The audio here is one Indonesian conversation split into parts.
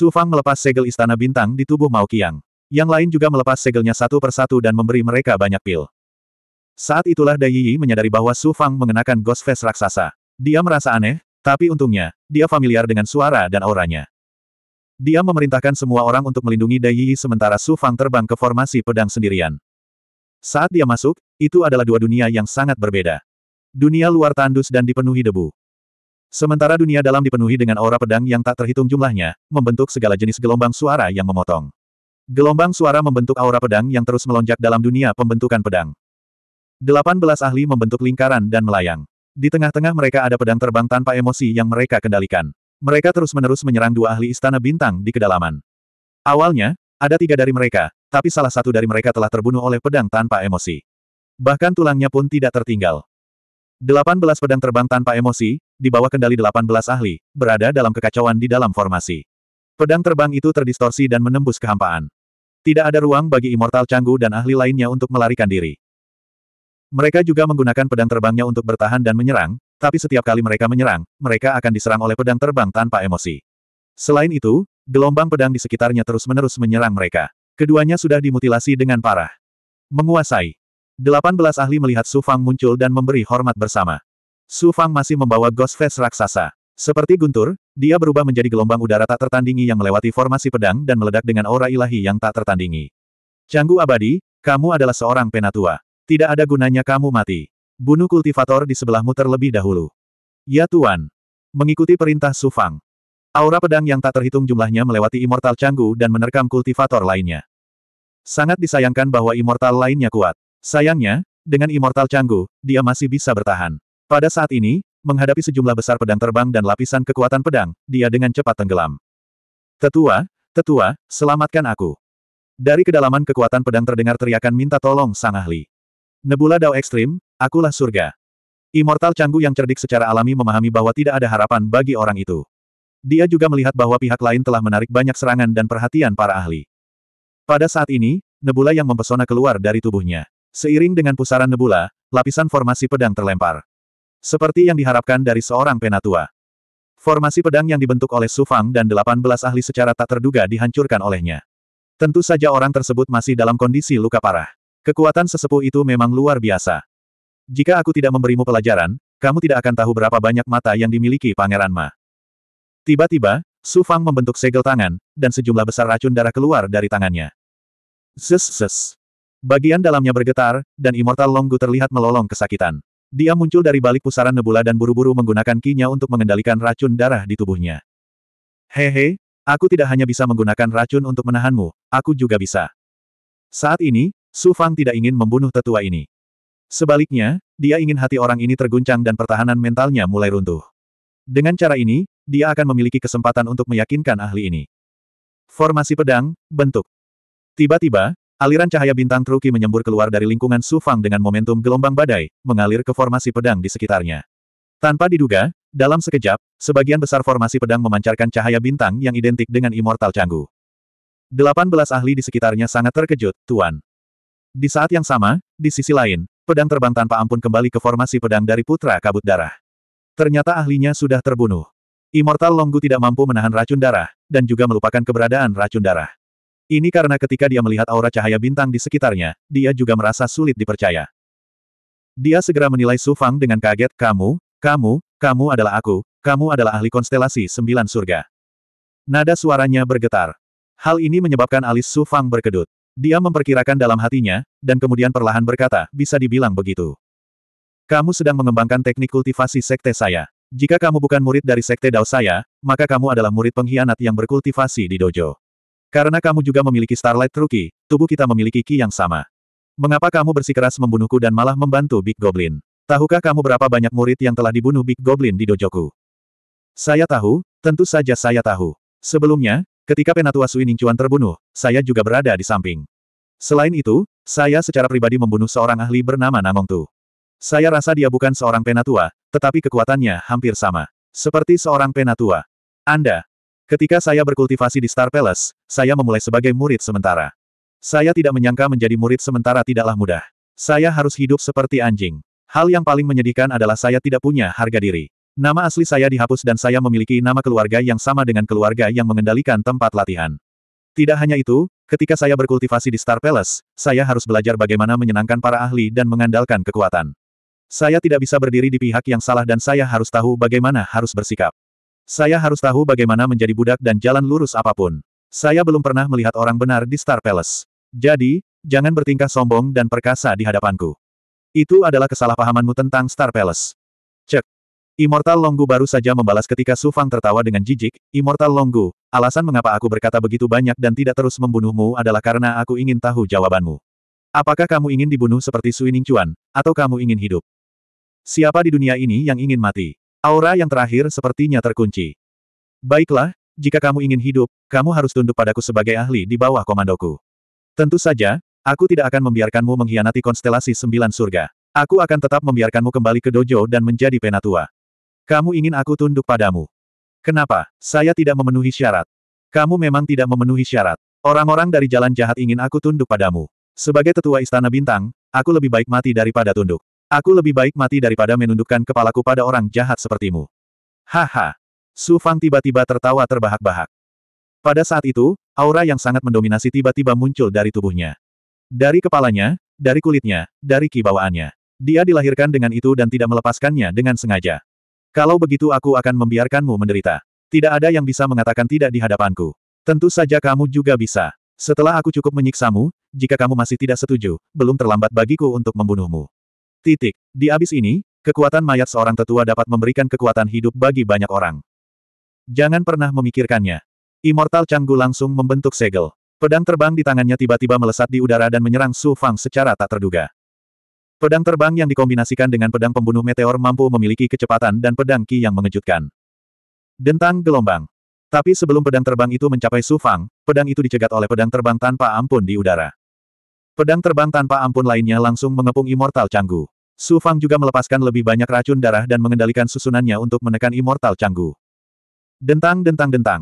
Su Fang melepas segel istana bintang di tubuh Mao Qiang. Yang lain juga melepas segelnya satu persatu dan memberi mereka banyak pil. Saat itulah Dai Yi menyadari bahwa Su Fang mengenakan Ghost Face raksasa. Dia merasa aneh, tapi untungnya, dia familiar dengan suara dan auranya. Dia memerintahkan semua orang untuk melindungi Dai Yi sementara Su Fang terbang ke formasi pedang sendirian. Saat dia masuk, itu adalah dua dunia yang sangat berbeda. Dunia luar tandus dan dipenuhi debu. Sementara dunia dalam dipenuhi dengan aura pedang yang tak terhitung jumlahnya, membentuk segala jenis gelombang suara yang memotong. Gelombang suara membentuk aura pedang yang terus melonjak dalam dunia pembentukan pedang. Delapan belas ahli membentuk lingkaran dan melayang. Di tengah-tengah mereka ada pedang terbang tanpa emosi yang mereka kendalikan. Mereka terus-menerus menyerang dua ahli istana bintang di kedalaman. Awalnya, ada tiga dari mereka, tapi salah satu dari mereka telah terbunuh oleh pedang tanpa emosi. Bahkan tulangnya pun tidak tertinggal. Delapan belas pedang terbang tanpa emosi, di bawah kendali 18 ahli, berada dalam kekacauan di dalam formasi. Pedang terbang itu terdistorsi dan menembus kehampaan. Tidak ada ruang bagi Immortal Canggu dan ahli lainnya untuk melarikan diri. Mereka juga menggunakan pedang terbangnya untuk bertahan dan menyerang, tapi setiap kali mereka menyerang, mereka akan diserang oleh pedang terbang tanpa emosi. Selain itu, gelombang pedang di sekitarnya terus-menerus menyerang mereka. Keduanya sudah dimutilasi dengan parah. Menguasai. 18 ahli melihat Su Fang muncul dan memberi hormat bersama. Su Fang masih membawa Ghost Face raksasa. Seperti guntur, dia berubah menjadi gelombang udara tak tertandingi yang melewati formasi pedang dan meledak dengan aura ilahi yang tak tertandingi. Canggu abadi, kamu adalah seorang penatua. Tidak ada gunanya kamu mati. Bunuh kultivator di sebelahmu terlebih dahulu. Ya Tuan. Mengikuti perintah Su Fang. Aura pedang yang tak terhitung jumlahnya melewati Immortal Canggu dan menerkam kultivator lainnya. Sangat disayangkan bahwa Immortal lainnya kuat. Sayangnya, dengan Immortal Canggu, dia masih bisa bertahan. Pada saat ini, menghadapi sejumlah besar pedang terbang dan lapisan kekuatan pedang, dia dengan cepat tenggelam. Tetua, tetua, selamatkan aku. Dari kedalaman kekuatan pedang terdengar teriakan minta tolong sang ahli. Nebula Dao Ekstrim, akulah surga. Immortal Canggu yang cerdik secara alami memahami bahwa tidak ada harapan bagi orang itu. Dia juga melihat bahwa pihak lain telah menarik banyak serangan dan perhatian para ahli. Pada saat ini, nebula yang mempesona keluar dari tubuhnya. Seiring dengan pusaran nebula, lapisan formasi pedang terlempar. Seperti yang diharapkan dari seorang penatua. Formasi pedang yang dibentuk oleh Sufang dan 18 ahli secara tak terduga dihancurkan olehnya. Tentu saja orang tersebut masih dalam kondisi luka parah. Kekuatan sesepuh itu memang luar biasa. Jika aku tidak memberimu pelajaran, kamu tidak akan tahu berapa banyak mata yang dimiliki Pangeran Ma. Tiba-tiba, Su Fang membentuk segel tangan, dan sejumlah besar racun darah keluar dari tangannya. Zes zes. Bagian dalamnya bergetar, dan Immortal Longgu terlihat melolong kesakitan. Dia muncul dari balik pusaran nebula dan buru-buru menggunakan kinya untuk mengendalikan racun darah di tubuhnya. Hehe, aku tidak hanya bisa menggunakan racun untuk menahanmu, aku juga bisa. Saat ini, Su Fang tidak ingin membunuh tetua ini. Sebaliknya, dia ingin hati orang ini terguncang dan pertahanan mentalnya mulai runtuh. Dengan cara ini, dia akan memiliki kesempatan untuk meyakinkan ahli ini. Formasi pedang, bentuk. Tiba-tiba, Aliran cahaya bintang Truki menyembur keluar dari lingkungan Su dengan momentum gelombang badai, mengalir ke formasi pedang di sekitarnya. Tanpa diduga, dalam sekejap, sebagian besar formasi pedang memancarkan cahaya bintang yang identik dengan Immortal Canggu. Delapan belas ahli di sekitarnya sangat terkejut, Tuan. Di saat yang sama, di sisi lain, pedang terbang tanpa ampun kembali ke formasi pedang dari Putra Kabut Darah. Ternyata ahlinya sudah terbunuh. Immortal Longgu tidak mampu menahan racun darah, dan juga melupakan keberadaan racun darah. Ini karena ketika dia melihat aura cahaya bintang di sekitarnya, dia juga merasa sulit dipercaya. Dia segera menilai Su Fang dengan kaget, kamu, kamu, kamu adalah aku, kamu adalah ahli konstelasi sembilan surga. Nada suaranya bergetar. Hal ini menyebabkan alis Su Fang berkedut. Dia memperkirakan dalam hatinya, dan kemudian perlahan berkata, bisa dibilang begitu. Kamu sedang mengembangkan teknik kultivasi sekte saya. Jika kamu bukan murid dari sekte Dao saya, maka kamu adalah murid pengkhianat yang berkultivasi di dojo. Karena kamu juga memiliki Starlight Rookie, tubuh kita memiliki Ki yang sama. Mengapa kamu bersikeras membunuhku dan malah membantu Big Goblin? Tahukah kamu berapa banyak murid yang telah dibunuh Big Goblin di dojoku? Saya tahu, tentu saja saya tahu. Sebelumnya, ketika Penatua Sui Ningchuan terbunuh, saya juga berada di samping. Selain itu, saya secara pribadi membunuh seorang ahli bernama Namong Tu. Saya rasa dia bukan seorang penatua, tetapi kekuatannya hampir sama. Seperti seorang penatua. Anda, Ketika saya berkultivasi di Star Palace, saya memulai sebagai murid sementara. Saya tidak menyangka menjadi murid sementara tidaklah mudah. Saya harus hidup seperti anjing. Hal yang paling menyedihkan adalah saya tidak punya harga diri. Nama asli saya dihapus dan saya memiliki nama keluarga yang sama dengan keluarga yang mengendalikan tempat latihan. Tidak hanya itu, ketika saya berkultivasi di Star Palace, saya harus belajar bagaimana menyenangkan para ahli dan mengandalkan kekuatan. Saya tidak bisa berdiri di pihak yang salah dan saya harus tahu bagaimana harus bersikap. Saya harus tahu bagaimana menjadi budak dan jalan lurus apapun. Saya belum pernah melihat orang benar di Star Palace. Jadi, jangan bertingkah sombong dan perkasa di hadapanku. Itu adalah kesalahpahamanmu tentang Star Palace. Cek. Immortal Longgu baru saja membalas ketika Su Fang tertawa dengan jijik, Immortal Longgu, alasan mengapa aku berkata begitu banyak dan tidak terus membunuhmu adalah karena aku ingin tahu jawabanmu. Apakah kamu ingin dibunuh seperti Su Ningchuan, atau kamu ingin hidup? Siapa di dunia ini yang ingin mati? Aura yang terakhir sepertinya terkunci. Baiklah, jika kamu ingin hidup, kamu harus tunduk padaku sebagai ahli di bawah komandoku. Tentu saja, aku tidak akan membiarkanmu mengkhianati konstelasi sembilan surga. Aku akan tetap membiarkanmu kembali ke dojo dan menjadi penatua. Kamu ingin aku tunduk padamu. Kenapa? Saya tidak memenuhi syarat. Kamu memang tidak memenuhi syarat. Orang-orang dari jalan jahat ingin aku tunduk padamu. Sebagai tetua istana bintang, aku lebih baik mati daripada tunduk. Aku lebih baik mati daripada menundukkan kepalaku pada orang jahat sepertimu. Haha. Su Fang tiba-tiba tertawa terbahak-bahak. Pada saat itu, aura yang sangat mendominasi tiba-tiba muncul dari tubuhnya. Dari kepalanya, dari kulitnya, dari kibawaannya. Dia dilahirkan dengan itu dan tidak melepaskannya dengan sengaja. Kalau begitu aku akan membiarkanmu menderita. Tidak ada yang bisa mengatakan tidak di hadapanku. Tentu saja kamu juga bisa. Setelah aku cukup menyiksamu, jika kamu masih tidak setuju, belum terlambat bagiku untuk membunuhmu. Titik. Di abis ini, kekuatan mayat seorang tetua dapat memberikan kekuatan hidup bagi banyak orang. Jangan pernah memikirkannya. Immortal Canggu langsung membentuk segel. Pedang terbang di tangannya tiba-tiba melesat di udara dan menyerang Su Fang secara tak terduga. Pedang terbang yang dikombinasikan dengan pedang pembunuh meteor mampu memiliki kecepatan dan pedang ki yang mengejutkan. Dentang gelombang. Tapi sebelum pedang terbang itu mencapai Su Fang, pedang itu dicegat oleh pedang terbang tanpa ampun di udara. Pedang terbang tanpa ampun lainnya langsung mengepung Immortal Canggu. Su Fang juga melepaskan lebih banyak racun darah dan mengendalikan susunannya untuk menekan Immortal Canggu. Dentang dentang dentang.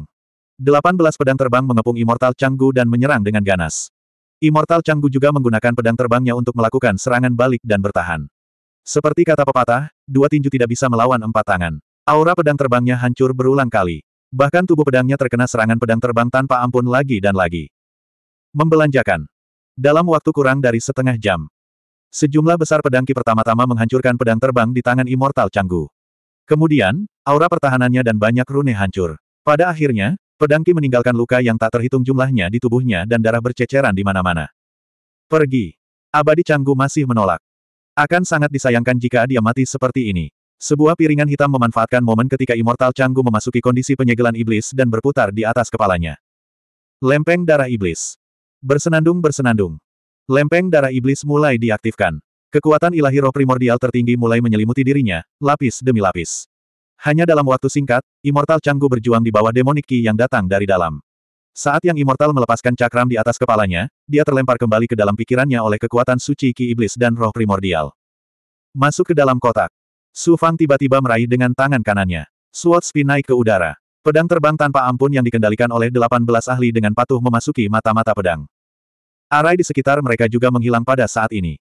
Delapan belas pedang terbang mengepung Immortal Canggu dan menyerang dengan ganas. Immortal Canggu juga menggunakan pedang terbangnya untuk melakukan serangan balik dan bertahan. Seperti kata pepatah, dua tinju tidak bisa melawan empat tangan. Aura pedang terbangnya hancur berulang kali. Bahkan tubuh pedangnya terkena serangan pedang terbang tanpa ampun lagi dan lagi. Membelanjakan. Dalam waktu kurang dari setengah jam, sejumlah besar pedangki pertama-tama menghancurkan pedang terbang di tangan Immortal Canggu. Kemudian, aura pertahanannya dan banyak rune hancur. Pada akhirnya, pedangki meninggalkan luka yang tak terhitung jumlahnya di tubuhnya dan darah berceceran di mana-mana. Pergi. Abadi Canggu masih menolak. Akan sangat disayangkan jika dia mati seperti ini. Sebuah piringan hitam memanfaatkan momen ketika Immortal Canggu memasuki kondisi penyegelan iblis dan berputar di atas kepalanya. Lempeng darah iblis. Bersenandung-bersenandung. Lempeng darah iblis mulai diaktifkan. Kekuatan ilahi roh primordial tertinggi mulai menyelimuti dirinya, lapis demi lapis. Hanya dalam waktu singkat, Immortal Canggu berjuang di bawah demonik Ki yang datang dari dalam. Saat yang Immortal melepaskan cakram di atas kepalanya, dia terlempar kembali ke dalam pikirannya oleh kekuatan suci Ki Iblis dan roh primordial. Masuk ke dalam kotak. Su Fang tiba-tiba meraih dengan tangan kanannya. Sword spin naik ke udara. Pedang terbang tanpa ampun yang dikendalikan oleh 18 ahli dengan patuh memasuki mata-mata pedang. Arai di sekitar mereka juga menghilang pada saat ini.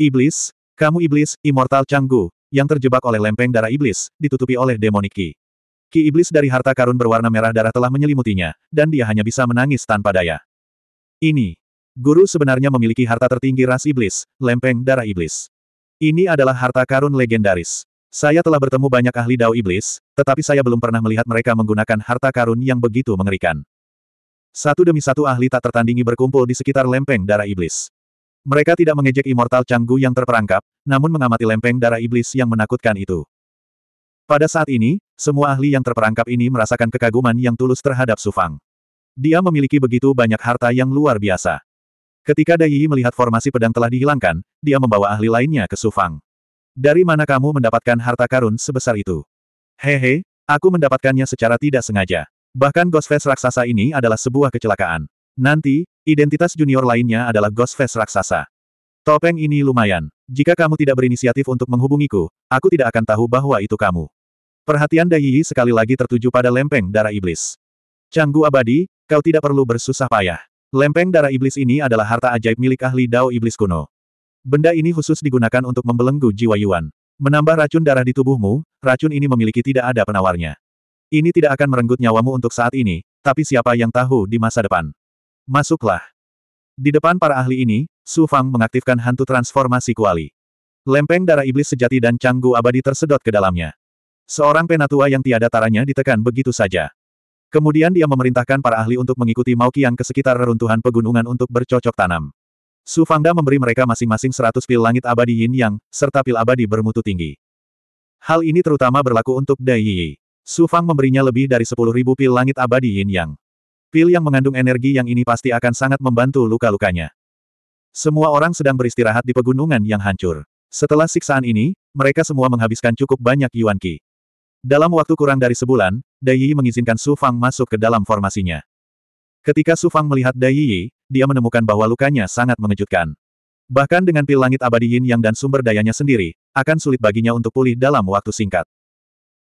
Iblis, kamu iblis, Immortal Canggu, yang terjebak oleh lempeng darah iblis, ditutupi oleh demonik Ki. Ki iblis dari harta karun berwarna merah darah telah menyelimutinya, dan dia hanya bisa menangis tanpa daya. Ini. Guru sebenarnya memiliki harta tertinggi ras iblis, lempeng darah iblis. Ini adalah harta karun legendaris. Saya telah bertemu banyak ahli dao iblis, tetapi saya belum pernah melihat mereka menggunakan harta karun yang begitu mengerikan. Satu demi satu ahli tak tertandingi berkumpul di sekitar lempeng darah iblis. Mereka tidak mengejek immortal Canggu yang terperangkap, namun mengamati lempeng darah iblis yang menakutkan itu. Pada saat ini, semua ahli yang terperangkap ini merasakan kekaguman yang tulus terhadap Sufang. Dia memiliki begitu banyak harta yang luar biasa. Ketika Dayi melihat formasi pedang telah dihilangkan, dia membawa ahli lainnya ke Sufang. Dari mana kamu mendapatkan harta karun sebesar itu? Hehe, aku mendapatkannya secara tidak sengaja. Bahkan Ghost raksasa ini adalah sebuah kecelakaan. Nanti, identitas junior lainnya adalah Ghost raksasa. Topeng ini lumayan. Jika kamu tidak berinisiatif untuk menghubungiku, aku tidak akan tahu bahwa itu kamu. Perhatian Dayi sekali lagi tertuju pada lempeng darah iblis. Canggu abadi, kau tidak perlu bersusah payah. Lempeng darah iblis ini adalah harta ajaib milik ahli Dao Iblis kuno. Benda ini khusus digunakan untuk membelenggu jiwa Yuan. Menambah racun darah di tubuhmu, racun ini memiliki tidak ada penawarnya. Ini tidak akan merenggut nyawamu untuk saat ini, tapi siapa yang tahu di masa depan. Masuklah. Di depan para ahli ini, Su Fang mengaktifkan hantu transformasi kuali. Lempeng darah iblis sejati dan canggu abadi tersedot ke dalamnya. Seorang penatua yang tiada taranya ditekan begitu saja. Kemudian dia memerintahkan para ahli untuk mengikuti Mao Qiang ke sekitar reruntuhan pegunungan untuk bercocok tanam. Su Fangda memberi mereka masing-masing 100 pil langit abadi yin yang, serta pil abadi bermutu tinggi. Hal ini terutama berlaku untuk Dai Yi. Su Fang memberinya lebih dari 10.000 pil langit abadi yin yang. Pil yang mengandung energi yang ini pasti akan sangat membantu luka-lukanya. Semua orang sedang beristirahat di pegunungan yang hancur. Setelah siksaan ini, mereka semua menghabiskan cukup banyak yuan qi. Dalam waktu kurang dari sebulan, Dai Yi mengizinkan Su Fang masuk ke dalam formasinya. Ketika Su Fang melihat Dai Yi, dia menemukan bahwa lukanya sangat mengejutkan. Bahkan dengan pil langit abadi yin yang dan sumber dayanya sendiri, akan sulit baginya untuk pulih dalam waktu singkat.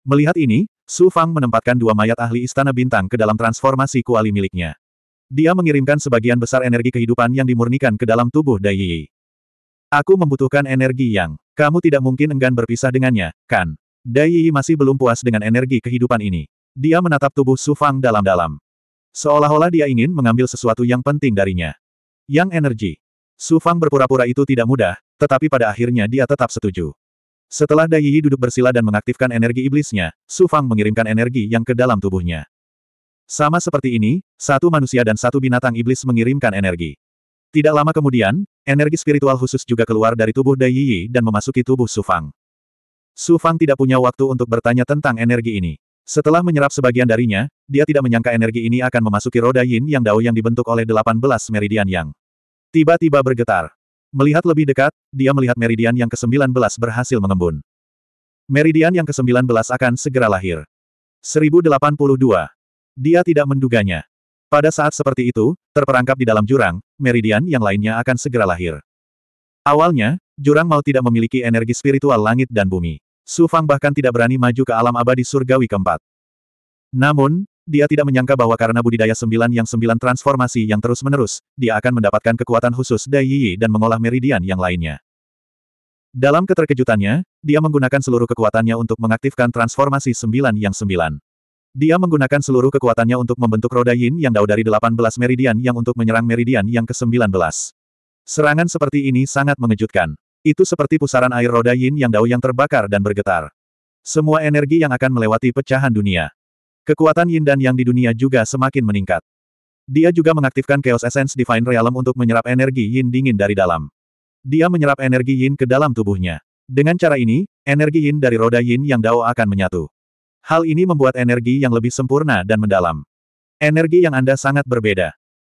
Melihat ini, Su Fang menempatkan dua mayat ahli istana bintang ke dalam transformasi kuali miliknya. Dia mengirimkan sebagian besar energi kehidupan yang dimurnikan ke dalam tubuh Dai Yi. Aku membutuhkan energi yang, kamu tidak mungkin enggan berpisah dengannya, kan? Dai Yi masih belum puas dengan energi kehidupan ini. Dia menatap tubuh Su Fang dalam-dalam. Seolah-olah dia ingin mengambil sesuatu yang penting darinya. Yang energi. Su Fang berpura-pura itu tidak mudah, tetapi pada akhirnya dia tetap setuju. Setelah Dai Yi duduk bersila dan mengaktifkan energi iblisnya, Su Fang mengirimkan energi yang ke dalam tubuhnya. Sama seperti ini, satu manusia dan satu binatang iblis mengirimkan energi. Tidak lama kemudian, energi spiritual khusus juga keluar dari tubuh Dai Yi dan memasuki tubuh Su Fang. Su Fang tidak punya waktu untuk bertanya tentang energi ini. Setelah menyerap sebagian darinya, dia tidak menyangka energi ini akan memasuki roda yin yang dao yang dibentuk oleh 18 meridian yang tiba-tiba bergetar. Melihat lebih dekat, dia melihat meridian yang ke-19 berhasil mengembun. Meridian yang ke-19 akan segera lahir. 1082. Dia tidak menduganya. Pada saat seperti itu, terperangkap di dalam jurang, meridian yang lainnya akan segera lahir. Awalnya, jurang mau tidak memiliki energi spiritual langit dan bumi. Su Fang bahkan tidak berani maju ke alam abadi surgawi keempat. Namun, dia tidak menyangka bahwa karena budidaya sembilan yang sembilan transformasi yang terus-menerus, dia akan mendapatkan kekuatan khusus Dai Yi dan mengolah meridian yang lainnya. Dalam keterkejutannya, dia menggunakan seluruh kekuatannya untuk mengaktifkan transformasi sembilan yang sembilan. Dia menggunakan seluruh kekuatannya untuk membentuk roda yin yang dao dari belas meridian yang untuk menyerang meridian yang ke-19. Serangan seperti ini sangat mengejutkan. Itu seperti pusaran air roda yin yang dao yang terbakar dan bergetar. Semua energi yang akan melewati pecahan dunia. Kekuatan yin dan yang di dunia juga semakin meningkat. Dia juga mengaktifkan Chaos Essence Divine Realm untuk menyerap energi yin dingin dari dalam. Dia menyerap energi yin ke dalam tubuhnya. Dengan cara ini, energi yin dari roda yin yang dao akan menyatu. Hal ini membuat energi yang lebih sempurna dan mendalam. Energi yang Anda sangat berbeda.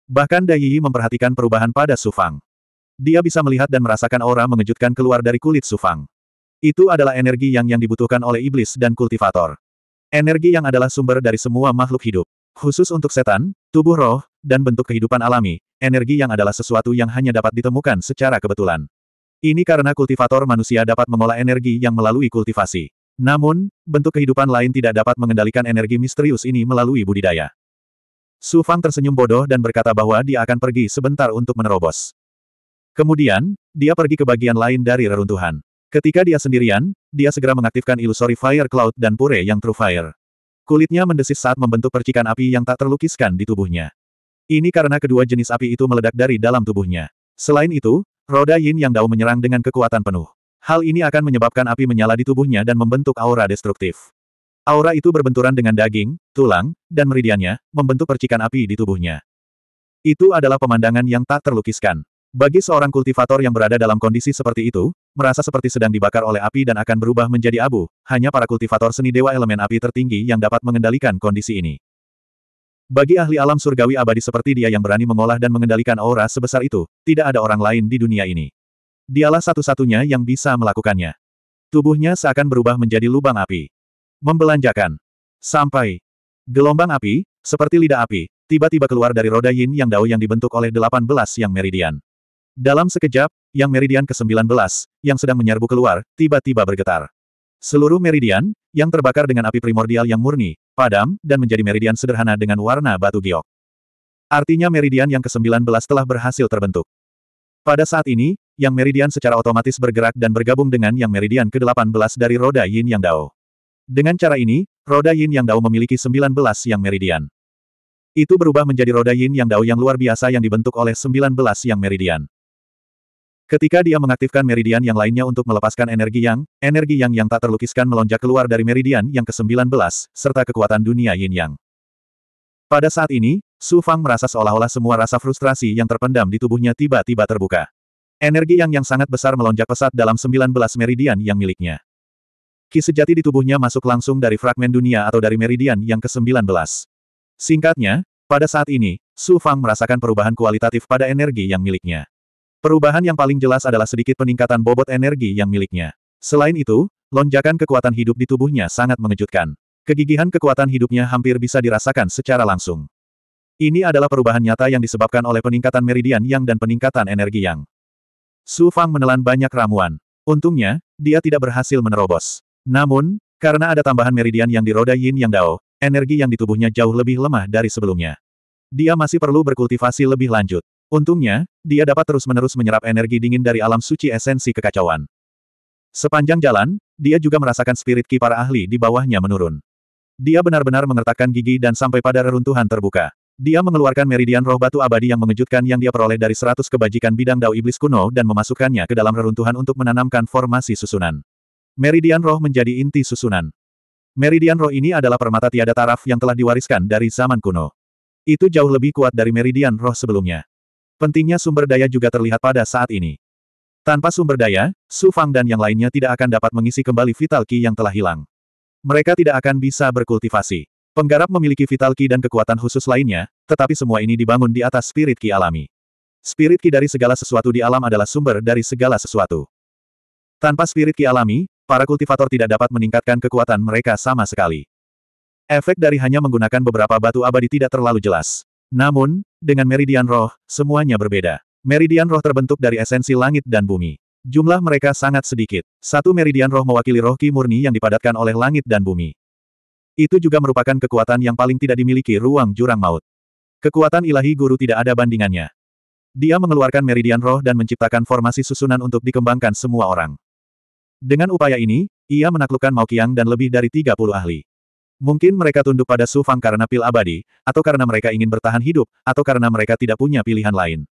Bahkan Dai memperhatikan perubahan pada Sufang. Dia bisa melihat dan merasakan aura mengejutkan keluar dari kulit Sufang. Itu adalah energi yang yang dibutuhkan oleh iblis dan kultivator. Energi yang adalah sumber dari semua makhluk hidup. Khusus untuk setan, tubuh roh, dan bentuk kehidupan alami, energi yang adalah sesuatu yang hanya dapat ditemukan secara kebetulan. Ini karena kultivator manusia dapat mengolah energi yang melalui kultivasi. Namun, bentuk kehidupan lain tidak dapat mengendalikan energi misterius ini melalui budidaya. Su Fang tersenyum bodoh dan berkata bahwa dia akan pergi sebentar untuk menerobos. Kemudian, dia pergi ke bagian lain dari reruntuhan. Ketika dia sendirian, dia segera mengaktifkan ilusori fire cloud dan pure yang true fire. Kulitnya mendesis saat membentuk percikan api yang tak terlukiskan di tubuhnya. Ini karena kedua jenis api itu meledak dari dalam tubuhnya. Selain itu, roda yin yang dao menyerang dengan kekuatan penuh. Hal ini akan menyebabkan api menyala di tubuhnya dan membentuk aura destruktif. Aura itu berbenturan dengan daging, tulang, dan meridiannya, membentuk percikan api di tubuhnya. Itu adalah pemandangan yang tak terlukiskan. Bagi seorang kultivator yang berada dalam kondisi seperti itu, merasa seperti sedang dibakar oleh api dan akan berubah menjadi abu, hanya para kultivator seni dewa elemen api tertinggi yang dapat mengendalikan kondisi ini. Bagi ahli alam surgawi abadi seperti dia yang berani mengolah dan mengendalikan aura sebesar itu, tidak ada orang lain di dunia ini. Dialah satu-satunya yang bisa melakukannya. Tubuhnya seakan berubah menjadi lubang api. Membelanjakan. Sampai. Gelombang api, seperti lidah api, tiba-tiba keluar dari roda yin yang dao yang dibentuk oleh 18 yang meridian. Dalam sekejap, yang meridian ke-19, yang sedang menyerbu keluar, tiba-tiba bergetar. Seluruh meridian, yang terbakar dengan api primordial yang murni, padam, dan menjadi meridian sederhana dengan warna batu giok. Artinya meridian yang ke-19 telah berhasil terbentuk. Pada saat ini, yang meridian secara otomatis bergerak dan bergabung dengan yang meridian ke-18 dari roda yin yang dao. Dengan cara ini, roda yin yang dao memiliki 19 yang meridian. Itu berubah menjadi roda yin yang dao yang luar biasa yang dibentuk oleh 19 yang meridian. Ketika dia mengaktifkan meridian yang lainnya untuk melepaskan energi yang, energi yang yang tak terlukiskan melonjak keluar dari meridian yang ke-19, serta kekuatan dunia yin yang. Pada saat ini, Su Fang merasa seolah-olah semua rasa frustrasi yang terpendam di tubuhnya tiba-tiba terbuka. Energi yang yang sangat besar melonjak pesat dalam 19 meridian yang miliknya. Ki sejati di tubuhnya masuk langsung dari fragmen dunia atau dari meridian yang ke-19. Singkatnya, pada saat ini, Su Fang merasakan perubahan kualitatif pada energi yang miliknya. Perubahan yang paling jelas adalah sedikit peningkatan bobot energi yang miliknya. Selain itu, lonjakan kekuatan hidup di tubuhnya sangat mengejutkan. Kegigihan kekuatan hidupnya hampir bisa dirasakan secara langsung. Ini adalah perubahan nyata yang disebabkan oleh peningkatan meridian yang dan peningkatan energi yang. Su Fang menelan banyak ramuan. Untungnya, dia tidak berhasil menerobos. Namun, karena ada tambahan meridian yang diroda Yin Yang Dao, energi yang di tubuhnya jauh lebih lemah dari sebelumnya. Dia masih perlu berkultivasi lebih lanjut. Untungnya, dia dapat terus-menerus menyerap energi dingin dari alam suci esensi kekacauan. Sepanjang jalan, dia juga merasakan spirit ki para ahli di bawahnya menurun. Dia benar-benar mengertakkan gigi dan sampai pada reruntuhan terbuka. Dia mengeluarkan meridian roh batu abadi yang mengejutkan yang dia peroleh dari seratus kebajikan bidang dao iblis kuno dan memasukkannya ke dalam reruntuhan untuk menanamkan formasi susunan. Meridian roh menjadi inti susunan. Meridian roh ini adalah permata tiada taraf yang telah diwariskan dari zaman kuno. Itu jauh lebih kuat dari meridian roh sebelumnya. Pentingnya sumber daya juga terlihat pada saat ini. Tanpa sumber daya, Su Fang dan yang lainnya tidak akan dapat mengisi kembali vital ki yang telah hilang. Mereka tidak akan bisa berkultivasi. Penggarap memiliki vital ki dan kekuatan khusus lainnya, tetapi semua ini dibangun di atas spirit ki alami. Spirit ki dari segala sesuatu di alam adalah sumber dari segala sesuatu. Tanpa spirit ki alami, para kultivator tidak dapat meningkatkan kekuatan mereka sama sekali. Efek dari hanya menggunakan beberapa batu abadi tidak terlalu jelas. Namun, dengan meridian roh, semuanya berbeda. Meridian roh terbentuk dari esensi langit dan bumi. Jumlah mereka sangat sedikit. Satu meridian roh mewakili roh ki murni yang dipadatkan oleh langit dan bumi. Itu juga merupakan kekuatan yang paling tidak dimiliki ruang jurang maut. Kekuatan ilahi guru tidak ada bandingannya. Dia mengeluarkan meridian roh dan menciptakan formasi susunan untuk dikembangkan semua orang. Dengan upaya ini, ia menaklukkan Mao Qiang dan lebih dari 30 ahli. Mungkin mereka tunduk pada Su Fang karena pil abadi, atau karena mereka ingin bertahan hidup, atau karena mereka tidak punya pilihan lain.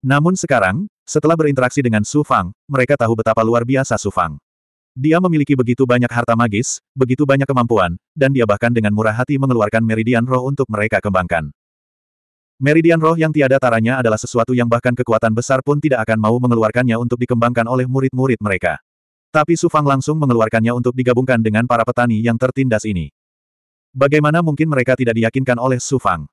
Namun sekarang, setelah berinteraksi dengan Su Fang, mereka tahu betapa luar biasa Su Fang. Dia memiliki begitu banyak harta magis, begitu banyak kemampuan, dan dia bahkan dengan murah hati mengeluarkan meridian roh untuk mereka kembangkan. Meridian roh yang tiada taranya adalah sesuatu yang bahkan kekuatan besar pun tidak akan mau mengeluarkannya untuk dikembangkan oleh murid-murid mereka. Tapi Su Fang langsung mengeluarkannya untuk digabungkan dengan para petani yang tertindas ini. Bagaimana mungkin mereka tidak diyakinkan oleh Su Fang?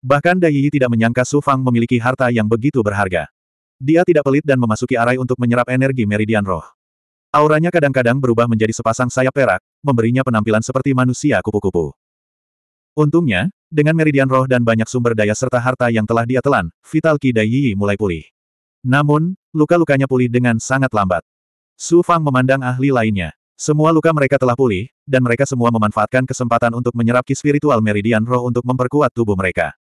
Bahkan Dai Yi tidak menyangka Su Fang memiliki harta yang begitu berharga. Dia tidak pelit dan memasuki arai untuk menyerap energi meridian roh. Auranya kadang-kadang berubah menjadi sepasang sayap perak, memberinya penampilan seperti manusia kupu-kupu. Untungnya, dengan meridian roh dan banyak sumber daya serta harta yang telah dia telan, vital Ki Dai Yi mulai pulih. Namun, luka-lukanya pulih dengan sangat lambat. Su Fang memandang ahli lainnya. Semua luka mereka telah pulih, dan mereka semua memanfaatkan kesempatan untuk menyerap ki spiritual meridian roh untuk memperkuat tubuh mereka.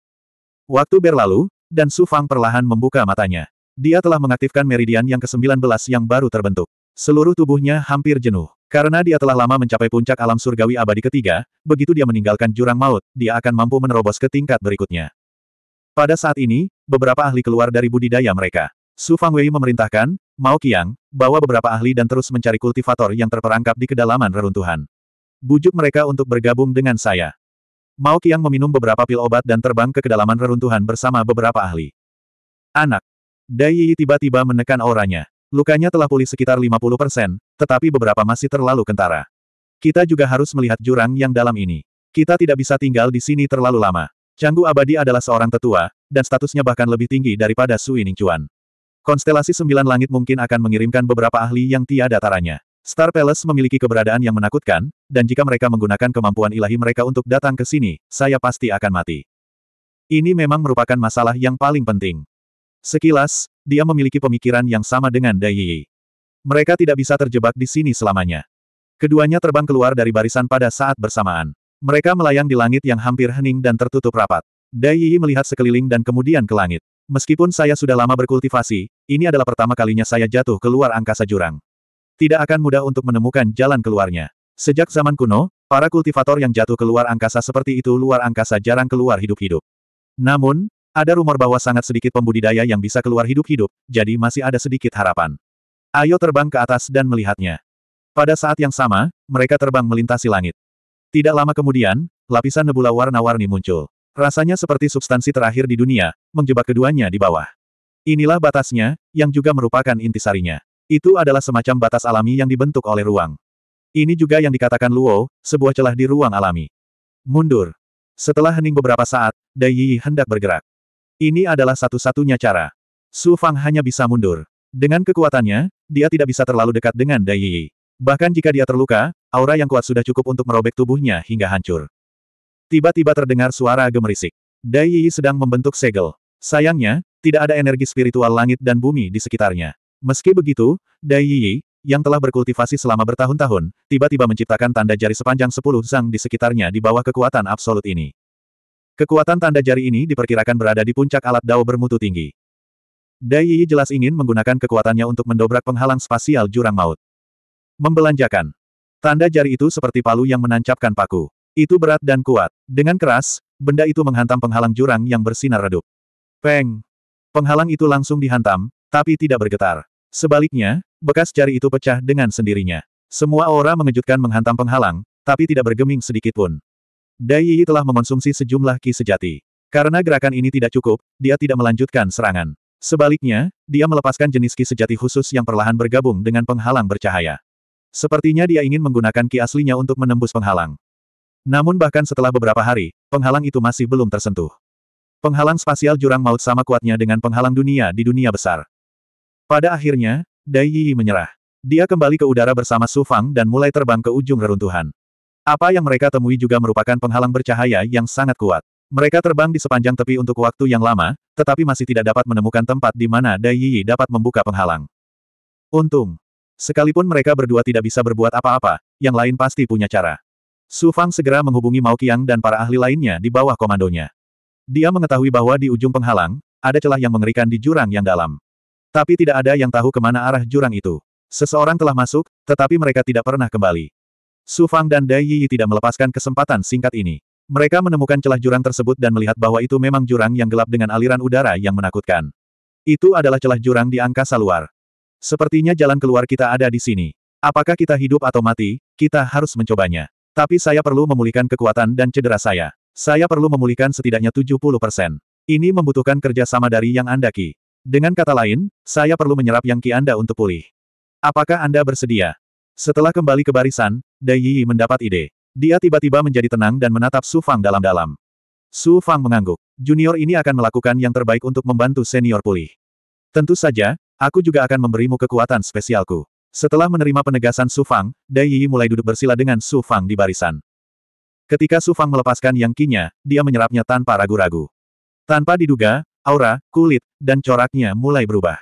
Waktu berlalu, dan Su Fang perlahan membuka matanya. Dia telah mengaktifkan meridian yang ke-19 yang baru terbentuk. Seluruh tubuhnya hampir jenuh. Karena dia telah lama mencapai puncak alam surgawi abadi ketiga, begitu dia meninggalkan jurang maut, dia akan mampu menerobos ke tingkat berikutnya. Pada saat ini, beberapa ahli keluar dari budidaya mereka. Su Fang Wei memerintahkan, Mao Qiang, bawa beberapa ahli dan terus mencari kultivator yang terperangkap di kedalaman reruntuhan. Bujuk mereka untuk bergabung dengan saya. Mao Qiang meminum beberapa pil obat dan terbang ke kedalaman reruntuhan bersama beberapa ahli. Anak. Dai Yi tiba-tiba menekan auranya. Lukanya telah pulih sekitar 50%, tetapi beberapa masih terlalu kentara. Kita juga harus melihat jurang yang dalam ini. Kita tidak bisa tinggal di sini terlalu lama. Canggu Abadi adalah seorang tetua, dan statusnya bahkan lebih tinggi daripada Sui Ningchuan. Konstelasi Sembilan Langit mungkin akan mengirimkan beberapa ahli yang tiada taranya. Star Palace memiliki keberadaan yang menakutkan, dan jika mereka menggunakan kemampuan ilahi mereka untuk datang ke sini, saya pasti akan mati. Ini memang merupakan masalah yang paling penting. Sekilas, dia memiliki pemikiran yang sama dengan Dai Yi. Mereka tidak bisa terjebak di sini selamanya. Keduanya terbang keluar dari barisan pada saat bersamaan. Mereka melayang di langit yang hampir hening dan tertutup rapat. Dai Yi melihat sekeliling dan kemudian ke langit. Meskipun saya sudah lama berkultivasi, ini adalah pertama kalinya saya jatuh keluar angkasa jurang. Tidak akan mudah untuk menemukan jalan keluarnya. Sejak zaman kuno, para kultivator yang jatuh keluar angkasa seperti itu luar angkasa jarang keluar hidup-hidup. Namun, ada rumor bahwa sangat sedikit pembudidaya yang bisa keluar hidup-hidup, jadi masih ada sedikit harapan. Ayo terbang ke atas dan melihatnya. Pada saat yang sama, mereka terbang melintasi langit. Tidak lama kemudian, lapisan nebula warna-warni muncul. Rasanya seperti substansi terakhir di dunia, menjebak keduanya di bawah. Inilah batasnya, yang juga merupakan intisarinya. Itu adalah semacam batas alami yang dibentuk oleh ruang. Ini juga yang dikatakan Luo, sebuah celah di ruang alami. Mundur. Setelah hening beberapa saat, Dai Yi hendak bergerak. Ini adalah satu-satunya cara. Su Fang hanya bisa mundur. Dengan kekuatannya, dia tidak bisa terlalu dekat dengan Dai Yi. Bahkan jika dia terluka, aura yang kuat sudah cukup untuk merobek tubuhnya hingga hancur. Tiba-tiba terdengar suara gemerisik. Dai Yi sedang membentuk segel. Sayangnya, tidak ada energi spiritual langit dan bumi di sekitarnya. Meski begitu, Dai Yi, yang telah berkultivasi selama bertahun-tahun, tiba-tiba menciptakan tanda jari sepanjang sepuluh zang di sekitarnya di bawah kekuatan absolut ini. Kekuatan tanda jari ini diperkirakan berada di puncak alat dao bermutu tinggi. Dai Yi jelas ingin menggunakan kekuatannya untuk mendobrak penghalang spasial jurang maut. Membelanjakan. Tanda jari itu seperti palu yang menancapkan paku. Itu berat dan kuat. Dengan keras, benda itu menghantam penghalang jurang yang bersinar redup. Peng! Penghalang itu langsung dihantam, tapi tidak bergetar. Sebaliknya, bekas jari itu pecah dengan sendirinya. Semua aura mengejutkan menghantam penghalang, tapi tidak bergeming sedikit pun. Dai Yi telah mengonsumsi sejumlah ki sejati. Karena gerakan ini tidak cukup, dia tidak melanjutkan serangan. Sebaliknya, dia melepaskan jenis ki sejati khusus yang perlahan bergabung dengan penghalang bercahaya. Sepertinya dia ingin menggunakan ki aslinya untuk menembus penghalang. Namun bahkan setelah beberapa hari, penghalang itu masih belum tersentuh. Penghalang spasial jurang maut sama kuatnya dengan penghalang dunia di dunia besar. Pada akhirnya, Dai Yi menyerah. Dia kembali ke udara bersama Su Fang dan mulai terbang ke ujung reruntuhan. Apa yang mereka temui juga merupakan penghalang bercahaya yang sangat kuat. Mereka terbang di sepanjang tepi untuk waktu yang lama, tetapi masih tidak dapat menemukan tempat di mana Dai Yi dapat membuka penghalang. Untung. Sekalipun mereka berdua tidak bisa berbuat apa-apa, yang lain pasti punya cara. Su Fang segera menghubungi Mao Qiang dan para ahli lainnya di bawah komandonya. Dia mengetahui bahwa di ujung penghalang, ada celah yang mengerikan di jurang yang dalam. Tapi tidak ada yang tahu kemana arah jurang itu. Seseorang telah masuk, tetapi mereka tidak pernah kembali. Su Fang dan Dai Yi tidak melepaskan kesempatan singkat ini. Mereka menemukan celah jurang tersebut dan melihat bahwa itu memang jurang yang gelap dengan aliran udara yang menakutkan. Itu adalah celah jurang di angkasa luar. Sepertinya jalan keluar kita ada di sini. Apakah kita hidup atau mati, kita harus mencobanya. Tapi saya perlu memulihkan kekuatan dan cedera saya. Saya perlu memulihkan setidaknya 70 persen. Ini membutuhkan kerja sama dari yang Anda Ki. Dengan kata lain, saya perlu menyerap yang Ki Anda untuk pulih. Apakah Anda bersedia? Setelah kembali ke barisan, Dai Yi mendapat ide. Dia tiba-tiba menjadi tenang dan menatap Su Fang dalam-dalam. Su Fang mengangguk. Junior ini akan melakukan yang terbaik untuk membantu senior pulih. Tentu saja, aku juga akan memberimu kekuatan spesialku. Setelah menerima penegasan Su Fang, Dai Yi mulai duduk bersila dengan Su Fang di barisan. Ketika Su Fang melepaskan yang kinya, dia menyerapnya tanpa ragu-ragu. Tanpa diduga, aura, kulit, dan coraknya mulai berubah.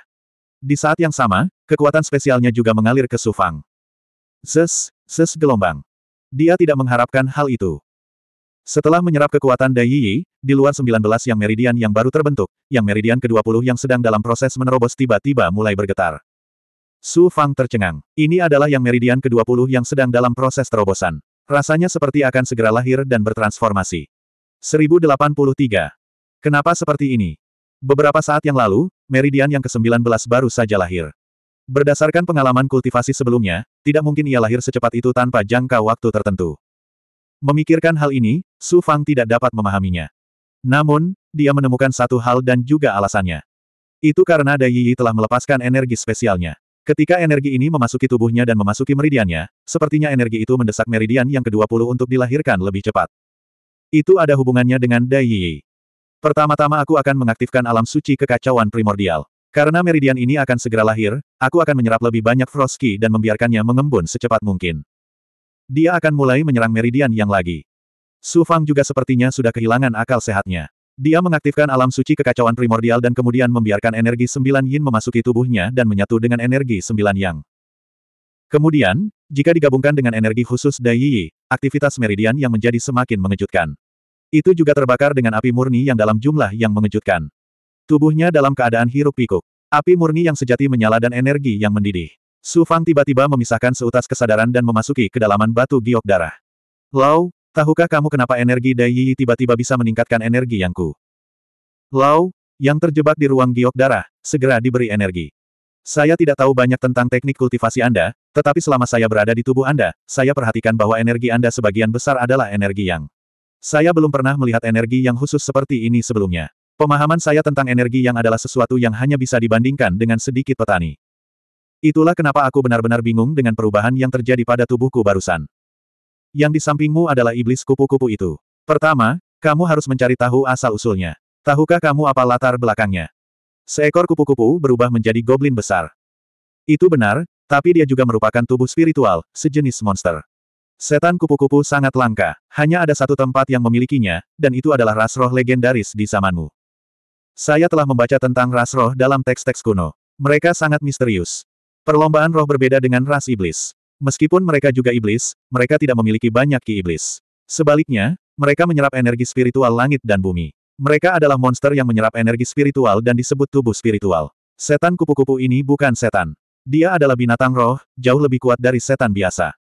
Di saat yang sama, kekuatan spesialnya juga mengalir ke Su Fang. Zes, zes gelombang. Dia tidak mengharapkan hal itu. Setelah menyerap kekuatan Dai Yi, di luar 19 yang meridian yang baru terbentuk, yang meridian ke-20 yang sedang dalam proses menerobos tiba-tiba mulai bergetar. Su Fang tercengang. Ini adalah yang meridian ke-20 yang sedang dalam proses terobosan. Rasanya seperti akan segera lahir dan bertransformasi. 1083. Kenapa seperti ini? Beberapa saat yang lalu, meridian yang ke-19 baru saja lahir. Berdasarkan pengalaman kultivasi sebelumnya, tidak mungkin ia lahir secepat itu tanpa jangka waktu tertentu. Memikirkan hal ini, Su Fang tidak dapat memahaminya. Namun, dia menemukan satu hal dan juga alasannya. Itu karena Dai Yi telah melepaskan energi spesialnya. Ketika energi ini memasuki tubuhnya dan memasuki meridiannya, sepertinya energi itu mendesak meridian yang ke-20 untuk dilahirkan lebih cepat. Itu ada hubungannya dengan Dai Yi. Pertama-tama aku akan mengaktifkan alam suci kekacauan primordial. Karena meridian ini akan segera lahir, aku akan menyerap lebih banyak Froski dan membiarkannya mengembun secepat mungkin. Dia akan mulai menyerang meridian yang lagi. Su Fang juga sepertinya sudah kehilangan akal sehatnya. Dia mengaktifkan alam suci kekacauan primordial dan kemudian membiarkan energi sembilan yin memasuki tubuhnya dan menyatu dengan energi sembilan yang. Kemudian, jika digabungkan dengan energi khusus Dai Yi, aktivitas meridian yang menjadi semakin mengejutkan. Itu juga terbakar dengan api murni yang dalam jumlah yang mengejutkan. Tubuhnya dalam keadaan hiruk pikuk. Api murni yang sejati menyala dan energi yang mendidih. Su Fang tiba-tiba memisahkan seutas kesadaran dan memasuki kedalaman batu giok darah. Lau, Tahukah kamu kenapa energi Dai Yi tiba-tiba bisa meningkatkan energi Yang Ku? Lau, yang terjebak di ruang giok darah, segera diberi energi. Saya tidak tahu banyak tentang teknik kultivasi Anda, tetapi selama saya berada di tubuh Anda, saya perhatikan bahwa energi Anda sebagian besar adalah energi yang. Saya belum pernah melihat energi yang khusus seperti ini sebelumnya. Pemahaman saya tentang energi yang adalah sesuatu yang hanya bisa dibandingkan dengan sedikit petani. Itulah kenapa aku benar-benar bingung dengan perubahan yang terjadi pada tubuhku barusan. Yang di sampingmu adalah iblis kupu-kupu itu. Pertama, kamu harus mencari tahu asal-usulnya. Tahukah kamu apa latar belakangnya? Seekor kupu-kupu berubah menjadi goblin besar. Itu benar, tapi dia juga merupakan tubuh spiritual, sejenis monster. Setan kupu-kupu sangat langka, hanya ada satu tempat yang memilikinya, dan itu adalah ras roh legendaris di zamanmu. Saya telah membaca tentang ras roh dalam teks-teks kuno. Mereka sangat misterius. Perlombaan roh berbeda dengan ras iblis. Meskipun mereka juga iblis, mereka tidak memiliki banyak ki iblis. Sebaliknya, mereka menyerap energi spiritual langit dan bumi. Mereka adalah monster yang menyerap energi spiritual dan disebut tubuh spiritual. Setan kupu-kupu ini bukan setan. Dia adalah binatang roh, jauh lebih kuat dari setan biasa.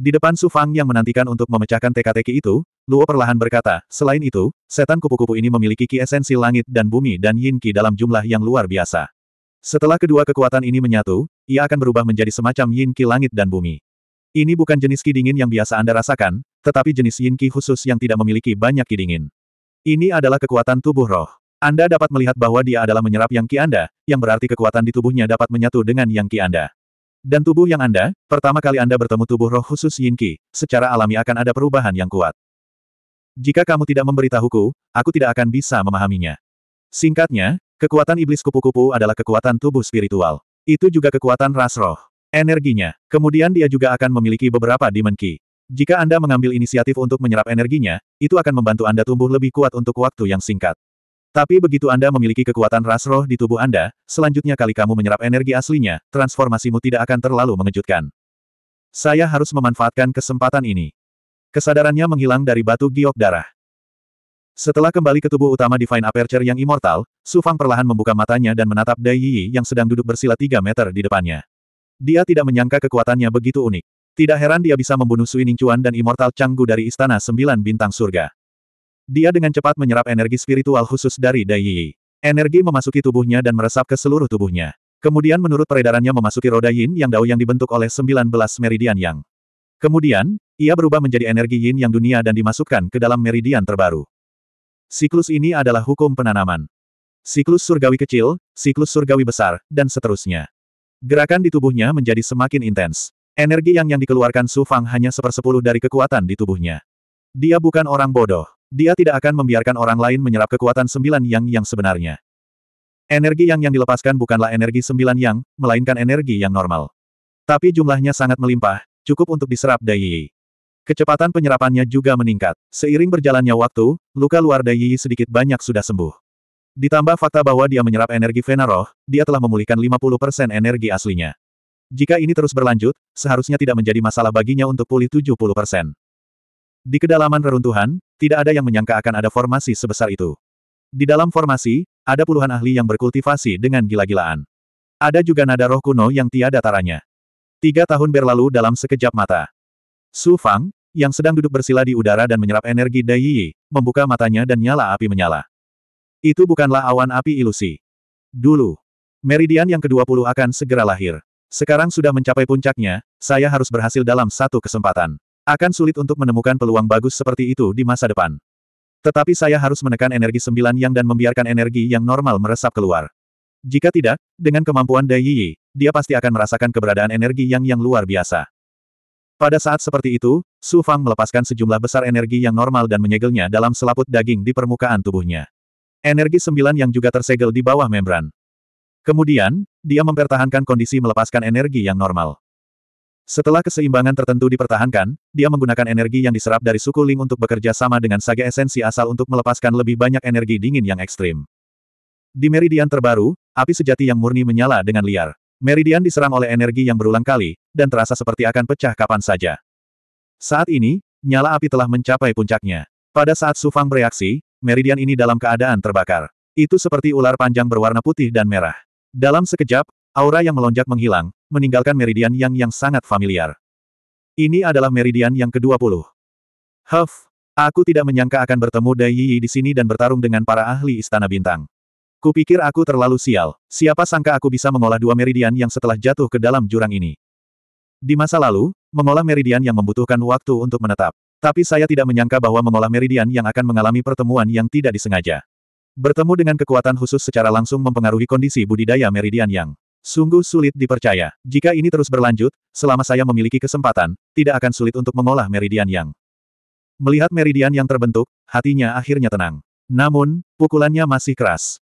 Di depan Su Fang yang menantikan untuk memecahkan teka-teki itu, Luo perlahan berkata, selain itu, setan kupu-kupu ini memiliki ki esensi langit dan bumi dan yin ki dalam jumlah yang luar biasa. Setelah kedua kekuatan ini menyatu, ia akan berubah menjadi semacam yin qi langit dan bumi. Ini bukan jenis ki dingin yang biasa Anda rasakan, tetapi jenis yin qi khusus yang tidak memiliki banyak ki dingin. Ini adalah kekuatan tubuh roh. Anda dapat melihat bahwa dia adalah menyerap yang ki Anda, yang berarti kekuatan di tubuhnya dapat menyatu dengan yang ki Anda. Dan tubuh yang Anda, pertama kali Anda bertemu tubuh roh khusus yin qi, secara alami akan ada perubahan yang kuat. Jika kamu tidak memberitahuku, aku tidak akan bisa memahaminya. Singkatnya, Kekuatan iblis kupu-kupu adalah kekuatan tubuh spiritual. Itu juga kekuatan ras roh. Energinya. Kemudian dia juga akan memiliki beberapa Demon Key. Jika Anda mengambil inisiatif untuk menyerap energinya, itu akan membantu Anda tumbuh lebih kuat untuk waktu yang singkat. Tapi begitu Anda memiliki kekuatan ras roh di tubuh Anda, selanjutnya kali kamu menyerap energi aslinya, transformasimu tidak akan terlalu mengejutkan. Saya harus memanfaatkan kesempatan ini. Kesadarannya menghilang dari batu giok darah. Setelah kembali ke tubuh utama Divine Aperture yang immortal, Su Fang perlahan membuka matanya dan menatap Dai Yi yang sedang duduk bersila 3 meter di depannya. Dia tidak menyangka kekuatannya begitu unik. Tidak heran dia bisa membunuh Sui Ningchuan dan Immortal Canggu dari Istana Sembilan Bintang Surga. Dia dengan cepat menyerap energi spiritual khusus dari Dai Yi. Energi memasuki tubuhnya dan meresap ke seluruh tubuhnya. Kemudian menurut peredarannya memasuki roda yin yang dao yang dibentuk oleh 19 meridian yang. Kemudian, ia berubah menjadi energi yin yang dunia dan dimasukkan ke dalam meridian terbaru. Siklus ini adalah hukum penanaman. Siklus surgawi kecil, siklus surgawi besar, dan seterusnya. Gerakan di tubuhnya menjadi semakin intens. Energi yang yang dikeluarkan Su Fang hanya sepersepuluh dari kekuatan di tubuhnya. Dia bukan orang bodoh. Dia tidak akan membiarkan orang lain menyerap kekuatan sembilan yang yang sebenarnya. Energi yang yang dilepaskan bukanlah energi sembilan yang, melainkan energi yang normal. Tapi jumlahnya sangat melimpah, cukup untuk diserap Dai Yi. Kecepatan penyerapannya juga meningkat. Seiring berjalannya waktu, luka luar Dai Yi sedikit banyak sudah sembuh. Ditambah fakta bahwa dia menyerap energi Venaroh, dia telah memulihkan 50% energi aslinya. Jika ini terus berlanjut, seharusnya tidak menjadi masalah baginya untuk pulih 70%. Di kedalaman reruntuhan, tidak ada yang menyangka akan ada formasi sebesar itu. Di dalam formasi, ada puluhan ahli yang berkultivasi dengan gila-gilaan. Ada juga nada roh kuno yang tiada taranya. Tiga tahun berlalu dalam sekejap mata. Su Fang, yang sedang duduk bersila di udara dan menyerap energi Dai Yi, membuka matanya dan nyala api menyala. Itu bukanlah awan api ilusi. Dulu, meridian yang ke-20 akan segera lahir. Sekarang sudah mencapai puncaknya, saya harus berhasil dalam satu kesempatan. Akan sulit untuk menemukan peluang bagus seperti itu di masa depan. Tetapi saya harus menekan energi sembilan yang dan membiarkan energi yang normal meresap keluar. Jika tidak, dengan kemampuan Dai Yi, dia pasti akan merasakan keberadaan energi yang yang luar biasa. Pada saat seperti itu, Su Fang melepaskan sejumlah besar energi yang normal dan menyegelnya dalam selaput daging di permukaan tubuhnya. Energi sembilan yang juga tersegel di bawah membran. Kemudian, dia mempertahankan kondisi melepaskan energi yang normal. Setelah keseimbangan tertentu dipertahankan, dia menggunakan energi yang diserap dari suku Ling untuk bekerja sama dengan sage esensi asal untuk melepaskan lebih banyak energi dingin yang ekstrim. Di meridian terbaru, api sejati yang murni menyala dengan liar. Meridian diserang oleh energi yang berulang kali, dan terasa seperti akan pecah kapan saja. Saat ini, nyala api telah mencapai puncaknya. Pada saat Sufang bereaksi, meridian ini dalam keadaan terbakar. Itu seperti ular panjang berwarna putih dan merah. Dalam sekejap, aura yang melonjak menghilang, meninggalkan meridian yang yang sangat familiar. Ini adalah meridian yang ke-20. Huff, aku tidak menyangka akan bertemu Dai Yi di sini dan bertarung dengan para ahli Istana Bintang. Kupikir aku terlalu sial. Siapa sangka aku bisa mengolah dua meridian yang setelah jatuh ke dalam jurang ini. Di masa lalu, mengolah meridian yang membutuhkan waktu untuk menetap. Tapi saya tidak menyangka bahwa mengolah meridian yang akan mengalami pertemuan yang tidak disengaja. Bertemu dengan kekuatan khusus secara langsung mempengaruhi kondisi budidaya meridian yang sungguh sulit dipercaya. Jika ini terus berlanjut, selama saya memiliki kesempatan, tidak akan sulit untuk mengolah meridian yang. Melihat meridian yang terbentuk, hatinya akhirnya tenang. Namun, pukulannya masih keras.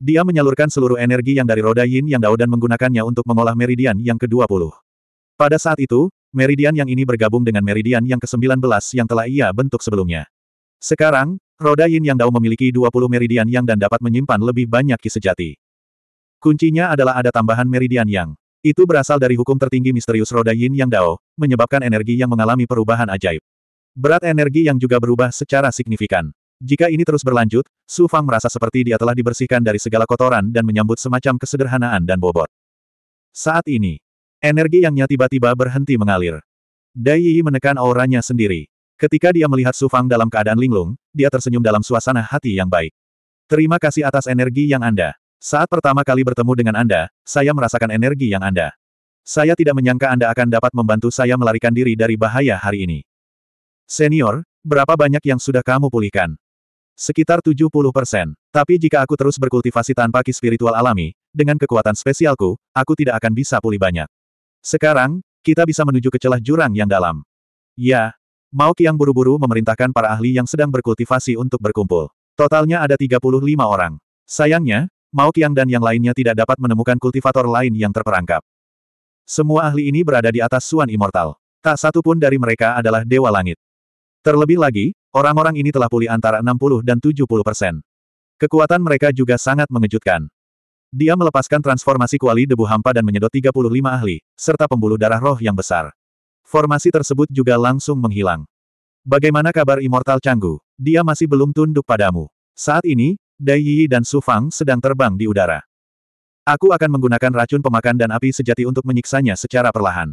Dia menyalurkan seluruh energi yang dari roda yin yang dao dan menggunakannya untuk mengolah meridian yang ke-20. Pada saat itu, meridian yang ini bergabung dengan meridian yang ke-19 yang telah ia bentuk sebelumnya. Sekarang, roda yin yang dao memiliki 20 meridian yang dan dapat menyimpan lebih banyak ki sejati. Kuncinya adalah ada tambahan meridian yang. Itu berasal dari hukum tertinggi misterius roda yin yang dao, menyebabkan energi yang mengalami perubahan ajaib. Berat energi yang juga berubah secara signifikan. Jika ini terus berlanjut, Su Fang merasa seperti dia telah dibersihkan dari segala kotoran dan menyambut semacam kesederhanaan dan bobot. Saat ini, energi yangnya tiba-tiba berhenti mengalir. Dai Yi menekan auranya sendiri. Ketika dia melihat Su Fang dalam keadaan linglung, dia tersenyum dalam suasana hati yang baik. Terima kasih atas energi yang Anda. Saat pertama kali bertemu dengan Anda, saya merasakan energi yang Anda. Saya tidak menyangka Anda akan dapat membantu saya melarikan diri dari bahaya hari ini. Senior, berapa banyak yang sudah kamu pulihkan? Sekitar 70 persen. Tapi jika aku terus berkultivasi tanpa ki spiritual alami, dengan kekuatan spesialku, aku tidak akan bisa pulih banyak. Sekarang, kita bisa menuju ke celah jurang yang dalam. Ya. Mao Qiang buru-buru memerintahkan para ahli yang sedang berkultivasi untuk berkumpul. Totalnya ada 35 orang. Sayangnya, Mao Qiang dan yang lainnya tidak dapat menemukan kultivator lain yang terperangkap. Semua ahli ini berada di atas Suan Immortal. Tak satu pun dari mereka adalah Dewa Langit. Terlebih lagi, orang-orang ini telah pulih antara 60 dan 70 persen. Kekuatan mereka juga sangat mengejutkan. Dia melepaskan transformasi kuali debu hampa dan menyedot 35 ahli, serta pembuluh darah roh yang besar. Formasi tersebut juga langsung menghilang. Bagaimana kabar Immortal Canggu? Dia masih belum tunduk padamu. Saat ini, Dai Yi dan Su Fang sedang terbang di udara. Aku akan menggunakan racun pemakan dan api sejati untuk menyiksanya secara perlahan.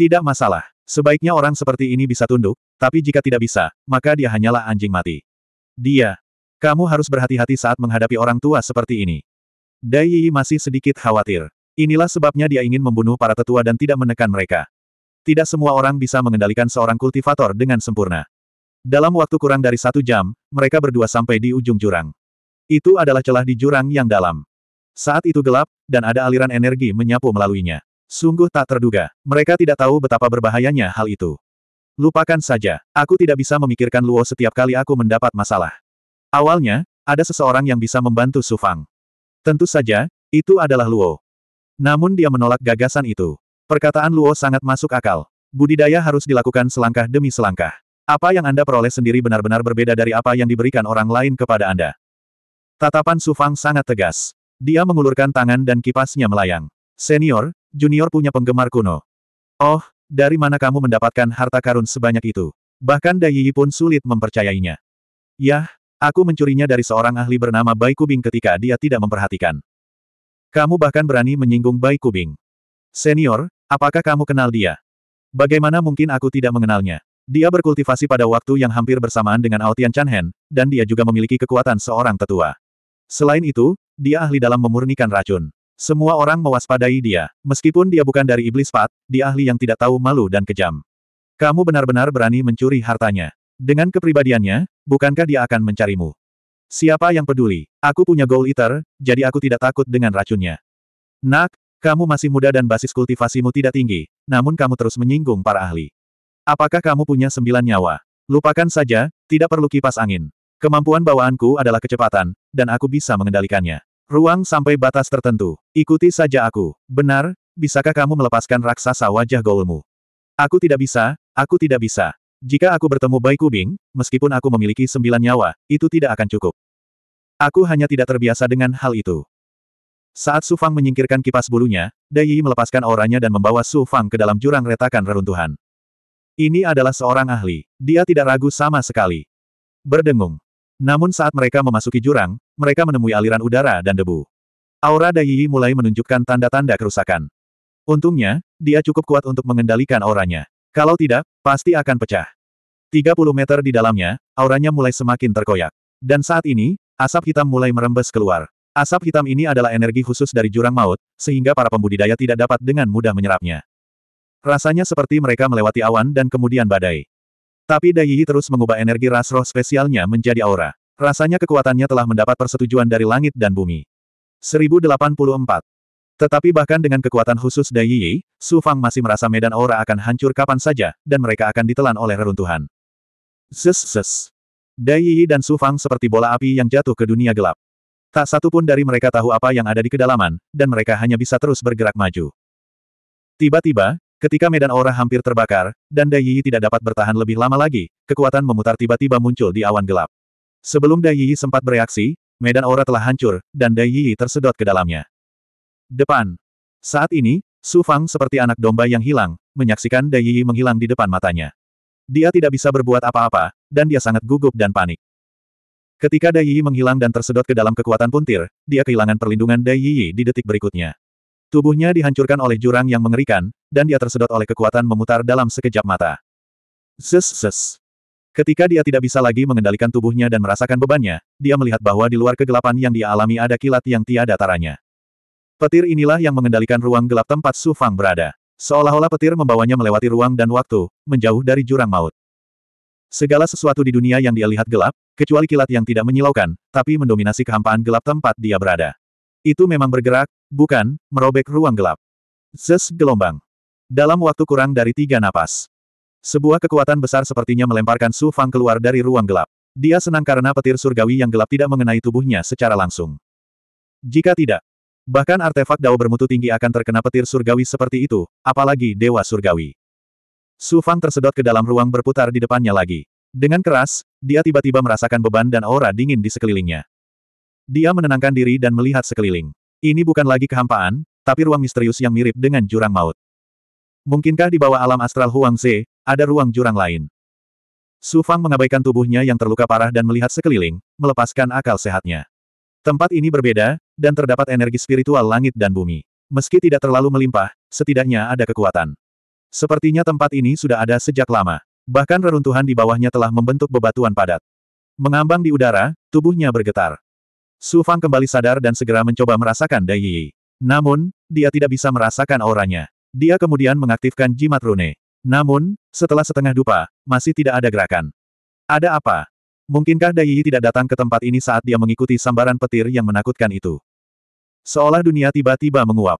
Tidak masalah. Sebaiknya orang seperti ini bisa tunduk, tapi jika tidak bisa, maka dia hanyalah anjing mati. Dia. Kamu harus berhati-hati saat menghadapi orang tua seperti ini. Dai Yi masih sedikit khawatir. Inilah sebabnya dia ingin membunuh para tetua dan tidak menekan mereka. Tidak semua orang bisa mengendalikan seorang kultivator dengan sempurna. Dalam waktu kurang dari satu jam, mereka berdua sampai di ujung jurang. Itu adalah celah di jurang yang dalam. Saat itu gelap, dan ada aliran energi menyapu melaluinya. Sungguh tak terduga. Mereka tidak tahu betapa berbahayanya hal itu. Lupakan saja. Aku tidak bisa memikirkan Luo setiap kali aku mendapat masalah. Awalnya, ada seseorang yang bisa membantu Sufang. Tentu saja, itu adalah Luo. Namun dia menolak gagasan itu. Perkataan Luo sangat masuk akal. Budidaya harus dilakukan selangkah demi selangkah. Apa yang Anda peroleh sendiri benar-benar berbeda dari apa yang diberikan orang lain kepada Anda. Tatapan Sufang sangat tegas. Dia mengulurkan tangan dan kipasnya melayang. Senior, Junior punya penggemar kuno. Oh, dari mana kamu mendapatkan harta karun sebanyak itu? Bahkan Dayi pun sulit mempercayainya. Yah, aku mencurinya dari seorang ahli bernama Bai Kubing ketika dia tidak memperhatikan. Kamu bahkan berani menyinggung Bai Kubing. Senior, apakah kamu kenal dia? Bagaimana mungkin aku tidak mengenalnya? Dia berkultivasi pada waktu yang hampir bersamaan dengan Aotian Chanhen, dan dia juga memiliki kekuatan seorang tetua. Selain itu, dia ahli dalam memurnikan racun. Semua orang mewaspadai dia, meskipun dia bukan dari iblis Fat, di ahli yang tidak tahu malu dan kejam. Kamu benar-benar berani mencuri hartanya. Dengan kepribadiannya, bukankah dia akan mencarimu? Siapa yang peduli? Aku punya goal eater, jadi aku tidak takut dengan racunnya. Nak, kamu masih muda dan basis kultivasimu tidak tinggi, namun kamu terus menyinggung para ahli. Apakah kamu punya sembilan nyawa? Lupakan saja, tidak perlu kipas angin. Kemampuan bawaanku adalah kecepatan, dan aku bisa mengendalikannya. Ruang sampai batas tertentu. Ikuti saja aku. Benar, bisakah kamu melepaskan raksasa wajah gaulmu? Aku tidak bisa, aku tidak bisa. Jika aku bertemu Bai Kubing, meskipun aku memiliki sembilan nyawa, itu tidak akan cukup. Aku hanya tidak terbiasa dengan hal itu. Saat Su Fang menyingkirkan kipas bulunya, Dai Yi melepaskan auranya dan membawa Su Fang ke dalam jurang retakan reruntuhan. Ini adalah seorang ahli. Dia tidak ragu sama sekali. Berdengung. Namun saat mereka memasuki jurang, mereka menemui aliran udara dan debu. Aura Daiyi mulai menunjukkan tanda-tanda kerusakan. Untungnya, dia cukup kuat untuk mengendalikan auranya. Kalau tidak, pasti akan pecah. 30 meter di dalamnya, auranya mulai semakin terkoyak. Dan saat ini, asap hitam mulai merembes keluar. Asap hitam ini adalah energi khusus dari jurang maut, sehingga para pembudidaya tidak dapat dengan mudah menyerapnya. Rasanya seperti mereka melewati awan dan kemudian badai. Tapi Dai Yi terus mengubah energi ras roh spesialnya menjadi aura. Rasanya kekuatannya telah mendapat persetujuan dari langit dan bumi. 1084. Tetapi bahkan dengan kekuatan khusus Dai Yi, Su Fang masih merasa medan aura akan hancur kapan saja, dan mereka akan ditelan oleh reruntuhan. Zes zes. Dai Yi dan Su Fang seperti bola api yang jatuh ke dunia gelap. Tak satu pun dari mereka tahu apa yang ada di kedalaman, dan mereka hanya bisa terus bergerak maju. Tiba-tiba, Ketika medan aura hampir terbakar, dan Dai Yi tidak dapat bertahan lebih lama lagi, kekuatan memutar tiba-tiba muncul di awan gelap. Sebelum Dai Yi sempat bereaksi, medan aura telah hancur, dan Dai Yi tersedot ke dalamnya. Depan. Saat ini, Su Fang seperti anak domba yang hilang, menyaksikan Dai Yi menghilang di depan matanya. Dia tidak bisa berbuat apa-apa, dan dia sangat gugup dan panik. Ketika Dai Yi menghilang dan tersedot ke dalam kekuatan puntir, dia kehilangan perlindungan Dai Yi di detik berikutnya. Tubuhnya dihancurkan oleh jurang yang mengerikan, dan dia tersedot oleh kekuatan memutar dalam sekejap mata. Zes zes. Ketika dia tidak bisa lagi mengendalikan tubuhnya dan merasakan bebannya, dia melihat bahwa di luar kegelapan yang dia alami ada kilat yang tiada taranya. Petir inilah yang mengendalikan ruang gelap tempat Su Fang berada. Seolah-olah petir membawanya melewati ruang dan waktu, menjauh dari jurang maut. Segala sesuatu di dunia yang dia lihat gelap, kecuali kilat yang tidak menyilaukan, tapi mendominasi kehampaan gelap tempat dia berada. Itu memang bergerak, bukan, merobek ruang gelap. Zes gelombang. Dalam waktu kurang dari tiga napas. Sebuah kekuatan besar sepertinya melemparkan Su Fang keluar dari ruang gelap. Dia senang karena petir surgawi yang gelap tidak mengenai tubuhnya secara langsung. Jika tidak, bahkan artefak dao bermutu tinggi akan terkena petir surgawi seperti itu, apalagi dewa surgawi. Su Fang tersedot ke dalam ruang berputar di depannya lagi. Dengan keras, dia tiba-tiba merasakan beban dan aura dingin di sekelilingnya. Dia menenangkan diri dan melihat sekeliling. Ini bukan lagi kehampaan, tapi ruang misterius yang mirip dengan jurang maut. Mungkinkah di bawah alam astral Huang Ze, ada ruang jurang lain? Su Fang mengabaikan tubuhnya yang terluka parah dan melihat sekeliling, melepaskan akal sehatnya. Tempat ini berbeda, dan terdapat energi spiritual langit dan bumi. Meski tidak terlalu melimpah, setidaknya ada kekuatan. Sepertinya tempat ini sudah ada sejak lama. Bahkan reruntuhan di bawahnya telah membentuk bebatuan padat. Mengambang di udara, tubuhnya bergetar. Su Fang kembali sadar dan segera mencoba merasakan Dai Yi. Namun, dia tidak bisa merasakan auranya. Dia kemudian mengaktifkan jimat rune. Namun, setelah setengah dupa, masih tidak ada gerakan. Ada apa? Mungkinkah Yi tidak datang ke tempat ini saat dia mengikuti sambaran petir yang menakutkan itu? Seolah dunia tiba-tiba menguap.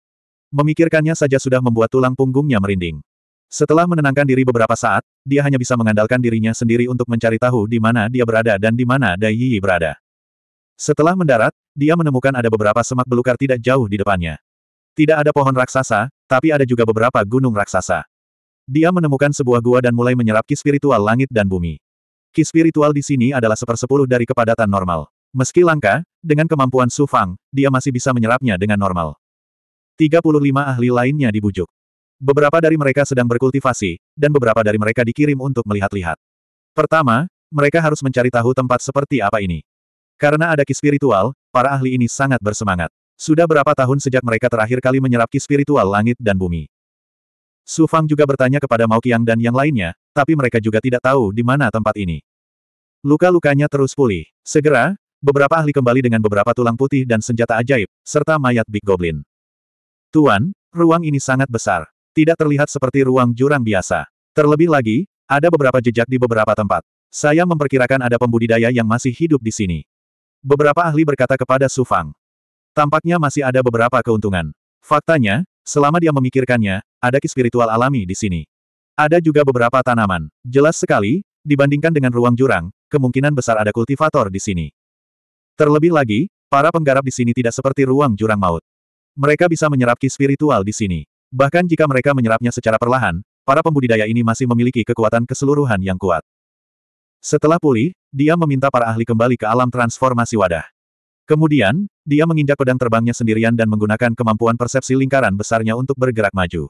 Memikirkannya saja sudah membuat tulang punggungnya merinding. Setelah menenangkan diri beberapa saat, dia hanya bisa mengandalkan dirinya sendiri untuk mencari tahu di mana dia berada dan di mana Dai Yi berada. Setelah mendarat, dia menemukan ada beberapa semak belukar tidak jauh di depannya. Tidak ada pohon raksasa, tapi ada juga beberapa gunung raksasa. Dia menemukan sebuah gua dan mulai menyerap ki spiritual langit dan bumi. Ki spiritual di sini adalah sepersepuluh dari kepadatan normal. Meski langka, dengan kemampuan Su Fang, dia masih bisa menyerapnya dengan normal. 35 ahli lainnya dibujuk. Beberapa dari mereka sedang berkultivasi, dan beberapa dari mereka dikirim untuk melihat-lihat. Pertama, mereka harus mencari tahu tempat seperti apa ini. Karena ada ki spiritual, para ahli ini sangat bersemangat. Sudah berapa tahun sejak mereka terakhir kali menyerap ki spiritual langit dan bumi. Su Fang juga bertanya kepada Mao Qiang dan yang lainnya, tapi mereka juga tidak tahu di mana tempat ini. Luka-lukanya terus pulih. Segera, beberapa ahli kembali dengan beberapa tulang putih dan senjata ajaib, serta mayat Big Goblin. Tuan, ruang ini sangat besar. Tidak terlihat seperti ruang jurang biasa. Terlebih lagi, ada beberapa jejak di beberapa tempat. Saya memperkirakan ada pembudidaya yang masih hidup di sini. Beberapa ahli berkata kepada Su Fang. Tampaknya masih ada beberapa keuntungan. Faktanya, selama dia memikirkannya, ada ki spiritual alami di sini. Ada juga beberapa tanaman. Jelas sekali, dibandingkan dengan ruang jurang, kemungkinan besar ada kultivator di sini. Terlebih lagi, para penggarap di sini tidak seperti ruang jurang maut. Mereka bisa menyerap ki spiritual di sini. Bahkan jika mereka menyerapnya secara perlahan, para pembudidaya ini masih memiliki kekuatan keseluruhan yang kuat. Setelah pulih, dia meminta para ahli kembali ke alam transformasi wadah. Kemudian, dia menginjak pedang terbangnya sendirian dan menggunakan kemampuan persepsi lingkaran besarnya untuk bergerak maju.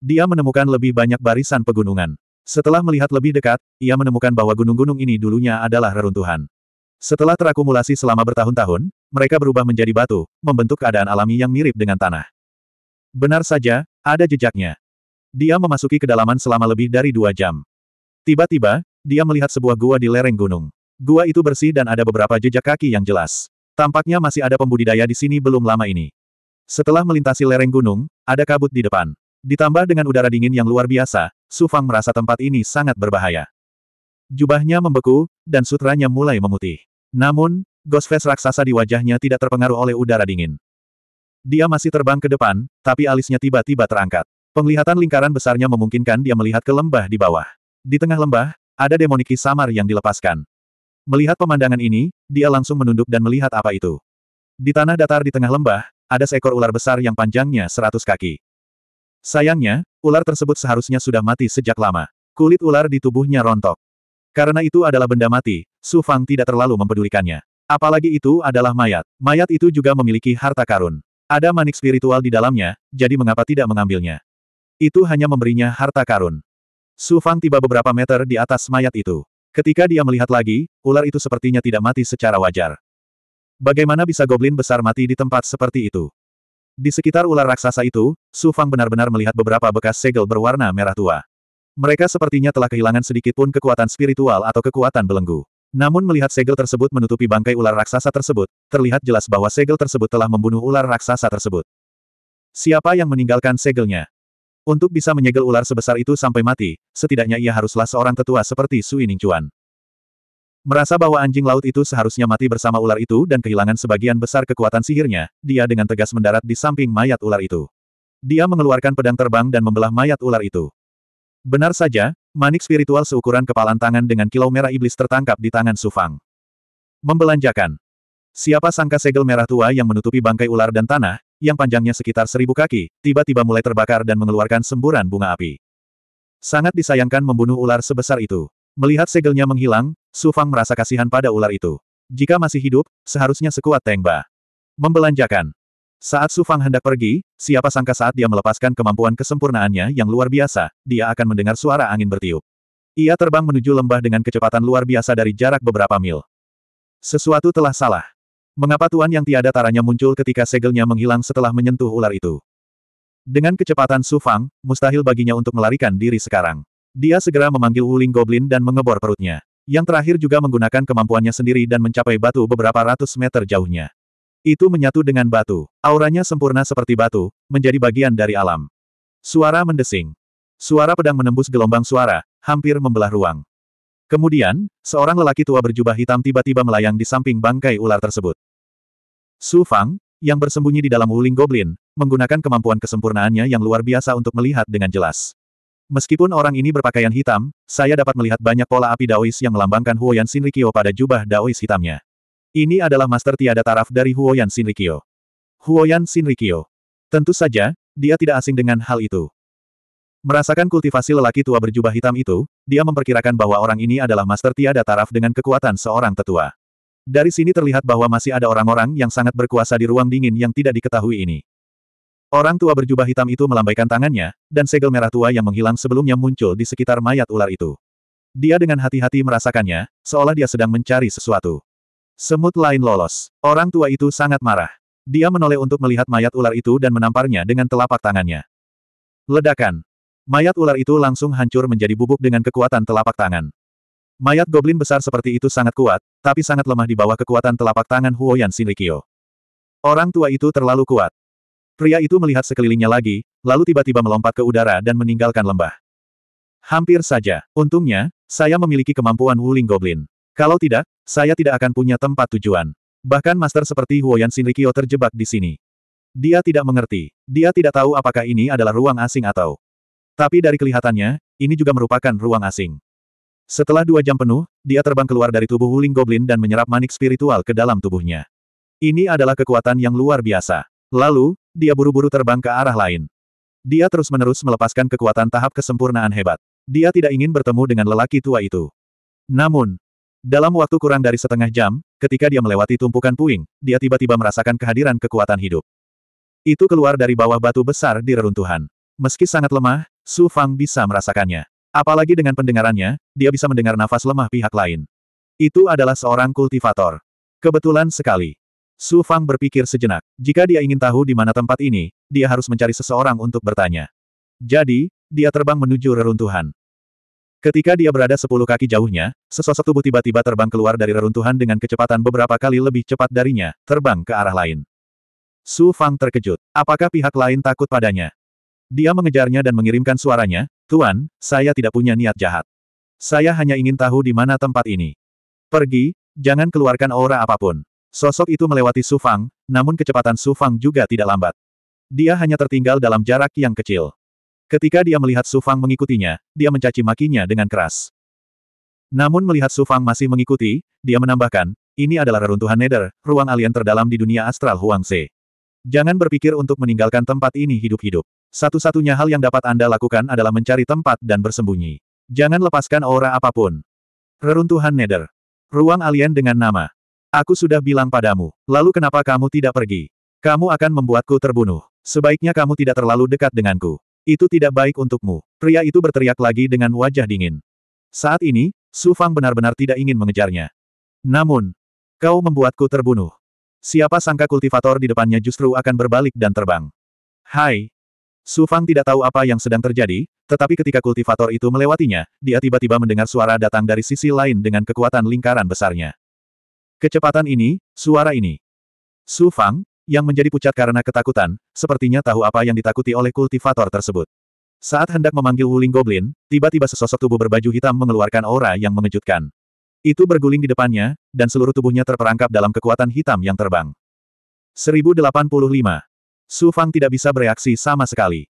Dia menemukan lebih banyak barisan pegunungan. Setelah melihat lebih dekat, ia menemukan bahwa gunung-gunung ini dulunya adalah reruntuhan. Setelah terakumulasi selama bertahun-tahun, mereka berubah menjadi batu, membentuk keadaan alami yang mirip dengan tanah. Benar saja, ada jejaknya. Dia memasuki kedalaman selama lebih dari dua jam. Tiba-tiba, dia melihat sebuah gua di lereng gunung. Gua itu bersih dan ada beberapa jejak kaki yang jelas. Tampaknya masih ada pembudidaya di sini belum lama ini. Setelah melintasi lereng gunung, ada kabut di depan. Ditambah dengan udara dingin yang luar biasa, Su Fang merasa tempat ini sangat berbahaya. Jubahnya membeku, dan sutranya mulai memutih. Namun, ghost face raksasa di wajahnya tidak terpengaruh oleh udara dingin. Dia masih terbang ke depan, tapi alisnya tiba-tiba terangkat. Penglihatan lingkaran besarnya memungkinkan dia melihat ke lembah di bawah. Di tengah lembah, ada demoniki samar yang dilepaskan. Melihat pemandangan ini, dia langsung menunduk dan melihat apa itu. Di tanah datar di tengah lembah, ada seekor ular besar yang panjangnya seratus kaki. Sayangnya, ular tersebut seharusnya sudah mati sejak lama. Kulit ular di tubuhnya rontok. Karena itu adalah benda mati, Su Fang tidak terlalu mempedulikannya. Apalagi itu adalah mayat. Mayat itu juga memiliki harta karun. Ada manik spiritual di dalamnya, jadi mengapa tidak mengambilnya? Itu hanya memberinya harta karun. Su Fang tiba beberapa meter di atas mayat itu. Ketika dia melihat lagi, ular itu sepertinya tidak mati secara wajar. Bagaimana bisa goblin besar mati di tempat seperti itu? Di sekitar ular raksasa itu, Su Fang benar-benar melihat beberapa bekas segel berwarna merah tua. Mereka sepertinya telah kehilangan sedikit pun kekuatan spiritual atau kekuatan belenggu. Namun melihat segel tersebut menutupi bangkai ular raksasa tersebut, terlihat jelas bahwa segel tersebut telah membunuh ular raksasa tersebut. Siapa yang meninggalkan segelnya? Untuk bisa menyegel ular sebesar itu sampai mati, setidaknya ia haruslah seorang tetua seperti Sui Ningcuan. Merasa bahwa anjing laut itu seharusnya mati bersama ular itu dan kehilangan sebagian besar kekuatan sihirnya, dia dengan tegas mendarat di samping mayat ular itu. Dia mengeluarkan pedang terbang dan membelah mayat ular itu. Benar saja, manik spiritual seukuran kepalan tangan dengan kilau merah iblis tertangkap di tangan Sufang. Membelanjakan. Siapa sangka segel merah tua yang menutupi bangkai ular dan tanah, yang panjangnya sekitar seribu kaki, tiba-tiba mulai terbakar dan mengeluarkan semburan bunga api. Sangat disayangkan membunuh ular sebesar itu. Melihat segelnya menghilang, Su Fang merasa kasihan pada ular itu. Jika masih hidup, seharusnya sekuat Tengba. Membelanjakan. Saat Su Fang hendak pergi, siapa sangka saat dia melepaskan kemampuan kesempurnaannya yang luar biasa, dia akan mendengar suara angin bertiup. Ia terbang menuju lembah dengan kecepatan luar biasa dari jarak beberapa mil. Sesuatu telah salah. Mengapa Tuan yang tiada taranya muncul ketika segelnya menghilang setelah menyentuh ular itu? Dengan kecepatan Su Fang, mustahil baginya untuk melarikan diri sekarang. Dia segera memanggil Wuling Goblin dan mengebor perutnya. Yang terakhir juga menggunakan kemampuannya sendiri dan mencapai batu beberapa ratus meter jauhnya. Itu menyatu dengan batu. Auranya sempurna seperti batu, menjadi bagian dari alam. Suara mendesing. Suara pedang menembus gelombang suara, hampir membelah ruang. Kemudian, seorang lelaki tua berjubah hitam tiba-tiba melayang di samping bangkai ular tersebut. Su Fang, yang bersembunyi di dalam Wuling Goblin, menggunakan kemampuan kesempurnaannya yang luar biasa untuk melihat dengan jelas. Meskipun orang ini berpakaian hitam, saya dapat melihat banyak pola api Daois yang melambangkan Huoyan Shinrikyo pada jubah Daois hitamnya. Ini adalah master tiada taraf dari Huoyan Shinrikyo. Huoyan Shinrikyo. Tentu saja, dia tidak asing dengan hal itu. Merasakan kultivasi lelaki tua berjubah hitam itu, dia memperkirakan bahwa orang ini adalah master tiada taraf dengan kekuatan seorang tetua. Dari sini terlihat bahwa masih ada orang-orang yang sangat berkuasa di ruang dingin yang tidak diketahui ini. Orang tua berjubah hitam itu melambaikan tangannya, dan segel merah tua yang menghilang sebelumnya muncul di sekitar mayat ular itu. Dia dengan hati-hati merasakannya, seolah dia sedang mencari sesuatu. Semut lain lolos. Orang tua itu sangat marah. Dia menoleh untuk melihat mayat ular itu dan menamparnya dengan telapak tangannya. Ledakan. Mayat ular itu langsung hancur menjadi bubuk dengan kekuatan telapak tangan. Mayat goblin besar seperti itu sangat kuat, tapi sangat lemah di bawah kekuatan telapak tangan Huoyan Shinrikyo. Orang tua itu terlalu kuat. Pria itu melihat sekelilingnya lagi, lalu tiba-tiba melompat ke udara dan meninggalkan lembah. Hampir saja, untungnya, saya memiliki kemampuan Wuling Goblin. Kalau tidak, saya tidak akan punya tempat tujuan. Bahkan master seperti Huoyan Shinrikyo terjebak di sini. Dia tidak mengerti. Dia tidak tahu apakah ini adalah ruang asing atau... Tapi dari kelihatannya, ini juga merupakan ruang asing. Setelah dua jam penuh, dia terbang keluar dari tubuh Wuling Goblin dan menyerap manik spiritual ke dalam tubuhnya. Ini adalah kekuatan yang luar biasa. Lalu, dia buru-buru terbang ke arah lain. Dia terus-menerus melepaskan kekuatan tahap kesempurnaan hebat. Dia tidak ingin bertemu dengan lelaki tua itu. Namun, dalam waktu kurang dari setengah jam, ketika dia melewati tumpukan puing, dia tiba-tiba merasakan kehadiran kekuatan hidup. Itu keluar dari bawah batu besar di reruntuhan. Meski sangat lemah, Su Fang bisa merasakannya. Apalagi dengan pendengarannya, dia bisa mendengar nafas lemah pihak lain. Itu adalah seorang kultivator. Kebetulan sekali. Su Fang berpikir sejenak. Jika dia ingin tahu di mana tempat ini, dia harus mencari seseorang untuk bertanya. Jadi, dia terbang menuju reruntuhan. Ketika dia berada sepuluh kaki jauhnya, sesosok tubuh tiba-tiba terbang keluar dari reruntuhan dengan kecepatan beberapa kali lebih cepat darinya, terbang ke arah lain. Su Fang terkejut. Apakah pihak lain takut padanya? Dia mengejarnya dan mengirimkan suaranya, Tuan, saya tidak punya niat jahat. Saya hanya ingin tahu di mana tempat ini. Pergi, jangan keluarkan aura apapun. Sosok itu melewati Sufang, namun kecepatan Sufang juga tidak lambat. Dia hanya tertinggal dalam jarak yang kecil. Ketika dia melihat Sufang mengikutinya, dia mencaci makinya dengan keras. Namun melihat Sufang masih mengikuti, dia menambahkan, ini adalah reruntuhan Nether, ruang alien terdalam di dunia astral Se. Jangan berpikir untuk meninggalkan tempat ini hidup-hidup. Satu-satunya hal yang dapat Anda lakukan adalah mencari tempat dan bersembunyi. Jangan lepaskan aura apapun. Reruntuhan Nether. Ruang alien dengan nama. Aku sudah bilang padamu, lalu kenapa kamu tidak pergi? Kamu akan membuatku terbunuh. Sebaiknya kamu tidak terlalu dekat denganku. Itu tidak baik untukmu. Pria itu berteriak lagi dengan wajah dingin. Saat ini, Su Fang benar-benar tidak ingin mengejarnya. Namun, kau membuatku terbunuh. Siapa sangka kultivator di depannya justru akan berbalik dan terbang. Hai, Su Fang tidak tahu apa yang sedang terjadi, tetapi ketika kultivator itu melewatinya, dia tiba-tiba mendengar suara datang dari sisi lain dengan kekuatan lingkaran besarnya. Kecepatan ini, suara ini. Su Fang, yang menjadi pucat karena ketakutan, sepertinya tahu apa yang ditakuti oleh kultivator tersebut. Saat hendak memanggil Wuling Goblin, tiba-tiba sesosok tubuh berbaju hitam mengeluarkan aura yang mengejutkan. Itu berguling di depannya, dan seluruh tubuhnya terperangkap dalam kekuatan hitam yang terbang. 1085 Su Fang tidak bisa bereaksi sama sekali.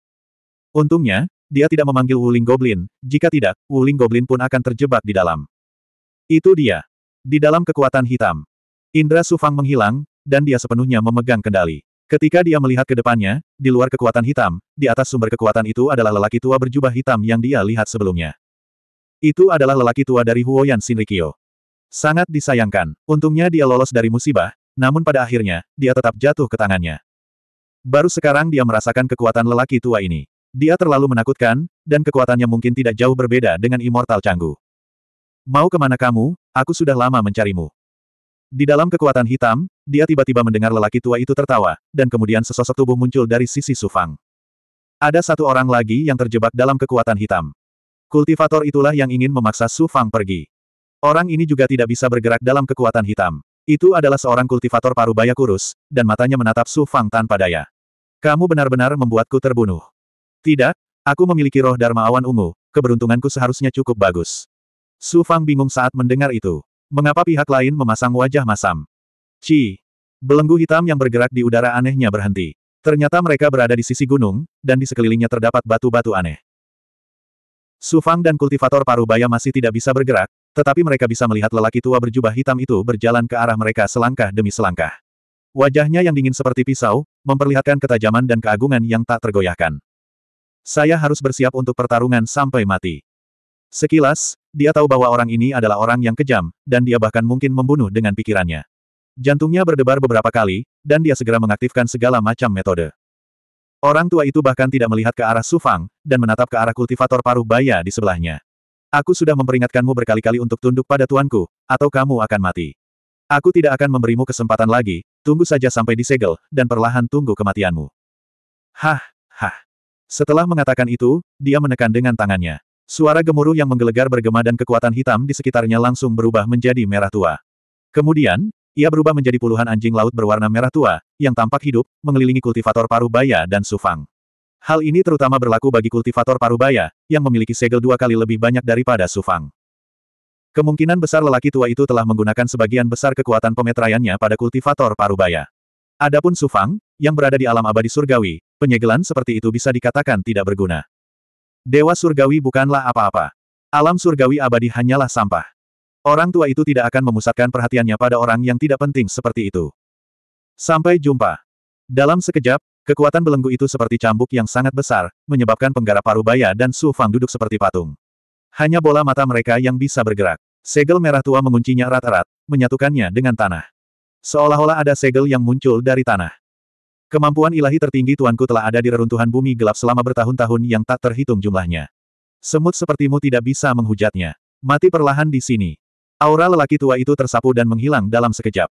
Untungnya, dia tidak memanggil Wuling Goblin, jika tidak, Wuling Goblin pun akan terjebak di dalam. Itu dia. Di dalam kekuatan hitam. Indra Su Fang menghilang, dan dia sepenuhnya memegang kendali. Ketika dia melihat ke depannya, di luar kekuatan hitam, di atas sumber kekuatan itu adalah lelaki tua berjubah hitam yang dia lihat sebelumnya. Itu adalah lelaki tua dari Huoyan Shinrikyo. Sangat disayangkan, untungnya dia lolos dari musibah, namun pada akhirnya, dia tetap jatuh ke tangannya. Baru sekarang dia merasakan kekuatan lelaki tua ini. Dia terlalu menakutkan, dan kekuatannya mungkin tidak jauh berbeda dengan Immortal Canggu. Mau kemana kamu, aku sudah lama mencarimu. Di dalam kekuatan hitam, dia tiba-tiba mendengar lelaki tua itu tertawa, dan kemudian sesosok tubuh muncul dari sisi Sufang. Ada satu orang lagi yang terjebak dalam kekuatan hitam. Kultivator itulah yang ingin memaksa Sufang pergi. Orang ini juga tidak bisa bergerak dalam kekuatan hitam. Itu adalah seorang kultivator parubaya kurus, dan matanya menatap Sufang tanpa daya. Kamu benar-benar membuatku terbunuh. Tidak, aku memiliki roh Dharma Awan Ungu, keberuntunganku seharusnya cukup bagus. Su Fang bingung saat mendengar itu. Mengapa pihak lain memasang wajah masam? Ci. Belenggu hitam yang bergerak di udara anehnya berhenti. Ternyata mereka berada di sisi gunung, dan di sekelilingnya terdapat batu-batu aneh. Su Fang dan kultivator Parubaya masih tidak bisa bergerak, tetapi mereka bisa melihat lelaki tua berjubah hitam itu berjalan ke arah mereka selangkah demi selangkah. Wajahnya yang dingin seperti pisau, memperlihatkan ketajaman dan keagungan yang tak tergoyahkan. Saya harus bersiap untuk pertarungan sampai mati. Sekilas, dia tahu bahwa orang ini adalah orang yang kejam, dan dia bahkan mungkin membunuh dengan pikirannya. Jantungnya berdebar beberapa kali, dan dia segera mengaktifkan segala macam metode. Orang tua itu bahkan tidak melihat ke arah Sufang, dan menatap ke arah kultivator paruh baya di sebelahnya. Aku sudah memperingatkanmu berkali-kali untuk tunduk pada tuanku, atau kamu akan mati. Aku tidak akan memberimu kesempatan lagi, tunggu saja sampai disegel, dan perlahan tunggu kematianmu. Hah, hah. Setelah mengatakan itu, dia menekan dengan tangannya. Suara gemuruh yang menggelegar bergema dan kekuatan hitam di sekitarnya langsung berubah menjadi merah tua. Kemudian, ia berubah menjadi puluhan anjing laut berwarna merah tua, yang tampak hidup, mengelilingi kultivator parubaya dan sufang. Hal ini terutama berlaku bagi kultivator parubaya, yang memiliki segel dua kali lebih banyak daripada sufang. Kemungkinan besar lelaki tua itu telah menggunakan sebagian besar kekuatan pemetraiannya pada kultivator parubaya. Adapun Sufang, yang berada di alam abadi surgawi, penyegelan seperti itu bisa dikatakan tidak berguna. Dewa surgawi bukanlah apa-apa. Alam surgawi abadi hanyalah sampah. Orang tua itu tidak akan memusatkan perhatiannya pada orang yang tidak penting seperti itu. Sampai jumpa. Dalam sekejap, kekuatan belenggu itu seperti cambuk yang sangat besar, menyebabkan penggarap parubaya dan Sufang duduk seperti patung. Hanya bola mata mereka yang bisa bergerak. Segel merah tua menguncinya erat-erat, menyatukannya dengan tanah. Seolah-olah ada segel yang muncul dari tanah. Kemampuan ilahi tertinggi tuanku telah ada di reruntuhan bumi gelap selama bertahun-tahun yang tak terhitung jumlahnya. Semut sepertimu tidak bisa menghujatnya. Mati perlahan di sini. Aura lelaki tua itu tersapu dan menghilang dalam sekejap.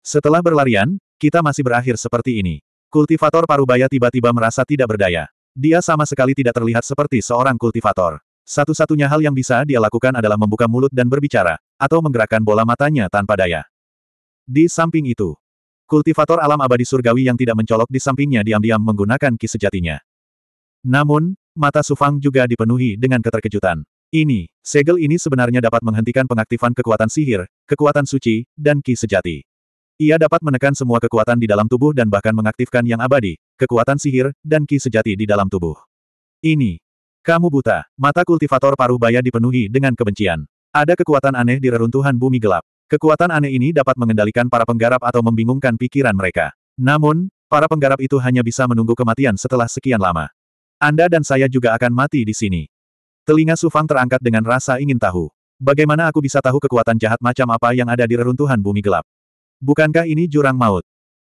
Setelah berlarian, kita masih berakhir seperti ini. Kultivator parubaya tiba-tiba merasa tidak berdaya. Dia sama sekali tidak terlihat seperti seorang kultivator. Satu-satunya hal yang bisa dia lakukan adalah membuka mulut dan berbicara, atau menggerakkan bola matanya tanpa daya. Di samping itu, kultivator alam abadi surgawi yang tidak mencolok di sampingnya diam-diam menggunakan ki sejatinya. Namun, mata Sufang juga dipenuhi dengan keterkejutan. Ini, segel ini sebenarnya dapat menghentikan pengaktifan kekuatan sihir, kekuatan suci, dan ki sejati. Ia dapat menekan semua kekuatan di dalam tubuh dan bahkan mengaktifkan yang abadi, kekuatan sihir, dan ki sejati di dalam tubuh. Ini, kamu buta. Mata kultivator paruh Baya dipenuhi dengan kebencian. Ada kekuatan aneh di reruntuhan bumi gelap. Kekuatan aneh ini dapat mengendalikan para penggarap atau membingungkan pikiran mereka. Namun, para penggarap itu hanya bisa menunggu kematian setelah sekian lama. Anda dan saya juga akan mati di sini. Telinga Sufang terangkat dengan rasa ingin tahu. Bagaimana aku bisa tahu kekuatan jahat macam apa yang ada di reruntuhan bumi gelap? Bukankah ini jurang maut?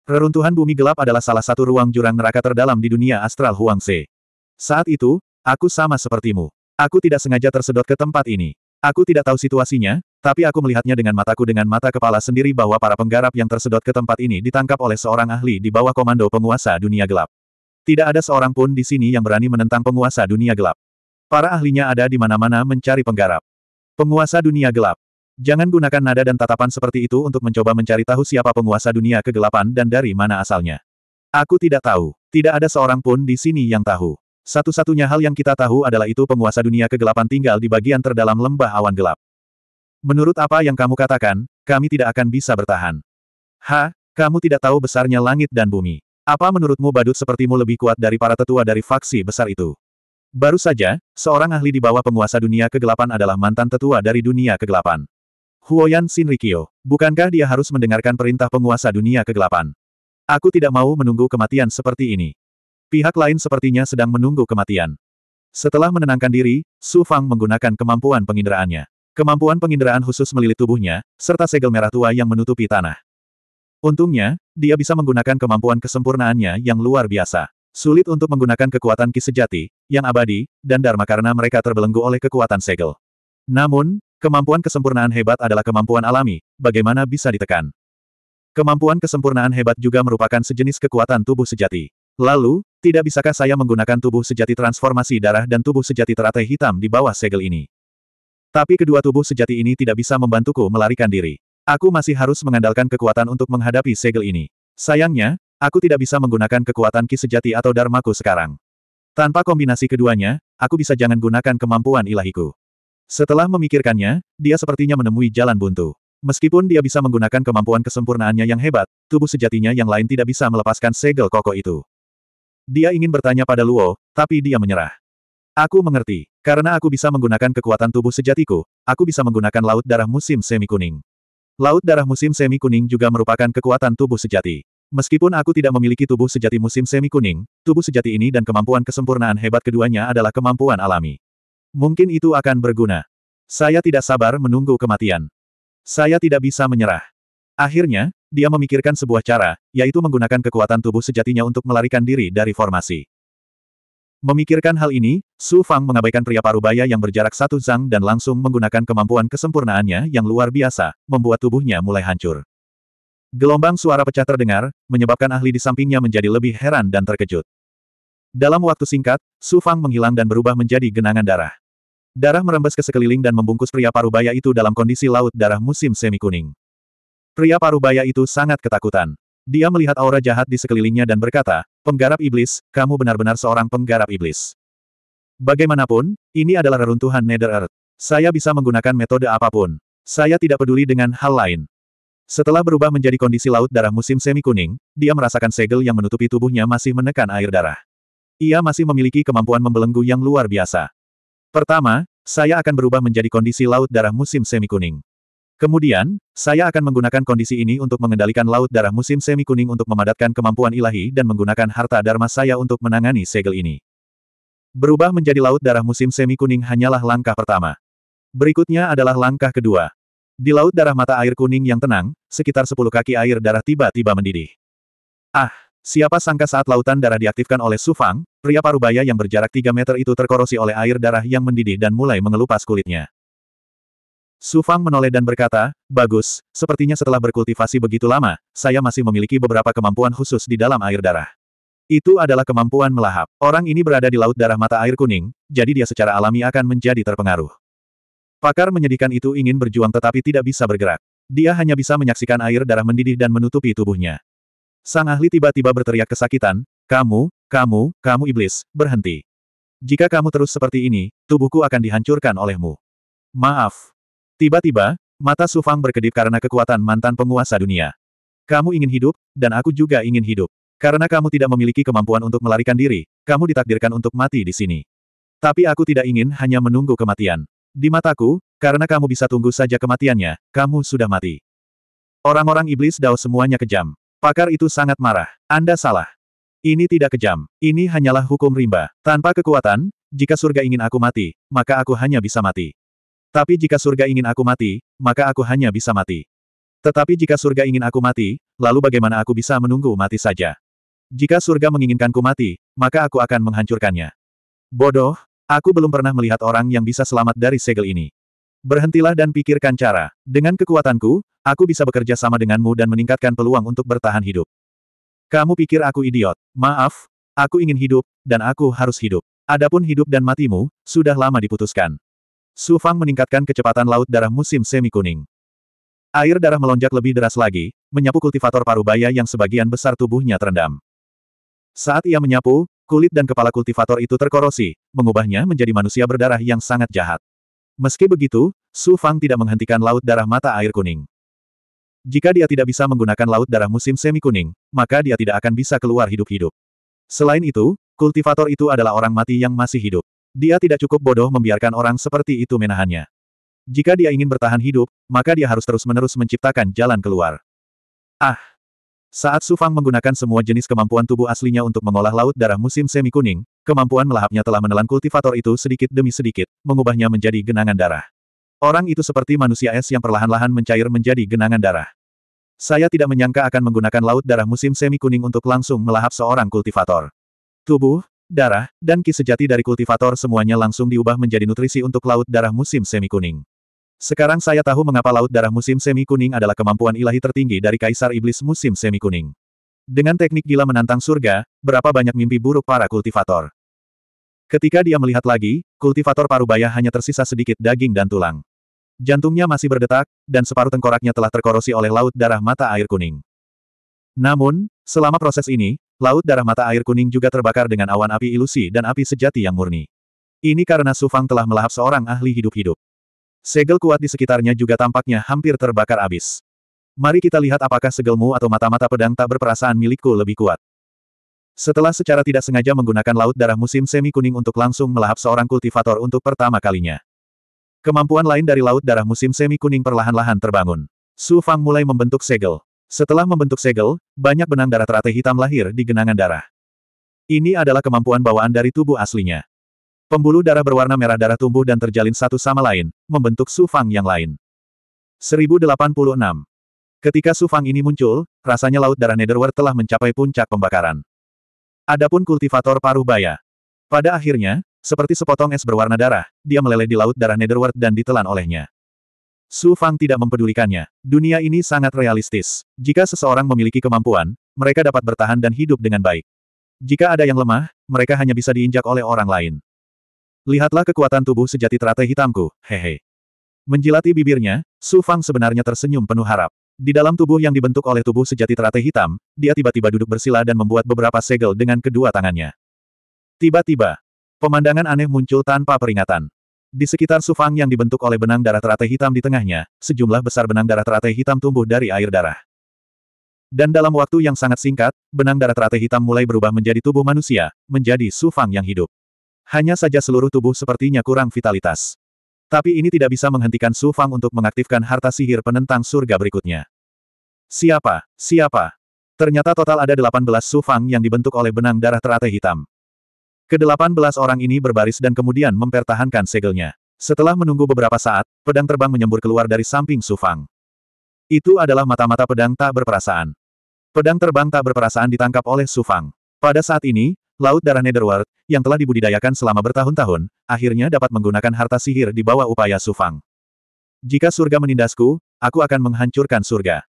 Reruntuhan bumi gelap adalah salah satu ruang jurang neraka terdalam di dunia astral Huangse. Saat itu, Aku sama sepertimu. Aku tidak sengaja tersedot ke tempat ini. Aku tidak tahu situasinya, tapi aku melihatnya dengan mataku dengan mata kepala sendiri bahwa para penggarap yang tersedot ke tempat ini ditangkap oleh seorang ahli di bawah komando penguasa dunia gelap. Tidak ada seorang pun di sini yang berani menentang penguasa dunia gelap. Para ahlinya ada di mana-mana mencari penggarap. Penguasa dunia gelap. Jangan gunakan nada dan tatapan seperti itu untuk mencoba mencari tahu siapa penguasa dunia kegelapan dan dari mana asalnya. Aku tidak tahu. Tidak ada seorang pun di sini yang tahu. Satu-satunya hal yang kita tahu adalah itu penguasa dunia kegelapan tinggal di bagian terdalam lembah awan gelap. Menurut apa yang kamu katakan, kami tidak akan bisa bertahan. Ha, kamu tidak tahu besarnya langit dan bumi. Apa menurutmu badut sepertimu lebih kuat dari para tetua dari faksi besar itu? Baru saja, seorang ahli di bawah penguasa dunia kegelapan adalah mantan tetua dari dunia kegelapan. Huoyan Shinrikyo, bukankah dia harus mendengarkan perintah penguasa dunia kegelapan? Aku tidak mau menunggu kematian seperti ini. Pihak lain sepertinya sedang menunggu kematian. Setelah menenangkan diri, Su Fang menggunakan kemampuan penginderaannya. Kemampuan penginderaan khusus melilit tubuhnya, serta segel merah tua yang menutupi tanah. Untungnya, dia bisa menggunakan kemampuan kesempurnaannya yang luar biasa. Sulit untuk menggunakan kekuatan ki sejati, yang abadi, dan dharma karena mereka terbelenggu oleh kekuatan segel. Namun, kemampuan kesempurnaan hebat adalah kemampuan alami, bagaimana bisa ditekan. Kemampuan kesempurnaan hebat juga merupakan sejenis kekuatan tubuh sejati. Lalu, tidak bisakah saya menggunakan tubuh sejati transformasi darah dan tubuh sejati teratai hitam di bawah segel ini? Tapi kedua tubuh sejati ini tidak bisa membantuku melarikan diri. Aku masih harus mengandalkan kekuatan untuk menghadapi segel ini. Sayangnya, aku tidak bisa menggunakan kekuatan ki sejati atau darmaku sekarang. Tanpa kombinasi keduanya, aku bisa jangan gunakan kemampuan ilahiku. Setelah memikirkannya, dia sepertinya menemui jalan buntu. Meskipun dia bisa menggunakan kemampuan kesempurnaannya yang hebat, tubuh sejatinya yang lain tidak bisa melepaskan segel koko itu. Dia ingin bertanya pada Luo, tapi dia menyerah. Aku mengerti. Karena aku bisa menggunakan kekuatan tubuh sejatiku, aku bisa menggunakan laut darah musim semi kuning. Laut darah musim semi kuning juga merupakan kekuatan tubuh sejati. Meskipun aku tidak memiliki tubuh sejati musim semi kuning, tubuh sejati ini dan kemampuan kesempurnaan hebat keduanya adalah kemampuan alami. Mungkin itu akan berguna. Saya tidak sabar menunggu kematian. Saya tidak bisa menyerah. Akhirnya, dia memikirkan sebuah cara, yaitu menggunakan kekuatan tubuh sejatinya untuk melarikan diri dari formasi. Memikirkan hal ini, Su Fang mengabaikan pria parubaya yang berjarak satu zang dan langsung menggunakan kemampuan kesempurnaannya yang luar biasa, membuat tubuhnya mulai hancur. Gelombang suara pecah terdengar, menyebabkan ahli di sampingnya menjadi lebih heran dan terkejut. Dalam waktu singkat, Su Fang menghilang dan berubah menjadi genangan darah. Darah merembes ke sekeliling dan membungkus pria parubaya itu dalam kondisi laut darah musim semi kuning. Pria parubaya itu sangat ketakutan. Dia melihat aura jahat di sekelilingnya dan berkata, Penggarap Iblis, kamu benar-benar seorang penggarap Iblis. Bagaimanapun, ini adalah reruntuhan Nether Earth. Saya bisa menggunakan metode apapun. Saya tidak peduli dengan hal lain. Setelah berubah menjadi kondisi laut darah musim semi kuning, dia merasakan segel yang menutupi tubuhnya masih menekan air darah. Ia masih memiliki kemampuan membelenggu yang luar biasa. Pertama, saya akan berubah menjadi kondisi laut darah musim semi kuning. Kemudian, saya akan menggunakan kondisi ini untuk mengendalikan Laut Darah Musim Semi Kuning untuk memadatkan kemampuan ilahi dan menggunakan harta Dharma saya untuk menangani segel ini. Berubah menjadi Laut Darah Musim Semi Kuning hanyalah langkah pertama. Berikutnya adalah langkah kedua. Di Laut Darah Mata Air Kuning yang tenang, sekitar 10 kaki air darah tiba-tiba mendidih. Ah, siapa sangka saat lautan darah diaktifkan oleh Sufang, pria parubaya yang berjarak 3 meter itu terkorosi oleh air darah yang mendidih dan mulai mengelupas kulitnya. Su Fang menoleh dan berkata, bagus, sepertinya setelah berkultivasi begitu lama, saya masih memiliki beberapa kemampuan khusus di dalam air darah. Itu adalah kemampuan melahap. Orang ini berada di laut darah mata air kuning, jadi dia secara alami akan menjadi terpengaruh. Pakar menyedihkan itu ingin berjuang tetapi tidak bisa bergerak. Dia hanya bisa menyaksikan air darah mendidih dan menutupi tubuhnya. Sang ahli tiba-tiba berteriak kesakitan, kamu, kamu, kamu iblis, berhenti. Jika kamu terus seperti ini, tubuhku akan dihancurkan olehmu. Maaf, Tiba-tiba, mata Sufang berkedip karena kekuatan mantan penguasa dunia. Kamu ingin hidup, dan aku juga ingin hidup. Karena kamu tidak memiliki kemampuan untuk melarikan diri, kamu ditakdirkan untuk mati di sini. Tapi aku tidak ingin hanya menunggu kematian. Di mataku, karena kamu bisa tunggu saja kematiannya, kamu sudah mati. Orang-orang iblis Dao semuanya kejam. Pakar itu sangat marah. Anda salah. Ini tidak kejam. Ini hanyalah hukum rimba. Tanpa kekuatan, jika surga ingin aku mati, maka aku hanya bisa mati. Tapi jika surga ingin aku mati, maka aku hanya bisa mati. Tetapi jika surga ingin aku mati, lalu bagaimana aku bisa menunggu mati saja? Jika surga menginginkanku mati, maka aku akan menghancurkannya. Bodoh, aku belum pernah melihat orang yang bisa selamat dari segel ini. Berhentilah dan pikirkan cara. Dengan kekuatanku, aku bisa bekerja sama denganmu dan meningkatkan peluang untuk bertahan hidup. Kamu pikir aku idiot? Maaf, aku ingin hidup, dan aku harus hidup. Adapun hidup dan matimu, sudah lama diputuskan. Su Fang meningkatkan kecepatan laut darah musim semi kuning. Air darah melonjak lebih deras lagi, menyapu kultivator parubaya yang sebagian besar tubuhnya terendam. Saat ia menyapu, kulit dan kepala kultivator itu terkorosi, mengubahnya menjadi manusia berdarah yang sangat jahat. Meski begitu, Su Fang tidak menghentikan laut darah mata air kuning. Jika dia tidak bisa menggunakan laut darah musim semi kuning, maka dia tidak akan bisa keluar hidup-hidup. Selain itu, kultivator itu adalah orang mati yang masih hidup. Dia tidak cukup bodoh membiarkan orang seperti itu menahannya. Jika dia ingin bertahan hidup, maka dia harus terus-menerus menciptakan jalan keluar. Ah! Saat Sufang menggunakan semua jenis kemampuan tubuh aslinya untuk mengolah laut darah musim semi kuning, kemampuan melahapnya telah menelan kultivator itu sedikit demi sedikit, mengubahnya menjadi genangan darah. Orang itu seperti manusia es yang perlahan-lahan mencair menjadi genangan darah. Saya tidak menyangka akan menggunakan laut darah musim semi kuning untuk langsung melahap seorang kultivator. Tubuh, darah, dan ki sejati dari kultivator semuanya langsung diubah menjadi nutrisi untuk laut darah musim semi kuning. Sekarang saya tahu mengapa laut darah musim semi kuning adalah kemampuan ilahi tertinggi dari kaisar iblis musim semi kuning. Dengan teknik gila menantang surga, berapa banyak mimpi buruk para kultivator. Ketika dia melihat lagi, kultivator parubaya hanya tersisa sedikit daging dan tulang. Jantungnya masih berdetak, dan separuh tengkoraknya telah terkorosi oleh laut darah mata air kuning. Namun, selama proses ini, Laut darah mata air kuning juga terbakar dengan awan api ilusi dan api sejati yang murni. Ini karena Sufang telah melahap seorang ahli hidup-hidup. Segel kuat di sekitarnya juga tampaknya hampir terbakar abis. Mari kita lihat apakah segelmu atau mata-mata pedang tak berperasaan milikku lebih kuat. Setelah secara tidak sengaja menggunakan laut darah musim semi kuning untuk langsung melahap seorang kultivator untuk pertama kalinya. Kemampuan lain dari laut darah musim semi kuning perlahan-lahan terbangun. Su Fang mulai membentuk segel. Setelah membentuk segel, banyak benang darah teratai hitam lahir di genangan darah. Ini adalah kemampuan bawaan dari tubuh aslinya. Pembuluh darah berwarna merah darah tumbuh dan terjalin satu sama lain, membentuk sufang yang lain. 1086. Ketika sufang ini muncul, rasanya laut darah Netherworld telah mencapai puncak pembakaran. Adapun kultivator paruh baya. Pada akhirnya, seperti sepotong es berwarna darah, dia meleleh di laut darah Netherworld dan ditelan olehnya. Su Fang tidak mempedulikannya. Dunia ini sangat realistis. Jika seseorang memiliki kemampuan, mereka dapat bertahan dan hidup dengan baik. Jika ada yang lemah, mereka hanya bisa diinjak oleh orang lain. Lihatlah kekuatan tubuh sejati teratai hitamku, hehe. Menjilati bibirnya, Su Fang sebenarnya tersenyum penuh harap. Di dalam tubuh yang dibentuk oleh tubuh sejati teratai hitam, dia tiba-tiba duduk bersila dan membuat beberapa segel dengan kedua tangannya. Tiba-tiba, pemandangan aneh muncul tanpa peringatan. Di sekitar Sufang yang dibentuk oleh benang darah teratai hitam di tengahnya, sejumlah besar benang darah teratai hitam tumbuh dari air darah. Dan dalam waktu yang sangat singkat, benang darah teratai hitam mulai berubah menjadi tubuh manusia, menjadi Sufang yang hidup. Hanya saja seluruh tubuh sepertinya kurang vitalitas. Tapi ini tidak bisa menghentikan Sufang untuk mengaktifkan harta sihir penentang surga berikutnya. Siapa? Siapa? Ternyata total ada 18 Sufang yang dibentuk oleh benang darah teratai hitam. Kedelapan belas orang ini berbaris dan kemudian mempertahankan segelnya. Setelah menunggu beberapa saat, pedang terbang menyembur keluar dari samping Sufang. Itu adalah mata-mata pedang tak berperasaan. Pedang terbang tak berperasaan ditangkap oleh Sufang. Pada saat ini, Laut Darah Netherworld, yang telah dibudidayakan selama bertahun-tahun, akhirnya dapat menggunakan harta sihir di bawah upaya Sufang. Jika surga menindasku, aku akan menghancurkan surga.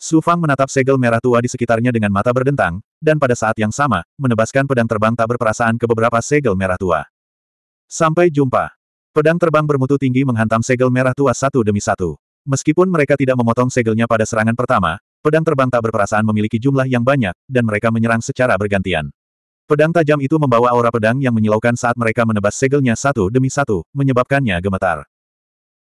Su Fang menatap segel merah tua di sekitarnya dengan mata berdentang, dan pada saat yang sama, menebaskan pedang terbang tak berperasaan ke beberapa segel merah tua. Sampai jumpa. Pedang terbang bermutu tinggi menghantam segel merah tua satu demi satu. Meskipun mereka tidak memotong segelnya pada serangan pertama, pedang terbang tak berperasaan memiliki jumlah yang banyak, dan mereka menyerang secara bergantian. Pedang tajam itu membawa aura pedang yang menyilaukan saat mereka menebas segelnya satu demi satu, menyebabkannya gemetar.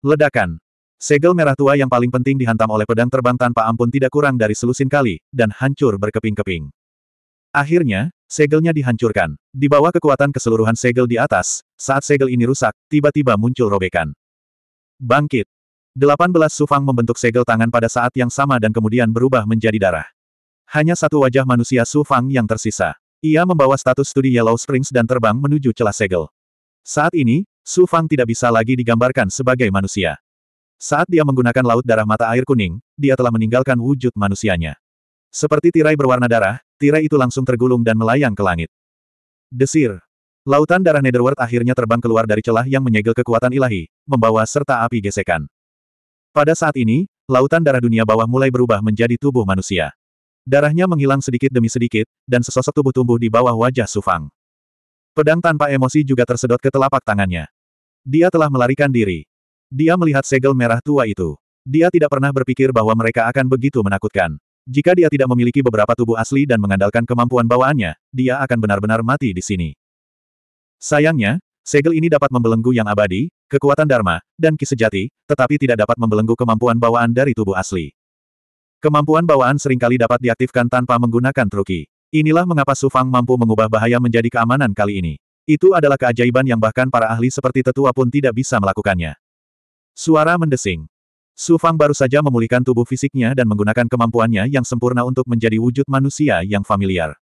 Ledakan. Segel merah tua yang paling penting dihantam oleh pedang terbang tanpa ampun tidak kurang dari selusin kali, dan hancur berkeping-keping. Akhirnya, segelnya dihancurkan. Di bawah kekuatan keseluruhan segel di atas, saat segel ini rusak, tiba-tiba muncul robekan. Bangkit! 18 sufang membentuk segel tangan pada saat yang sama dan kemudian berubah menjadi darah. Hanya satu wajah manusia sufang yang tersisa. Ia membawa status studi Yellow Springs dan terbang menuju celah segel. Saat ini, sufang tidak bisa lagi digambarkan sebagai manusia. Saat dia menggunakan laut darah mata air kuning, dia telah meninggalkan wujud manusianya. Seperti tirai berwarna darah, tirai itu langsung tergulung dan melayang ke langit. Desir. Lautan darah Netherworld akhirnya terbang keluar dari celah yang menyegel kekuatan ilahi, membawa serta api gesekan. Pada saat ini, lautan darah dunia bawah mulai berubah menjadi tubuh manusia. Darahnya menghilang sedikit demi sedikit, dan sesosok tubuh tumbuh di bawah wajah Sufang. Pedang tanpa emosi juga tersedot ke telapak tangannya. Dia telah melarikan diri. Dia melihat segel merah tua itu. Dia tidak pernah berpikir bahwa mereka akan begitu menakutkan. Jika dia tidak memiliki beberapa tubuh asli dan mengandalkan kemampuan bawaannya, dia akan benar-benar mati di sini. Sayangnya, segel ini dapat membelenggu yang abadi, kekuatan Dharma, dan ki sejati, tetapi tidak dapat membelenggu kemampuan bawaan dari tubuh asli. Kemampuan bawaan seringkali dapat diaktifkan tanpa menggunakan truki. Inilah mengapa Sufang mampu mengubah bahaya menjadi keamanan kali ini. Itu adalah keajaiban yang bahkan para ahli seperti tetua pun tidak bisa melakukannya. Suara mendesing. Su Fang baru saja memulihkan tubuh fisiknya dan menggunakan kemampuannya yang sempurna untuk menjadi wujud manusia yang familiar.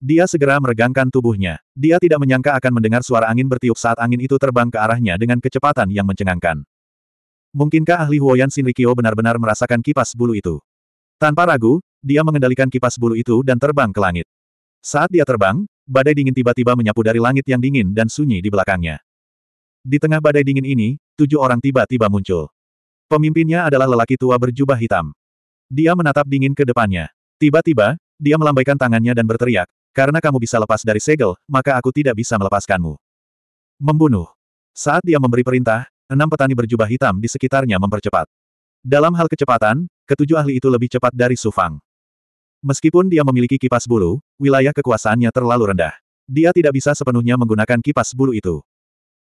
Dia segera meregangkan tubuhnya. Dia tidak menyangka akan mendengar suara angin bertiup saat angin itu terbang ke arahnya dengan kecepatan yang mencengangkan. Mungkinkah ahli Huoyan Shinrikyo benar-benar merasakan kipas bulu itu? Tanpa ragu, dia mengendalikan kipas bulu itu dan terbang ke langit. Saat dia terbang, badai dingin tiba-tiba menyapu dari langit yang dingin dan sunyi di belakangnya. Di tengah badai dingin ini, tujuh orang tiba-tiba muncul. Pemimpinnya adalah lelaki tua berjubah hitam. Dia menatap dingin ke depannya. Tiba-tiba, dia melambaikan tangannya dan berteriak, karena kamu bisa lepas dari segel, maka aku tidak bisa melepaskanmu. Membunuh. Saat dia memberi perintah, enam petani berjubah hitam di sekitarnya mempercepat. Dalam hal kecepatan, ketujuh ahli itu lebih cepat dari Sufang. Meskipun dia memiliki kipas bulu, wilayah kekuasaannya terlalu rendah. Dia tidak bisa sepenuhnya menggunakan kipas bulu itu.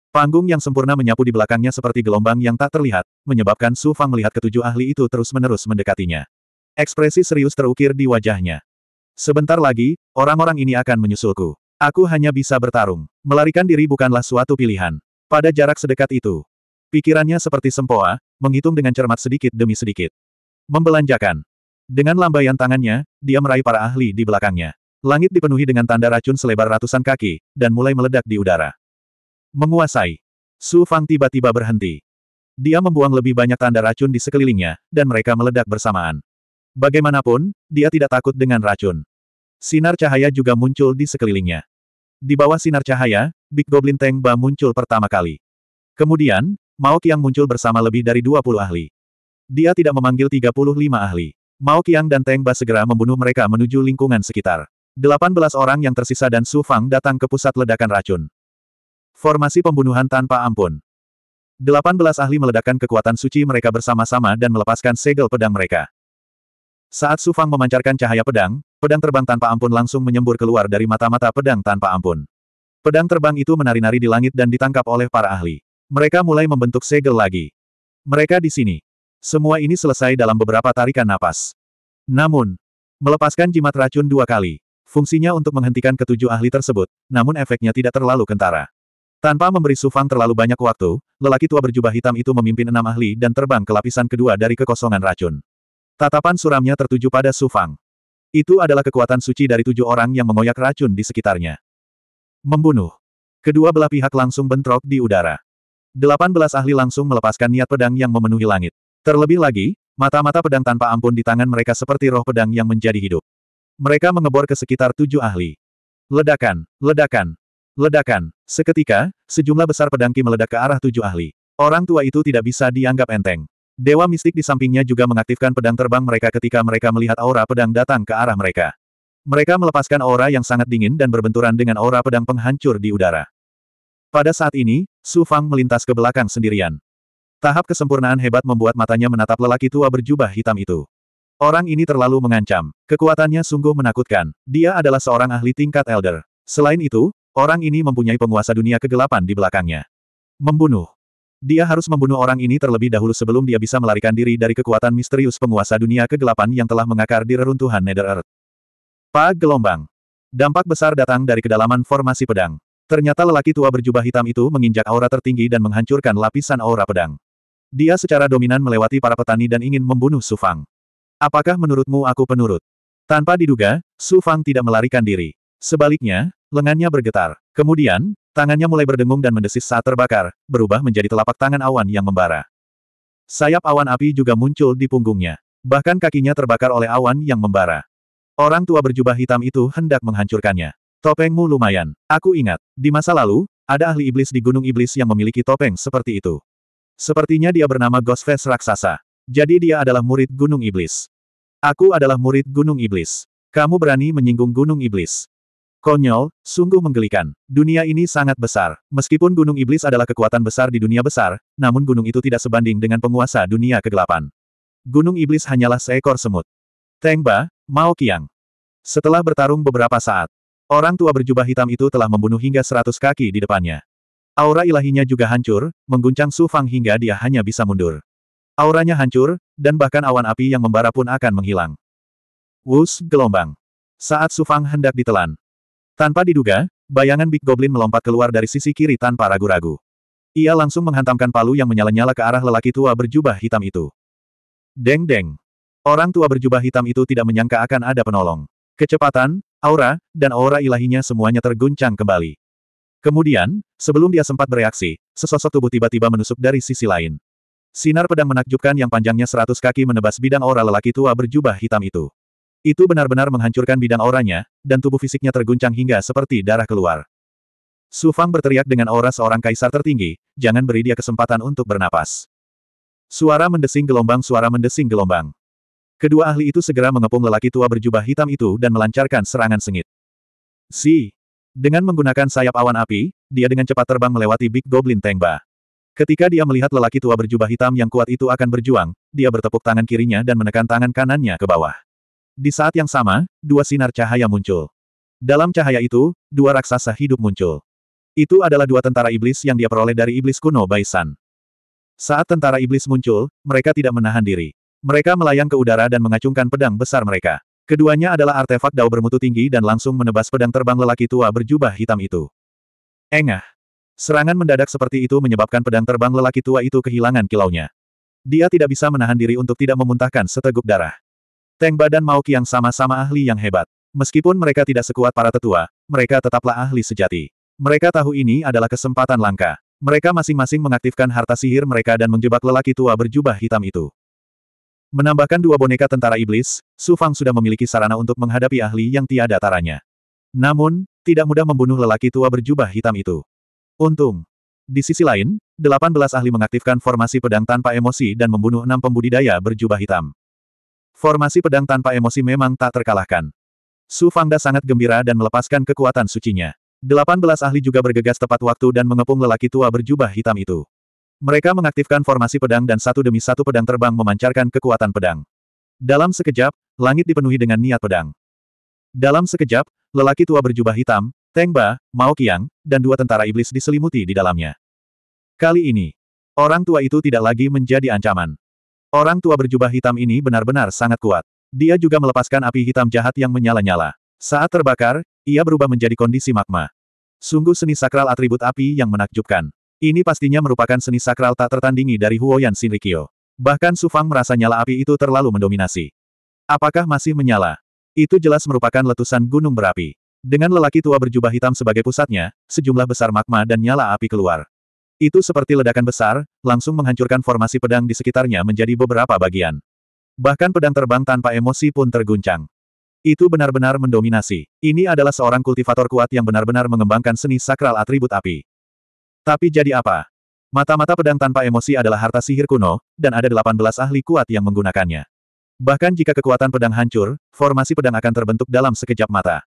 Panggung yang sempurna menyapu di belakangnya seperti gelombang yang tak terlihat, menyebabkan Su Fang melihat ketujuh ahli itu terus-menerus mendekatinya. Ekspresi serius terukir di wajahnya. Sebentar lagi, orang-orang ini akan menyusulku. Aku hanya bisa bertarung. Melarikan diri bukanlah suatu pilihan. Pada jarak sedekat itu, pikirannya seperti sempoa, menghitung dengan cermat sedikit demi sedikit. Membelanjakan. Dengan lambaian tangannya, dia meraih para ahli di belakangnya. Langit dipenuhi dengan tanda racun selebar ratusan kaki, dan mulai meledak di udara. Menguasai. Su Fang tiba-tiba berhenti. Dia membuang lebih banyak tanda racun di sekelilingnya, dan mereka meledak bersamaan. Bagaimanapun, dia tidak takut dengan racun. Sinar cahaya juga muncul di sekelilingnya. Di bawah sinar cahaya, Big Goblin Tank Ba muncul pertama kali. Kemudian, Mao Qiang muncul bersama lebih dari 20 ahli. Dia tidak memanggil 35 ahli. Mao Qiang dan Teng Ba segera membunuh mereka menuju lingkungan sekitar. 18 orang yang tersisa dan Su Fang datang ke pusat ledakan racun. Formasi pembunuhan tanpa ampun. 18 ahli meledakkan kekuatan suci mereka bersama-sama dan melepaskan segel pedang mereka. Saat Sufang memancarkan cahaya pedang, pedang terbang tanpa ampun langsung menyembur keluar dari mata-mata pedang tanpa ampun. Pedang terbang itu menari-nari di langit dan ditangkap oleh para ahli. Mereka mulai membentuk segel lagi. Mereka di sini. Semua ini selesai dalam beberapa tarikan napas. Namun, melepaskan jimat racun dua kali. Fungsinya untuk menghentikan ketujuh ahli tersebut, namun efeknya tidak terlalu kentara. Tanpa memberi Sufang terlalu banyak waktu, lelaki tua berjubah hitam itu memimpin enam ahli dan terbang ke lapisan kedua dari kekosongan racun. Tatapan suramnya tertuju pada Sufang. Itu adalah kekuatan suci dari tujuh orang yang mengoyak racun di sekitarnya. Membunuh. Kedua belah pihak langsung bentrok di udara. Delapan belas ahli langsung melepaskan niat pedang yang memenuhi langit. Terlebih lagi, mata-mata pedang tanpa ampun di tangan mereka seperti roh pedang yang menjadi hidup. Mereka mengebor ke sekitar tujuh ahli. Ledakan, ledakan, ledakan. Seketika, sejumlah besar pedangki meledak ke arah tujuh ahli. Orang tua itu tidak bisa dianggap enteng. Dewa mistik di sampingnya juga mengaktifkan pedang terbang mereka ketika mereka melihat aura pedang datang ke arah mereka. Mereka melepaskan aura yang sangat dingin dan berbenturan dengan aura pedang penghancur di udara. Pada saat ini, Su Fang melintas ke belakang sendirian. Tahap kesempurnaan hebat membuat matanya menatap lelaki tua berjubah hitam itu. Orang ini terlalu mengancam. Kekuatannya sungguh menakutkan. Dia adalah seorang ahli tingkat elder. Selain itu, Orang ini mempunyai penguasa dunia kegelapan di belakangnya. Membunuh. Dia harus membunuh orang ini terlebih dahulu sebelum dia bisa melarikan diri dari kekuatan misterius penguasa dunia kegelapan yang telah mengakar di reruntuhan Nether Earth. Pa gelombang. Dampak besar datang dari kedalaman formasi pedang. Ternyata lelaki tua berjubah hitam itu menginjak aura tertinggi dan menghancurkan lapisan aura pedang. Dia secara dominan melewati para petani dan ingin membunuh Su Fang. Apakah menurutmu aku penurut? Tanpa diduga, Su Fang tidak melarikan diri. Sebaliknya, Lengannya bergetar. Kemudian, tangannya mulai berdengung dan mendesis saat terbakar, berubah menjadi telapak tangan awan yang membara. Sayap awan api juga muncul di punggungnya. Bahkan kakinya terbakar oleh awan yang membara. Orang tua berjubah hitam itu hendak menghancurkannya. Topengmu lumayan. Aku ingat, di masa lalu, ada ahli iblis di Gunung Iblis yang memiliki topeng seperti itu. Sepertinya dia bernama Ghostface Raksasa. Jadi dia adalah murid Gunung Iblis. Aku adalah murid Gunung Iblis. Kamu berani menyinggung Gunung Iblis. Konyol, sungguh menggelikan. Dunia ini sangat besar. Meskipun Gunung Iblis adalah kekuatan besar di dunia besar, namun gunung itu tidak sebanding dengan penguasa dunia kegelapan. Gunung Iblis hanyalah seekor semut. Tengba, Mao Qiang. Setelah bertarung beberapa saat, orang tua berjubah hitam itu telah membunuh hingga seratus kaki di depannya. Aura ilahinya juga hancur, mengguncang Su Fang hingga dia hanya bisa mundur. Auranya hancur, dan bahkan awan api yang membara pun akan menghilang. Wus, gelombang. Saat Su Fang hendak ditelan, tanpa diduga, bayangan Big Goblin melompat keluar dari sisi kiri tanpa ragu-ragu. Ia langsung menghantamkan palu yang menyala-nyala ke arah lelaki tua berjubah hitam itu. Deng-deng. Orang tua berjubah hitam itu tidak menyangka akan ada penolong. Kecepatan, aura, dan aura ilahinya semuanya terguncang kembali. Kemudian, sebelum dia sempat bereaksi, sesosok tubuh tiba-tiba menusuk dari sisi lain. Sinar pedang menakjubkan yang panjangnya seratus kaki menebas bidang aura lelaki tua berjubah hitam itu. Itu benar-benar menghancurkan bidang auranya, dan tubuh fisiknya terguncang hingga seperti darah keluar. Su Fang berteriak dengan aura seorang kaisar tertinggi, jangan beri dia kesempatan untuk bernapas. Suara mendesing gelombang suara mendesing gelombang. Kedua ahli itu segera mengepung lelaki tua berjubah hitam itu dan melancarkan serangan sengit. Si! Dengan menggunakan sayap awan api, dia dengan cepat terbang melewati Big Goblin Tengba. Ketika dia melihat lelaki tua berjubah hitam yang kuat itu akan berjuang, dia bertepuk tangan kirinya dan menekan tangan kanannya ke bawah. Di saat yang sama, dua sinar cahaya muncul. Dalam cahaya itu, dua raksasa hidup muncul. Itu adalah dua tentara iblis yang dia peroleh dari iblis kuno Baisan. Saat tentara iblis muncul, mereka tidak menahan diri. Mereka melayang ke udara dan mengacungkan pedang besar mereka. Keduanya adalah artefak dao bermutu tinggi dan langsung menebas pedang terbang lelaki tua berjubah hitam itu. Engah. Serangan mendadak seperti itu menyebabkan pedang terbang lelaki tua itu kehilangan kilaunya. Dia tidak bisa menahan diri untuk tidak memuntahkan seteguk darah. Teng dan Mao Qiang sama-sama ahli yang hebat. Meskipun mereka tidak sekuat para tetua, mereka tetaplah ahli sejati. Mereka tahu ini adalah kesempatan langka. Mereka masing-masing mengaktifkan harta sihir mereka dan menjebak lelaki tua berjubah hitam itu. Menambahkan dua boneka tentara iblis, Su Fang sudah memiliki sarana untuk menghadapi ahli yang tiada taranya. Namun, tidak mudah membunuh lelaki tua berjubah hitam itu. Untung. Di sisi lain, 18 ahli mengaktifkan formasi pedang tanpa emosi dan membunuh enam pembudidaya berjubah hitam. Formasi pedang tanpa emosi memang tak terkalahkan. Su Fangda sangat gembira dan melepaskan kekuatan sucinya. Delapan belas ahli juga bergegas tepat waktu dan mengepung lelaki tua berjubah hitam itu. Mereka mengaktifkan formasi pedang dan satu demi satu pedang terbang memancarkan kekuatan pedang. Dalam sekejap, langit dipenuhi dengan niat pedang. Dalam sekejap, lelaki tua berjubah hitam, Teng Ba, Mao Qiang, dan dua tentara iblis diselimuti di dalamnya. Kali ini, orang tua itu tidak lagi menjadi ancaman. Orang tua berjubah hitam ini benar-benar sangat kuat. Dia juga melepaskan api hitam jahat yang menyala-nyala. Saat terbakar, ia berubah menjadi kondisi magma. Sungguh seni sakral atribut api yang menakjubkan. Ini pastinya merupakan seni sakral tak tertandingi dari Huoyan Shinrikyo. Bahkan Su Fang merasa nyala api itu terlalu mendominasi. Apakah masih menyala? Itu jelas merupakan letusan gunung berapi. Dengan lelaki tua berjubah hitam sebagai pusatnya, sejumlah besar magma dan nyala api keluar. Itu seperti ledakan besar, langsung menghancurkan formasi pedang di sekitarnya menjadi beberapa bagian. Bahkan pedang terbang tanpa emosi pun terguncang. Itu benar-benar mendominasi. Ini adalah seorang kultivator kuat yang benar-benar mengembangkan seni sakral atribut api. Tapi jadi apa? Mata-mata pedang tanpa emosi adalah harta sihir kuno, dan ada 18 ahli kuat yang menggunakannya. Bahkan jika kekuatan pedang hancur, formasi pedang akan terbentuk dalam sekejap mata.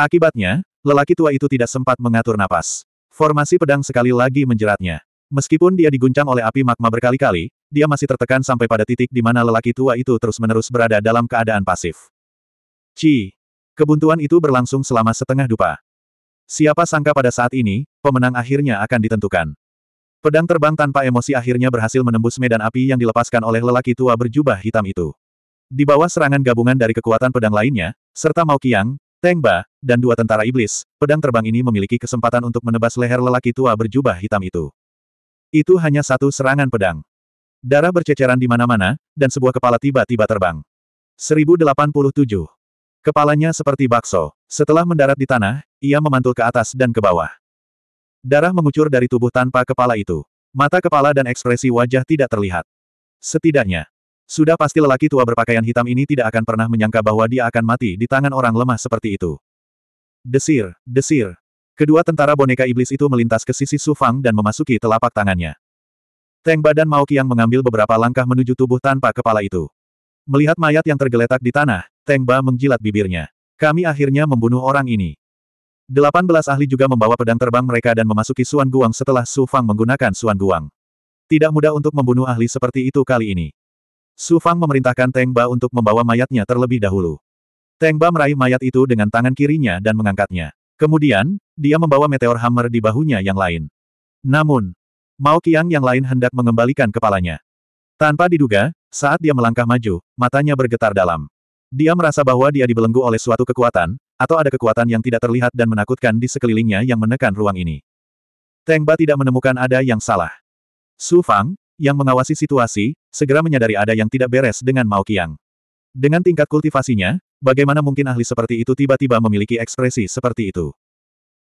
Akibatnya, lelaki tua itu tidak sempat mengatur napas. Formasi pedang sekali lagi menjeratnya. Meskipun dia diguncang oleh api magma berkali-kali, dia masih tertekan sampai pada titik di mana lelaki tua itu terus-menerus berada dalam keadaan pasif. Ci. Kebuntuan itu berlangsung selama setengah dupa. Siapa sangka pada saat ini, pemenang akhirnya akan ditentukan. Pedang terbang tanpa emosi akhirnya berhasil menembus medan api yang dilepaskan oleh lelaki tua berjubah hitam itu. Di bawah serangan gabungan dari kekuatan pedang lainnya, serta Mao Qiang, Teng dan dua tentara iblis, pedang terbang ini memiliki kesempatan untuk menebas leher lelaki tua berjubah hitam itu. Itu hanya satu serangan pedang. Darah berceceran di mana-mana, dan sebuah kepala tiba-tiba terbang. 1087. Kepalanya seperti bakso. Setelah mendarat di tanah, ia memantul ke atas dan ke bawah. Darah mengucur dari tubuh tanpa kepala itu. Mata kepala dan ekspresi wajah tidak terlihat. Setidaknya, sudah pasti lelaki tua berpakaian hitam ini tidak akan pernah menyangka bahwa dia akan mati di tangan orang lemah seperti itu. Desir, desir. Kedua tentara boneka iblis itu melintas ke sisi Sufang dan memasuki telapak tangannya. Teng badan Mao Qiang mengambil beberapa langkah menuju tubuh tanpa kepala itu. Melihat mayat yang tergeletak di tanah, Teng Ba menjilat bibirnya. Kami akhirnya membunuh orang ini. Delapan belas ahli juga membawa pedang terbang mereka dan memasuki Suan Guang setelah Su Fang menggunakan Suan Guang. Tidak mudah untuk membunuh ahli seperti itu kali ini. Su Fang memerintahkan Teng Ba untuk membawa mayatnya terlebih dahulu. Teng Ba meraih mayat itu dengan tangan kirinya dan mengangkatnya. Kemudian, dia membawa meteor hammer di bahunya yang lain. Namun, Mao Qiang yang lain hendak mengembalikan kepalanya. Tanpa diduga, saat dia melangkah maju, matanya bergetar dalam. Dia merasa bahwa dia dibelenggu oleh suatu kekuatan, atau ada kekuatan yang tidak terlihat dan menakutkan di sekelilingnya yang menekan ruang ini. Teng Ba tidak menemukan ada yang salah. Su Fang, yang mengawasi situasi, segera menyadari ada yang tidak beres dengan Mao Qiang. Dengan tingkat kultivasinya, bagaimana mungkin ahli seperti itu tiba-tiba memiliki ekspresi seperti itu?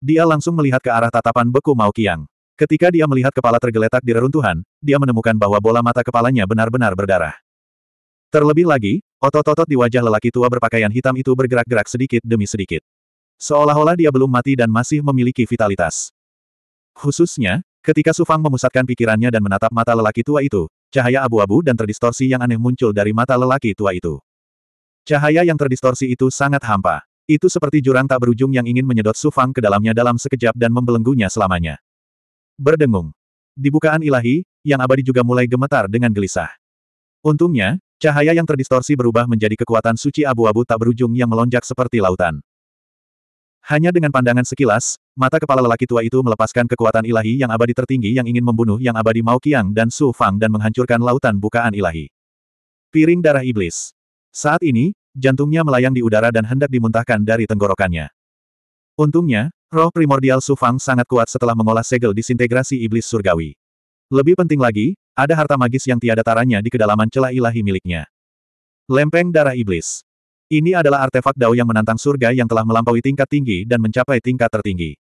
Dia langsung melihat ke arah tatapan beku Mao Qiang. Ketika dia melihat kepala tergeletak di reruntuhan, dia menemukan bahwa bola mata kepalanya benar-benar berdarah. Terlebih lagi, otot-otot di wajah lelaki tua berpakaian hitam itu bergerak-gerak sedikit demi sedikit. Seolah-olah dia belum mati dan masih memiliki vitalitas. Khususnya, Ketika Sufang memusatkan pikirannya dan menatap mata lelaki tua itu, cahaya abu-abu dan terdistorsi yang aneh muncul dari mata lelaki tua itu. Cahaya yang terdistorsi itu sangat hampa. Itu seperti jurang tak berujung yang ingin menyedot Sufang ke dalamnya dalam sekejap dan membelenggunya selamanya. Berdengung. Dibukaan ilahi, yang abadi juga mulai gemetar dengan gelisah. Untungnya, cahaya yang terdistorsi berubah menjadi kekuatan suci abu-abu tak berujung yang melonjak seperti lautan. Hanya dengan pandangan sekilas, Mata kepala lelaki tua itu melepaskan kekuatan ilahi yang abadi tertinggi yang ingin membunuh yang abadi Mao Qiang dan Su Fang dan menghancurkan lautan bukaan ilahi. Piring darah iblis. Saat ini, jantungnya melayang di udara dan hendak dimuntahkan dari tenggorokannya. Untungnya, roh primordial Su Fang sangat kuat setelah mengolah segel disintegrasi iblis surgawi. Lebih penting lagi, ada harta magis yang tiada taranya di kedalaman celah ilahi miliknya. Lempeng darah iblis. Ini adalah artefak dao yang menantang surga yang telah melampaui tingkat tinggi dan mencapai tingkat tertinggi.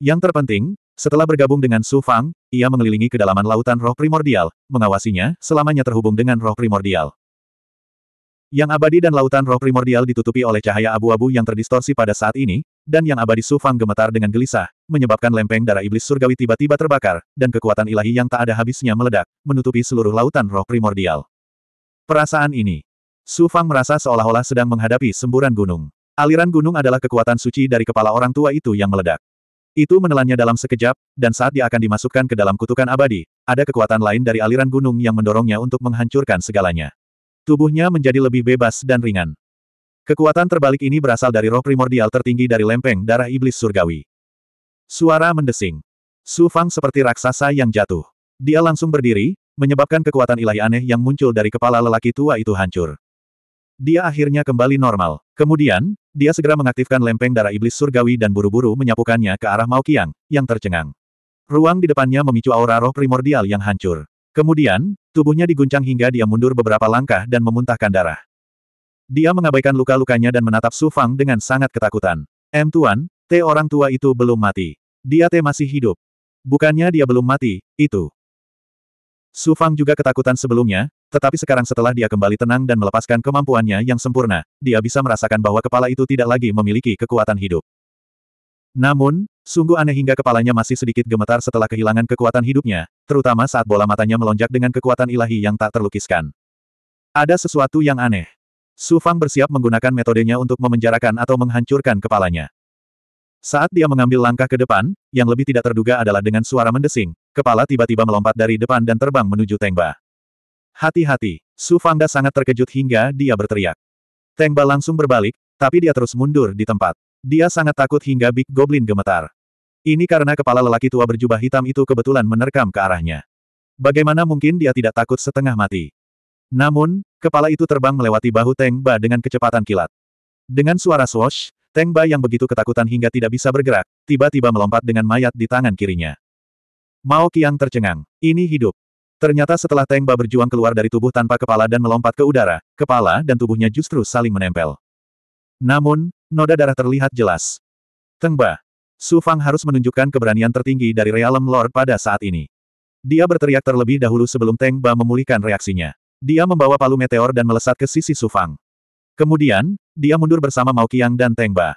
Yang terpenting, setelah bergabung dengan Su Fang, ia mengelilingi kedalaman lautan roh primordial, mengawasinya, selamanya terhubung dengan roh primordial. Yang abadi dan lautan roh primordial ditutupi oleh cahaya abu-abu yang terdistorsi pada saat ini, dan yang abadi Su Fang gemetar dengan gelisah, menyebabkan lempeng darah iblis surgawi tiba-tiba terbakar, dan kekuatan ilahi yang tak ada habisnya meledak, menutupi seluruh lautan roh primordial. Perasaan ini. Su Fang merasa seolah-olah sedang menghadapi semburan gunung. Aliran gunung adalah kekuatan suci dari kepala orang tua itu yang meledak. Itu menelannya dalam sekejap, dan saat dia akan dimasukkan ke dalam kutukan abadi, ada kekuatan lain dari aliran gunung yang mendorongnya untuk menghancurkan segalanya. Tubuhnya menjadi lebih bebas dan ringan. Kekuatan terbalik ini berasal dari roh primordial tertinggi dari lempeng darah iblis surgawi. Suara mendesing. Su Fang seperti raksasa yang jatuh. Dia langsung berdiri, menyebabkan kekuatan ilahi aneh yang muncul dari kepala lelaki tua itu hancur. Dia akhirnya kembali normal. Kemudian, dia segera mengaktifkan lempeng darah iblis surgawi dan buru-buru menyapukannya ke arah Mao Qiang, yang tercengang. Ruang di depannya memicu aura roh primordial yang hancur. Kemudian, tubuhnya diguncang hingga dia mundur beberapa langkah dan memuntahkan darah. Dia mengabaikan luka-lukanya dan menatap Su Fang dengan sangat ketakutan. M Tuan, T orang tua itu belum mati. Dia T masih hidup. Bukannya dia belum mati, itu. Su Fang juga ketakutan sebelumnya, tetapi sekarang setelah dia kembali tenang dan melepaskan kemampuannya yang sempurna, dia bisa merasakan bahwa kepala itu tidak lagi memiliki kekuatan hidup. Namun, sungguh aneh hingga kepalanya masih sedikit gemetar setelah kehilangan kekuatan hidupnya, terutama saat bola matanya melonjak dengan kekuatan ilahi yang tak terlukiskan. Ada sesuatu yang aneh. Su Fang bersiap menggunakan metodenya untuk memenjarakan atau menghancurkan kepalanya. Saat dia mengambil langkah ke depan, yang lebih tidak terduga adalah dengan suara mendesing, kepala tiba-tiba melompat dari depan dan terbang menuju Tengba. Hati-hati, Su Fangda sangat terkejut hingga dia berteriak. Tengba langsung berbalik, tapi dia terus mundur di tempat. Dia sangat takut hingga Big Goblin gemetar. Ini karena kepala lelaki tua berjubah hitam itu kebetulan menerkam ke arahnya. Bagaimana mungkin dia tidak takut setengah mati? Namun, kepala itu terbang melewati bahu Tengba dengan kecepatan kilat. Dengan suara swash, Teng Bai yang begitu ketakutan hingga tidak bisa bergerak, tiba-tiba melompat dengan mayat di tangan kirinya. Mao Qiang tercengang. Ini hidup. Ternyata setelah Teng Ba berjuang keluar dari tubuh tanpa kepala dan melompat ke udara, kepala dan tubuhnya justru saling menempel. Namun, noda darah terlihat jelas. Teng Ba. Su Fang harus menunjukkan keberanian tertinggi dari Realm Lord pada saat ini. Dia berteriak terlebih dahulu sebelum Teng Ba memulihkan reaksinya. Dia membawa palu meteor dan melesat ke sisi Su Fang. Kemudian, dia mundur bersama Mao Qiang dan Teng Ba.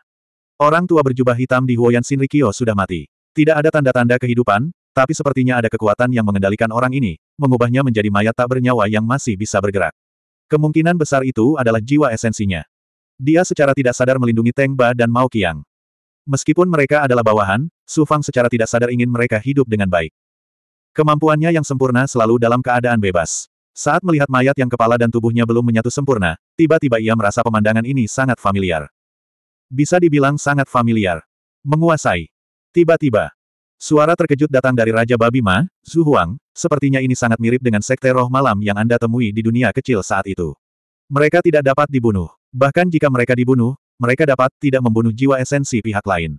Orang tua berjubah hitam di Huoyan Shinrikyo sudah mati. Tidak ada tanda-tanda kehidupan, tapi sepertinya ada kekuatan yang mengendalikan orang ini, mengubahnya menjadi mayat tak bernyawa yang masih bisa bergerak. Kemungkinan besar itu adalah jiwa esensinya. Dia secara tidak sadar melindungi Teng Ba dan Mao Qiang. Meskipun mereka adalah bawahan, Su Fang secara tidak sadar ingin mereka hidup dengan baik. Kemampuannya yang sempurna selalu dalam keadaan bebas. Saat melihat mayat yang kepala dan tubuhnya belum menyatu sempurna, tiba-tiba ia merasa pemandangan ini sangat familiar. Bisa dibilang sangat familiar. Menguasai. Tiba-tiba. Suara terkejut datang dari Raja Babi Ma, Zhu Huang, sepertinya ini sangat mirip dengan sekte roh malam yang Anda temui di dunia kecil saat itu. Mereka tidak dapat dibunuh. Bahkan jika mereka dibunuh, mereka dapat tidak membunuh jiwa esensi pihak lain.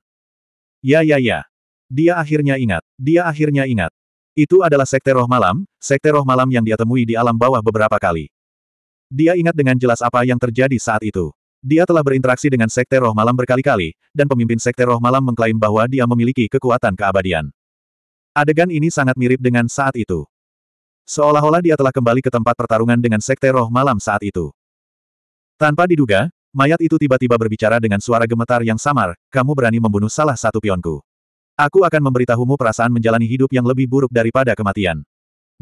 Ya ya ya. Dia akhirnya ingat. Dia akhirnya ingat. Itu adalah Sekte Roh Malam, Sekte Roh Malam yang dia temui di alam bawah beberapa kali. Dia ingat dengan jelas apa yang terjadi saat itu. Dia telah berinteraksi dengan Sekte Roh Malam berkali-kali, dan pemimpin Sekte Roh Malam mengklaim bahwa dia memiliki kekuatan keabadian. Adegan ini sangat mirip dengan saat itu. Seolah-olah dia telah kembali ke tempat pertarungan dengan Sekte Roh Malam saat itu. Tanpa diduga, mayat itu tiba-tiba berbicara dengan suara gemetar yang samar, kamu berani membunuh salah satu pionku. Aku akan memberitahumu perasaan menjalani hidup yang lebih buruk daripada kematian.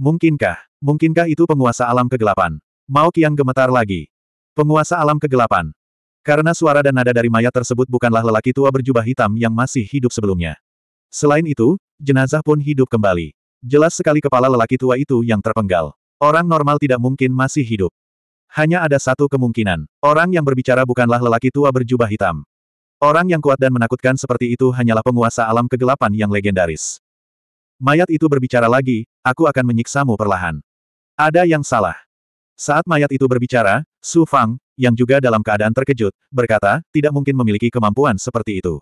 Mungkinkah, mungkinkah itu penguasa alam kegelapan? Mao Qiang gemetar lagi. Penguasa alam kegelapan. Karena suara dan nada dari mayat tersebut bukanlah lelaki tua berjubah hitam yang masih hidup sebelumnya. Selain itu, jenazah pun hidup kembali. Jelas sekali kepala lelaki tua itu yang terpenggal. Orang normal tidak mungkin masih hidup. Hanya ada satu kemungkinan. Orang yang berbicara bukanlah lelaki tua berjubah hitam. Orang yang kuat dan menakutkan seperti itu hanyalah penguasa alam kegelapan yang legendaris. Mayat itu berbicara lagi, aku akan menyiksamu perlahan. Ada yang salah. Saat mayat itu berbicara, Su Fang, yang juga dalam keadaan terkejut, berkata, tidak mungkin memiliki kemampuan seperti itu.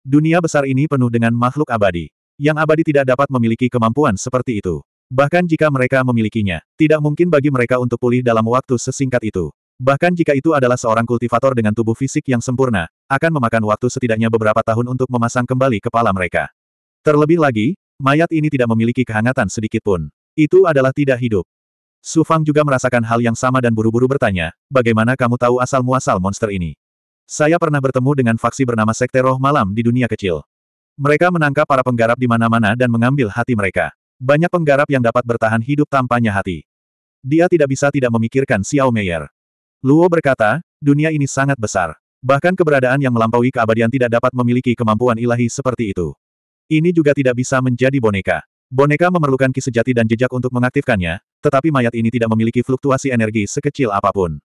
Dunia besar ini penuh dengan makhluk abadi. Yang abadi tidak dapat memiliki kemampuan seperti itu. Bahkan jika mereka memilikinya, tidak mungkin bagi mereka untuk pulih dalam waktu sesingkat itu. Bahkan jika itu adalah seorang kultivator dengan tubuh fisik yang sempurna, akan memakan waktu setidaknya beberapa tahun untuk memasang kembali kepala mereka. Terlebih lagi, mayat ini tidak memiliki kehangatan sedikit pun. Itu adalah tidak hidup. Su Fang juga merasakan hal yang sama dan buru-buru bertanya, bagaimana kamu tahu asal-muasal monster ini? Saya pernah bertemu dengan faksi bernama Sekte Roh Malam di dunia kecil. Mereka menangkap para penggarap di mana-mana dan mengambil hati mereka. Banyak penggarap yang dapat bertahan hidup tanpanya hati. Dia tidak bisa tidak memikirkan Xiao Meier. Luo berkata, dunia ini sangat besar. Bahkan keberadaan yang melampaui keabadian tidak dapat memiliki kemampuan ilahi seperti itu. Ini juga tidak bisa menjadi boneka. Boneka memerlukan ki sejati dan jejak untuk mengaktifkannya, tetapi mayat ini tidak memiliki fluktuasi energi sekecil apapun.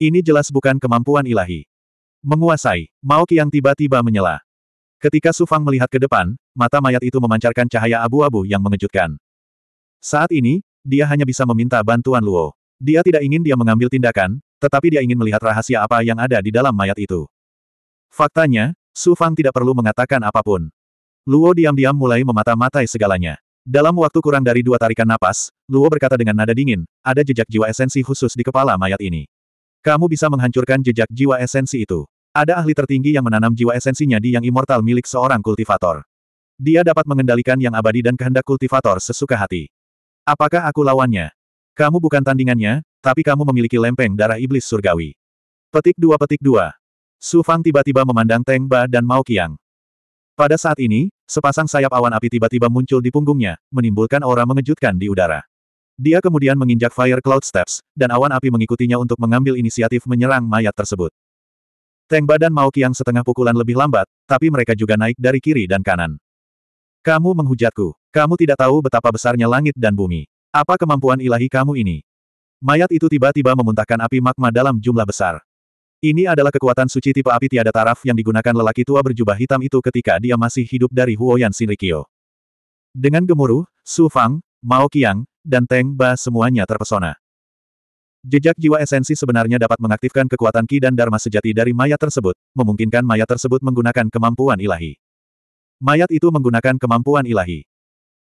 Ini jelas bukan kemampuan ilahi. Menguasai, Mao yang tiba-tiba menyela. Ketika Su Fang melihat ke depan, mata mayat itu memancarkan cahaya abu-abu yang mengejutkan. Saat ini, dia hanya bisa meminta bantuan Luo. Dia tidak ingin dia mengambil tindakan, tetapi dia ingin melihat rahasia apa yang ada di dalam mayat itu. Faktanya, Su Fang tidak perlu mengatakan apapun. Luo diam-diam mulai memata-matai segalanya. Dalam waktu kurang dari dua tarikan napas, Luo berkata dengan nada dingin, ada jejak jiwa esensi khusus di kepala mayat ini. Kamu bisa menghancurkan jejak jiwa esensi itu. Ada ahli tertinggi yang menanam jiwa esensinya di yang immortal milik seorang kultivator. Dia dapat mengendalikan yang abadi dan kehendak kultivator sesuka hati. Apakah aku lawannya? Kamu bukan tandingannya, tapi kamu memiliki lempeng darah iblis surgawi. Petik dua petik dua. Su Fang tiba-tiba memandang Teng Ba dan Mao Qiang. Pada saat ini, sepasang sayap awan api tiba-tiba muncul di punggungnya, menimbulkan aura mengejutkan di udara. Dia kemudian menginjak Fire Cloud Steps, dan awan api mengikutinya untuk mengambil inisiatif menyerang mayat tersebut. Teng Ba dan Mao Qiang setengah pukulan lebih lambat, tapi mereka juga naik dari kiri dan kanan. Kamu menghujatku. Kamu tidak tahu betapa besarnya langit dan bumi. Apa kemampuan ilahi kamu ini? Mayat itu tiba-tiba memuntahkan api magma dalam jumlah besar. Ini adalah kekuatan suci tipe api tiada taraf yang digunakan lelaki tua berjubah hitam itu ketika dia masih hidup dari Huoyan Shinrikyo. Dengan gemuruh, Su Fang, Mao Qiang, dan Teng Ba semuanya terpesona. Jejak jiwa esensi sebenarnya dapat mengaktifkan kekuatan ki dan dharma sejati dari mayat tersebut, memungkinkan mayat tersebut menggunakan kemampuan ilahi. Mayat itu menggunakan kemampuan ilahi.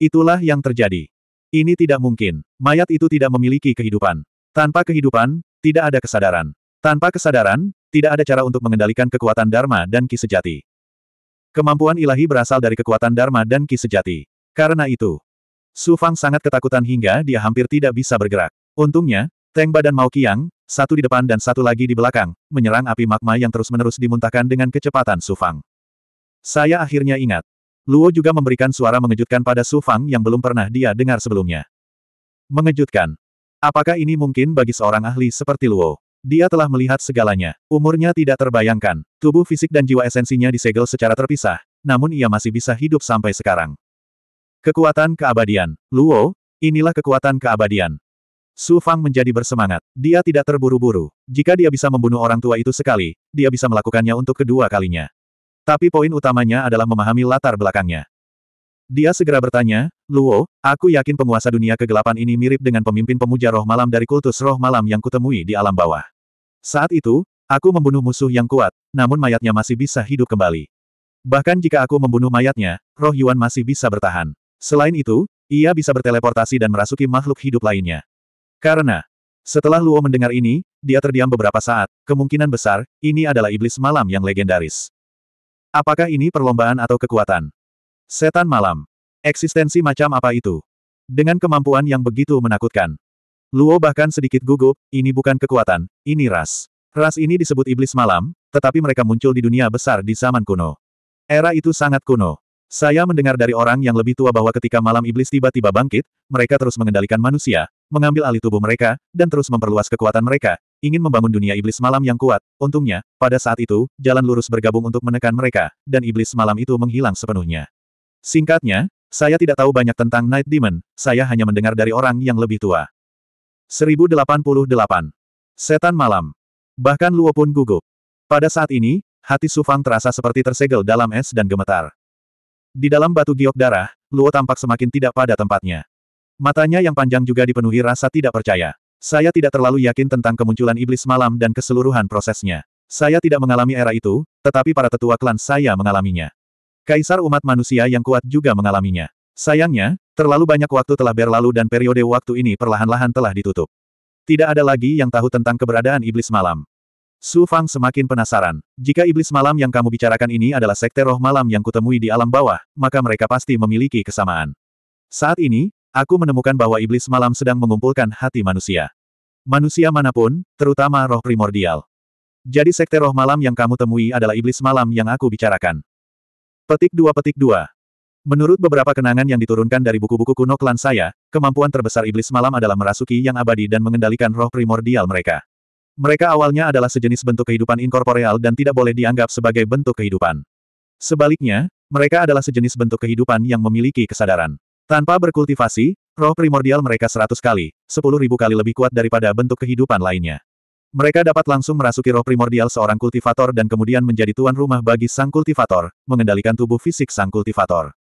Itulah yang terjadi. Ini tidak mungkin. Mayat itu tidak memiliki kehidupan. Tanpa kehidupan, tidak ada kesadaran. Tanpa kesadaran, tidak ada cara untuk mengendalikan kekuatan Dharma dan Ki Sejati. Kemampuan ilahi berasal dari kekuatan Dharma dan Ki Sejati. Karena itu, Su Fang sangat ketakutan hingga dia hampir tidak bisa bergerak. Untungnya, Teng dan Mao Qiang, satu di depan dan satu lagi di belakang, menyerang api magma yang terus-menerus dimuntahkan dengan kecepatan Su Fang. Saya akhirnya ingat, Luo juga memberikan suara mengejutkan pada Su Fang yang belum pernah dia dengar sebelumnya. Mengejutkan. Apakah ini mungkin bagi seorang ahli seperti Luo? Dia telah melihat segalanya. Umurnya tidak terbayangkan. Tubuh fisik dan jiwa esensinya disegel secara terpisah, namun ia masih bisa hidup sampai sekarang. Kekuatan keabadian. Luo, inilah kekuatan keabadian. Su Fang menjadi bersemangat. Dia tidak terburu-buru. Jika dia bisa membunuh orang tua itu sekali, dia bisa melakukannya untuk kedua kalinya. Tapi poin utamanya adalah memahami latar belakangnya. Dia segera bertanya, Luo, aku yakin penguasa dunia kegelapan ini mirip dengan pemimpin pemuja roh malam dari kultus roh malam yang kutemui di alam bawah. Saat itu, aku membunuh musuh yang kuat, namun mayatnya masih bisa hidup kembali. Bahkan jika aku membunuh mayatnya, roh Yuan masih bisa bertahan. Selain itu, ia bisa berteleportasi dan merasuki makhluk hidup lainnya. Karena, setelah Luo mendengar ini, dia terdiam beberapa saat, kemungkinan besar, ini adalah iblis malam yang legendaris. Apakah ini perlombaan atau kekuatan? Setan malam. Eksistensi macam apa itu? Dengan kemampuan yang begitu menakutkan. Luo bahkan sedikit gugup, ini bukan kekuatan, ini ras. Ras ini disebut iblis malam, tetapi mereka muncul di dunia besar di zaman kuno. Era itu sangat kuno. Saya mendengar dari orang yang lebih tua bahwa ketika malam iblis tiba-tiba bangkit, mereka terus mengendalikan manusia, mengambil alih tubuh mereka, dan terus memperluas kekuatan mereka, ingin membangun dunia iblis malam yang kuat. Untungnya, pada saat itu, jalan lurus bergabung untuk menekan mereka, dan iblis malam itu menghilang sepenuhnya. Singkatnya, saya tidak tahu banyak tentang Night Demon, saya hanya mendengar dari orang yang lebih tua. 1088. Setan Malam. Bahkan Luo pun gugup. Pada saat ini, hati Sufang terasa seperti tersegel dalam es dan gemetar. Di dalam batu giok darah, Luo tampak semakin tidak pada tempatnya. Matanya yang panjang juga dipenuhi rasa tidak percaya. Saya tidak terlalu yakin tentang kemunculan iblis malam dan keseluruhan prosesnya. Saya tidak mengalami era itu, tetapi para tetua klan saya mengalaminya. Kaisar umat manusia yang kuat juga mengalaminya. Sayangnya, terlalu banyak waktu telah berlalu dan periode waktu ini perlahan-lahan telah ditutup. Tidak ada lagi yang tahu tentang keberadaan iblis malam. Su Fang semakin penasaran. Jika iblis malam yang kamu bicarakan ini adalah sekte roh malam yang kutemui di alam bawah, maka mereka pasti memiliki kesamaan. Saat ini, aku menemukan bahwa iblis malam sedang mengumpulkan hati manusia. Manusia manapun, terutama roh primordial. Jadi sekte roh malam yang kamu temui adalah iblis malam yang aku bicarakan. Petik 2 Petik 2 Menurut beberapa kenangan yang diturunkan dari buku-buku kuno klan saya, kemampuan terbesar iblis malam adalah merasuki yang abadi dan mengendalikan roh primordial mereka. Mereka awalnya adalah sejenis bentuk kehidupan inkorporeal dan tidak boleh dianggap sebagai bentuk kehidupan. Sebaliknya, mereka adalah sejenis bentuk kehidupan yang memiliki kesadaran. Tanpa berkultivasi, roh primordial mereka seratus kali, sepuluh ribu kali lebih kuat daripada bentuk kehidupan lainnya. Mereka dapat langsung merasuki roh primordial seorang kultivator dan kemudian menjadi tuan rumah bagi sang kultivator, mengendalikan tubuh fisik sang kultivator.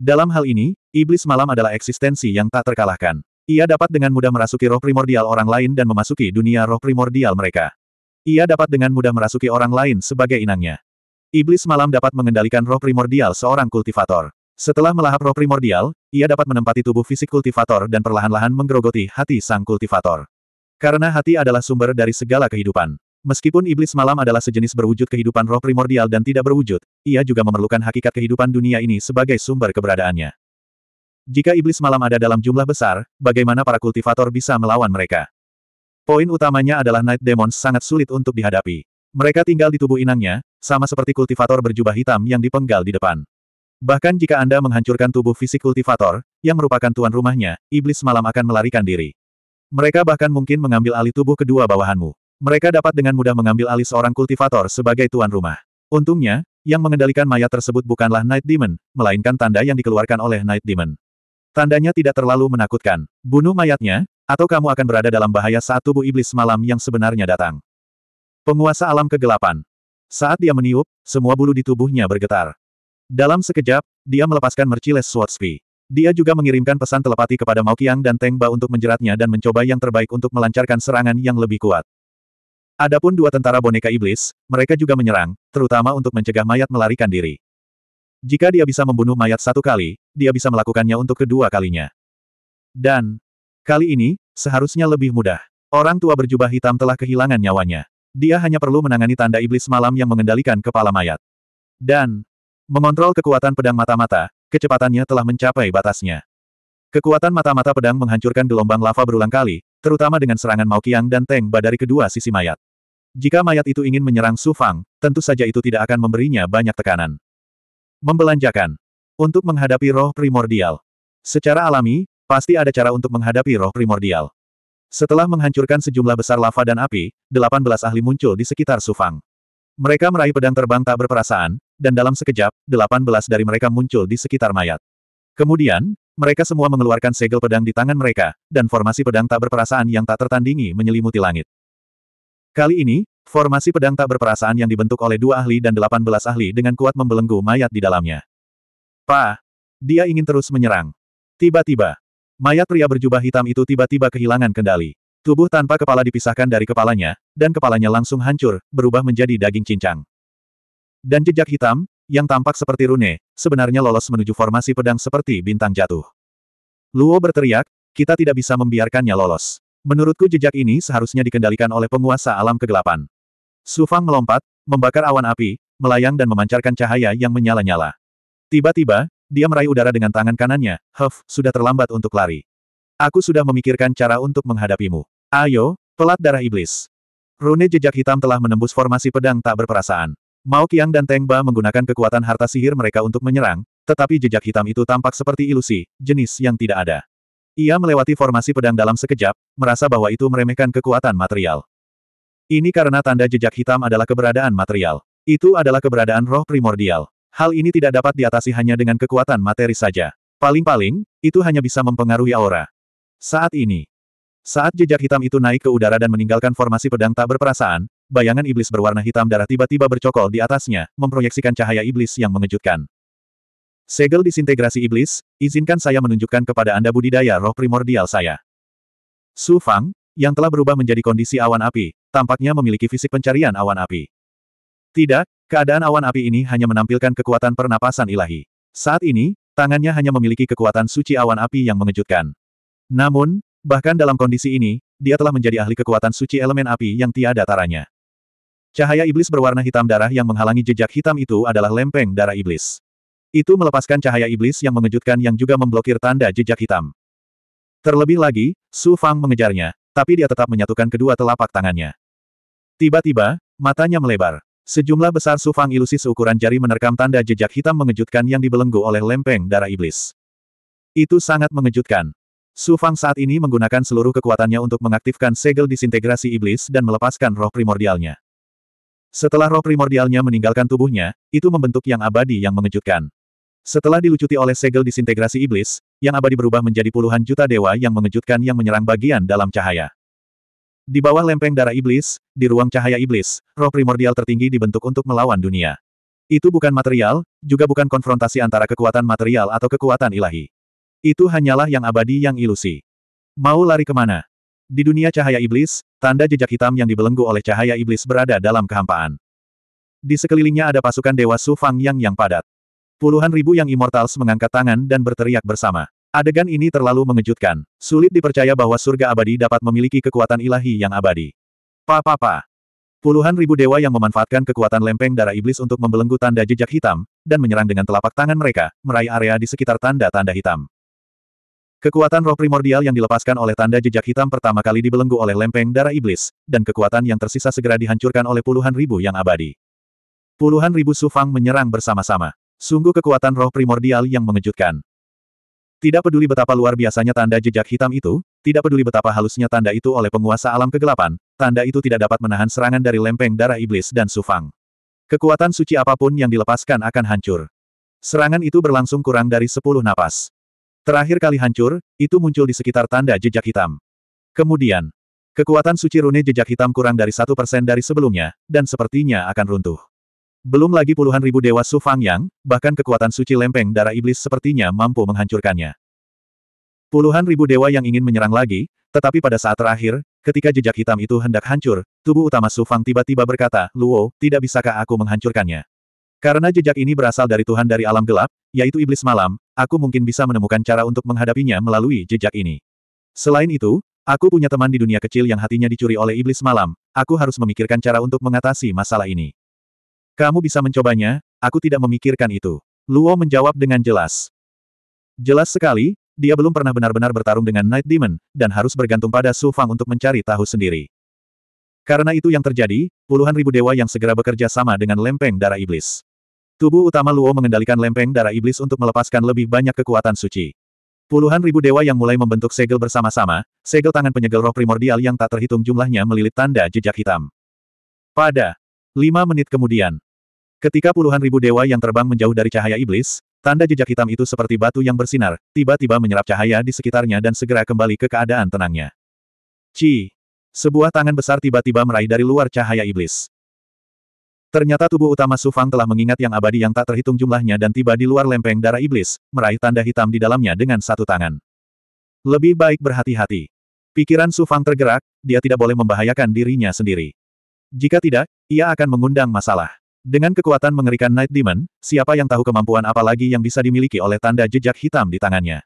Dalam hal ini, iblis malam adalah eksistensi yang tak terkalahkan. Ia dapat dengan mudah merasuki roh primordial orang lain dan memasuki dunia roh primordial mereka. Ia dapat dengan mudah merasuki orang lain sebagai inangnya. Iblis malam dapat mengendalikan roh primordial seorang kultivator. Setelah melahap roh primordial, ia dapat menempati tubuh fisik kultivator dan perlahan-lahan menggerogoti hati sang kultivator. Karena hati adalah sumber dari segala kehidupan. Meskipun iblis malam adalah sejenis berwujud kehidupan roh primordial dan tidak berwujud, ia juga memerlukan hakikat kehidupan dunia ini sebagai sumber keberadaannya. Jika iblis malam ada dalam jumlah besar, bagaimana para kultivator bisa melawan mereka? Poin utamanya adalah Night Demons sangat sulit untuk dihadapi. Mereka tinggal di tubuh inangnya, sama seperti kultivator berjubah hitam yang dipenggal di depan. Bahkan jika Anda menghancurkan tubuh fisik kultivator, yang merupakan tuan rumahnya, iblis malam akan melarikan diri. Mereka bahkan mungkin mengambil alih tubuh kedua bawahanmu. Mereka dapat dengan mudah mengambil alih seorang kultivator sebagai tuan rumah. Untungnya, yang mengendalikan mayat tersebut bukanlah Night Demon, melainkan tanda yang dikeluarkan oleh Night Demon. Tandanya tidak terlalu menakutkan. Bunuh mayatnya, atau kamu akan berada dalam bahaya saat tubuh iblis malam yang sebenarnya datang. Penguasa alam kegelapan. Saat dia meniup, semua bulu di tubuhnya bergetar. Dalam sekejap, dia melepaskan Merciless Sword Dia juga mengirimkan pesan telepati kepada Mao Qiang dan Teng Ba untuk menjeratnya dan mencoba yang terbaik untuk melancarkan serangan yang lebih kuat. Adapun dua tentara boneka iblis, mereka juga menyerang, terutama untuk mencegah mayat melarikan diri. Jika dia bisa membunuh mayat satu kali, dia bisa melakukannya untuk kedua kalinya. Dan, kali ini, seharusnya lebih mudah. Orang tua berjubah hitam telah kehilangan nyawanya. Dia hanya perlu menangani tanda iblis malam yang mengendalikan kepala mayat. Dan, Mengontrol kekuatan pedang mata-mata, kecepatannya telah mencapai batasnya. Kekuatan mata-mata pedang menghancurkan gelombang lava berulang kali, terutama dengan serangan Qiang dan Teng Ba dari kedua sisi mayat. Jika mayat itu ingin menyerang Su Fang, tentu saja itu tidak akan memberinya banyak tekanan. Membelanjakan. Untuk menghadapi roh primordial. Secara alami, pasti ada cara untuk menghadapi roh primordial. Setelah menghancurkan sejumlah besar lava dan api, 18 ahli muncul di sekitar Su Fang. Mereka meraih pedang terbang tak berperasaan, dan dalam sekejap, delapan belas dari mereka muncul di sekitar mayat. Kemudian, mereka semua mengeluarkan segel pedang di tangan mereka, dan formasi pedang tak berperasaan yang tak tertandingi menyelimuti langit. Kali ini, formasi pedang tak berperasaan yang dibentuk oleh dua ahli dan delapan belas ahli dengan kuat membelenggu mayat di dalamnya. Pa! Dia ingin terus menyerang. Tiba-tiba, mayat pria berjubah hitam itu tiba-tiba kehilangan kendali. Tubuh tanpa kepala dipisahkan dari kepalanya, dan kepalanya langsung hancur, berubah menjadi daging cincang. Dan jejak hitam, yang tampak seperti rune, sebenarnya lolos menuju formasi pedang seperti bintang jatuh. Luo berteriak, kita tidak bisa membiarkannya lolos. Menurutku jejak ini seharusnya dikendalikan oleh penguasa alam kegelapan. Su Fang melompat, membakar awan api, melayang dan memancarkan cahaya yang menyala-nyala. Tiba-tiba, dia meraih udara dengan tangan kanannya, Huff, sudah terlambat untuk lari. Aku sudah memikirkan cara untuk menghadapimu. Ayo, pelat darah iblis. Rune jejak hitam telah menembus formasi pedang tak berperasaan. Mao Qiang dan Teng Ba menggunakan kekuatan harta sihir mereka untuk menyerang, tetapi jejak hitam itu tampak seperti ilusi, jenis yang tidak ada. Ia melewati formasi pedang dalam sekejap, merasa bahwa itu meremehkan kekuatan material. Ini karena tanda jejak hitam adalah keberadaan material. Itu adalah keberadaan roh primordial. Hal ini tidak dapat diatasi hanya dengan kekuatan materi saja. Paling-paling, itu hanya bisa mempengaruhi aura. Saat ini, saat jejak hitam itu naik ke udara dan meninggalkan formasi pedang tak berperasaan, bayangan iblis berwarna hitam darah tiba-tiba bercokol di atasnya, memproyeksikan cahaya iblis yang mengejutkan. Segel disintegrasi iblis, izinkan saya menunjukkan kepada Anda budidaya roh primordial saya. Su Fang, yang telah berubah menjadi kondisi awan api, tampaknya memiliki fisik pencarian awan api. Tidak, keadaan awan api ini hanya menampilkan kekuatan pernapasan ilahi. Saat ini, tangannya hanya memiliki kekuatan suci awan api yang mengejutkan. Namun, bahkan dalam kondisi ini, dia telah menjadi ahli kekuatan suci elemen api yang tiada taranya. Cahaya iblis berwarna hitam darah yang menghalangi jejak hitam itu adalah lempeng darah iblis. Itu melepaskan cahaya iblis yang mengejutkan yang juga memblokir tanda jejak hitam. Terlebih lagi, Su Fang mengejarnya, tapi dia tetap menyatukan kedua telapak tangannya. Tiba-tiba, matanya melebar. Sejumlah besar Su Fang ilusi seukuran jari menerkam tanda jejak hitam mengejutkan yang dibelenggu oleh lempeng darah iblis. Itu sangat mengejutkan. Su Fang saat ini menggunakan seluruh kekuatannya untuk mengaktifkan segel disintegrasi iblis dan melepaskan roh primordialnya. Setelah roh primordialnya meninggalkan tubuhnya, itu membentuk yang abadi yang mengejutkan. Setelah dilucuti oleh segel disintegrasi iblis, yang abadi berubah menjadi puluhan juta dewa yang mengejutkan yang menyerang bagian dalam cahaya. Di bawah lempeng darah iblis, di ruang cahaya iblis, roh primordial tertinggi dibentuk untuk melawan dunia. Itu bukan material, juga bukan konfrontasi antara kekuatan material atau kekuatan ilahi. Itu hanyalah yang abadi yang ilusi. Mau lari kemana? Di dunia cahaya iblis, tanda jejak hitam yang dibelenggu oleh cahaya iblis berada dalam kehampaan. Di sekelilingnya ada pasukan Dewa Su Fang Yang yang padat. Puluhan ribu yang immortals mengangkat tangan dan berteriak bersama. Adegan ini terlalu mengejutkan. Sulit dipercaya bahwa surga abadi dapat memiliki kekuatan ilahi yang abadi. Pa-pa-pa. Puluhan ribu dewa yang memanfaatkan kekuatan lempeng darah iblis untuk membelenggu tanda jejak hitam, dan menyerang dengan telapak tangan mereka, meraih area di sekitar tanda-tanda hitam. Kekuatan roh primordial yang dilepaskan oleh tanda jejak hitam pertama kali dibelenggu oleh lempeng darah iblis, dan kekuatan yang tersisa segera dihancurkan oleh puluhan ribu yang abadi. Puluhan ribu sufang menyerang bersama-sama. Sungguh kekuatan roh primordial yang mengejutkan. Tidak peduli betapa luar biasanya tanda jejak hitam itu, tidak peduli betapa halusnya tanda itu oleh penguasa alam kegelapan, tanda itu tidak dapat menahan serangan dari lempeng darah iblis dan sufang. Kekuatan suci apapun yang dilepaskan akan hancur. Serangan itu berlangsung kurang dari 10 napas. Terakhir kali hancur, itu muncul di sekitar tanda jejak hitam. Kemudian, kekuatan suci rune jejak hitam kurang dari satu persen dari sebelumnya, dan sepertinya akan runtuh. Belum lagi puluhan ribu dewa Su Fang Yang, bahkan kekuatan suci lempeng darah iblis sepertinya mampu menghancurkannya. Puluhan ribu dewa yang ingin menyerang lagi, tetapi pada saat terakhir, ketika jejak hitam itu hendak hancur, tubuh utama Su Fang tiba-tiba berkata, Luo, tidak bisakah aku menghancurkannya? Karena jejak ini berasal dari Tuhan dari alam gelap, yaitu iblis malam, aku mungkin bisa menemukan cara untuk menghadapinya melalui jejak ini. Selain itu, aku punya teman di dunia kecil yang hatinya dicuri oleh iblis malam, aku harus memikirkan cara untuk mengatasi masalah ini. Kamu bisa mencobanya, aku tidak memikirkan itu. Luo menjawab dengan jelas. Jelas sekali, dia belum pernah benar-benar bertarung dengan Night Demon, dan harus bergantung pada Su Fang untuk mencari tahu sendiri. Karena itu yang terjadi, puluhan ribu dewa yang segera bekerja sama dengan lempeng darah iblis. Tubuh utama Luo mengendalikan lempeng darah iblis untuk melepaskan lebih banyak kekuatan suci. Puluhan ribu dewa yang mulai membentuk segel bersama-sama, segel tangan penyegel roh primordial yang tak terhitung jumlahnya melilit tanda jejak hitam. Pada lima menit kemudian, ketika puluhan ribu dewa yang terbang menjauh dari cahaya iblis, tanda jejak hitam itu seperti batu yang bersinar, tiba-tiba menyerap cahaya di sekitarnya dan segera kembali ke keadaan tenangnya. Ci! Sebuah tangan besar tiba-tiba meraih dari luar cahaya iblis. Ternyata tubuh utama Sufang telah mengingat yang abadi yang tak terhitung jumlahnya dan tiba di luar lempeng darah iblis, meraih tanda hitam di dalamnya dengan satu tangan. Lebih baik berhati-hati. Pikiran Sufang tergerak, dia tidak boleh membahayakan dirinya sendiri. Jika tidak, ia akan mengundang masalah. Dengan kekuatan mengerikan Night Demon, siapa yang tahu kemampuan apa lagi yang bisa dimiliki oleh tanda jejak hitam di tangannya.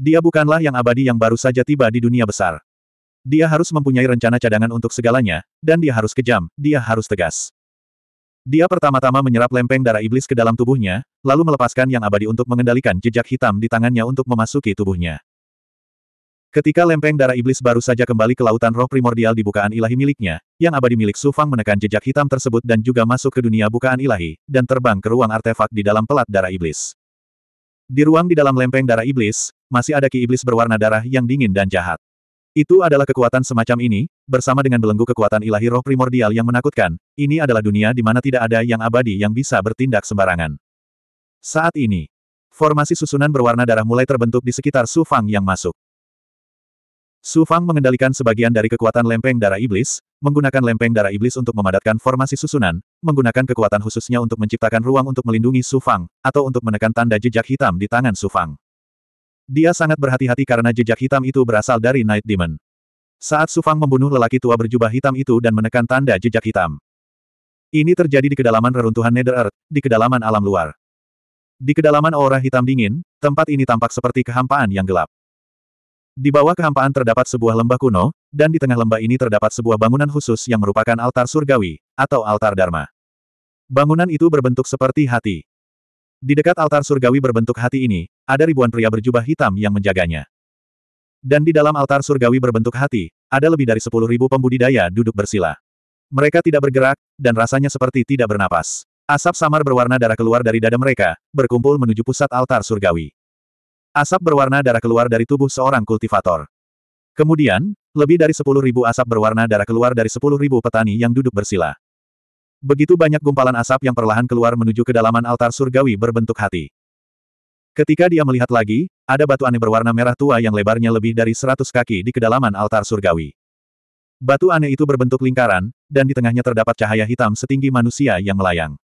Dia bukanlah yang abadi yang baru saja tiba di dunia besar. Dia harus mempunyai rencana cadangan untuk segalanya, dan dia harus kejam, dia harus tegas. Dia pertama-tama menyerap lempeng darah iblis ke dalam tubuhnya, lalu melepaskan yang abadi untuk mengendalikan jejak hitam di tangannya untuk memasuki tubuhnya. Ketika lempeng darah iblis baru saja kembali ke lautan roh primordial di bukaan ilahi miliknya, yang abadi milik Sufang menekan jejak hitam tersebut dan juga masuk ke dunia bukaan ilahi, dan terbang ke ruang artefak di dalam pelat darah iblis. Di ruang di dalam lempeng darah iblis, masih ada ki iblis berwarna darah yang dingin dan jahat. Itu adalah kekuatan semacam ini, bersama dengan belenggu kekuatan ilahi roh primordial yang menakutkan, ini adalah dunia di mana tidak ada yang abadi yang bisa bertindak sembarangan. Saat ini, formasi susunan berwarna darah mulai terbentuk di sekitar Su Fang yang masuk. Su Fang mengendalikan sebagian dari kekuatan lempeng darah iblis, menggunakan lempeng darah iblis untuk memadatkan formasi susunan, menggunakan kekuatan khususnya untuk menciptakan ruang untuk melindungi Su Fang, atau untuk menekan tanda jejak hitam di tangan Su Fang. Dia sangat berhati-hati karena jejak hitam itu berasal dari Night Demon. Saat Sufang membunuh lelaki tua berjubah hitam itu dan menekan tanda jejak hitam. Ini terjadi di kedalaman reruntuhan Nether Earth, di kedalaman alam luar. Di kedalaman aura hitam dingin, tempat ini tampak seperti kehampaan yang gelap. Di bawah kehampaan terdapat sebuah lembah kuno, dan di tengah lembah ini terdapat sebuah bangunan khusus yang merupakan altar surgawi, atau altar dharma. Bangunan itu berbentuk seperti hati. Di dekat altar surgawi berbentuk hati ini, ada ribuan pria berjubah hitam yang menjaganya. Dan di dalam altar surgawi berbentuk hati, ada lebih dari sepuluh ribu pembudidaya duduk bersila. Mereka tidak bergerak, dan rasanya seperti tidak bernapas. Asap samar berwarna darah keluar dari dada mereka, berkumpul menuju pusat altar surgawi. Asap berwarna darah keluar dari tubuh seorang kultivator. Kemudian, lebih dari sepuluh ribu asap berwarna darah keluar dari sepuluh ribu petani yang duduk bersila. Begitu banyak gumpalan asap yang perlahan keluar menuju kedalaman altar surgawi berbentuk hati. Ketika dia melihat lagi, ada batu aneh berwarna merah tua yang lebarnya lebih dari seratus kaki di kedalaman altar surgawi. Batu aneh itu berbentuk lingkaran, dan di tengahnya terdapat cahaya hitam setinggi manusia yang melayang.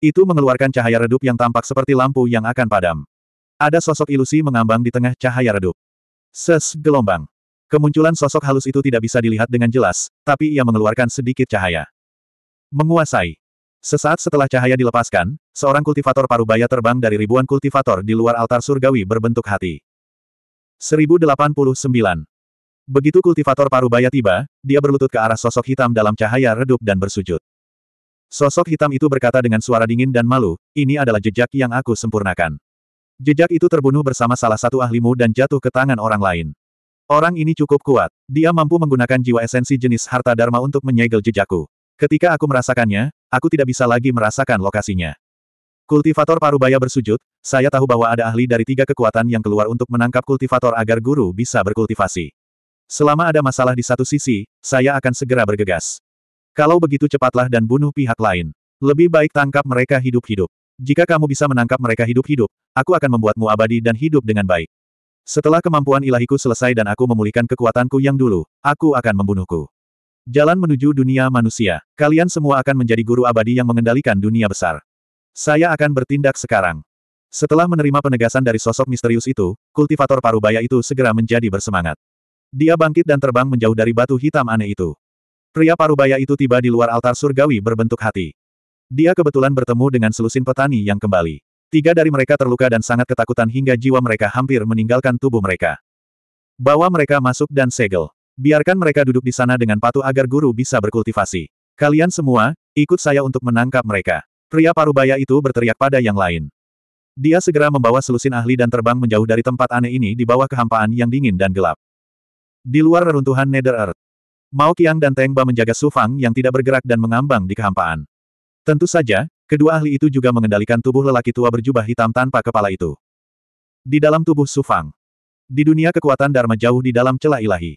Itu mengeluarkan cahaya redup yang tampak seperti lampu yang akan padam. Ada sosok ilusi mengambang di tengah cahaya redup. Ses, gelombang. Kemunculan sosok halus itu tidak bisa dilihat dengan jelas, tapi ia mengeluarkan sedikit cahaya. Menguasai. Sesaat setelah cahaya dilepaskan, seorang kultivator parubaya terbang dari ribuan kultivator di luar altar surgawi berbentuk hati. 1089. Begitu kultivator parubaya tiba, dia berlutut ke arah sosok hitam dalam cahaya redup dan bersujud. Sosok hitam itu berkata dengan suara dingin dan malu, ini adalah jejak yang aku sempurnakan. Jejak itu terbunuh bersama salah satu ahlimu dan jatuh ke tangan orang lain. Orang ini cukup kuat. Dia mampu menggunakan jiwa esensi jenis harta dharma untuk menyegel jejakku. Ketika aku merasakannya, aku tidak bisa lagi merasakan lokasinya. Kultivator Parubaya bersujud, saya tahu bahwa ada ahli dari tiga kekuatan yang keluar untuk menangkap kultivator agar guru bisa berkultivasi. Selama ada masalah di satu sisi, saya akan segera bergegas. Kalau begitu cepatlah dan bunuh pihak lain. Lebih baik tangkap mereka hidup-hidup. Jika kamu bisa menangkap mereka hidup-hidup, aku akan membuatmu abadi dan hidup dengan baik. Setelah kemampuan ilahiku selesai dan aku memulihkan kekuatanku yang dulu, aku akan membunuhku. Jalan menuju dunia manusia. Kalian semua akan menjadi guru abadi yang mengendalikan dunia besar. Saya akan bertindak sekarang. Setelah menerima penegasan dari sosok misterius itu, kultivator parubaya itu segera menjadi bersemangat. Dia bangkit dan terbang menjauh dari batu hitam aneh itu. Pria parubaya itu tiba di luar altar surgawi berbentuk hati. Dia kebetulan bertemu dengan selusin petani yang kembali. Tiga dari mereka terluka dan sangat ketakutan hingga jiwa mereka hampir meninggalkan tubuh mereka. Bawa mereka masuk dan segel. Biarkan mereka duduk di sana dengan patuh agar guru bisa berkultivasi. Kalian semua, ikut saya untuk menangkap mereka. Pria parubaya itu berteriak pada yang lain. Dia segera membawa selusin ahli dan terbang menjauh dari tempat aneh ini di bawah kehampaan yang dingin dan gelap. Di luar reruntuhan Nether Earth, Mao Qiang dan Teng Ba menjaga Su Fang yang tidak bergerak dan mengambang di kehampaan. Tentu saja, kedua ahli itu juga mengendalikan tubuh lelaki tua berjubah hitam tanpa kepala itu. Di dalam tubuh Su Fang, di dunia kekuatan Dharma jauh di dalam celah ilahi.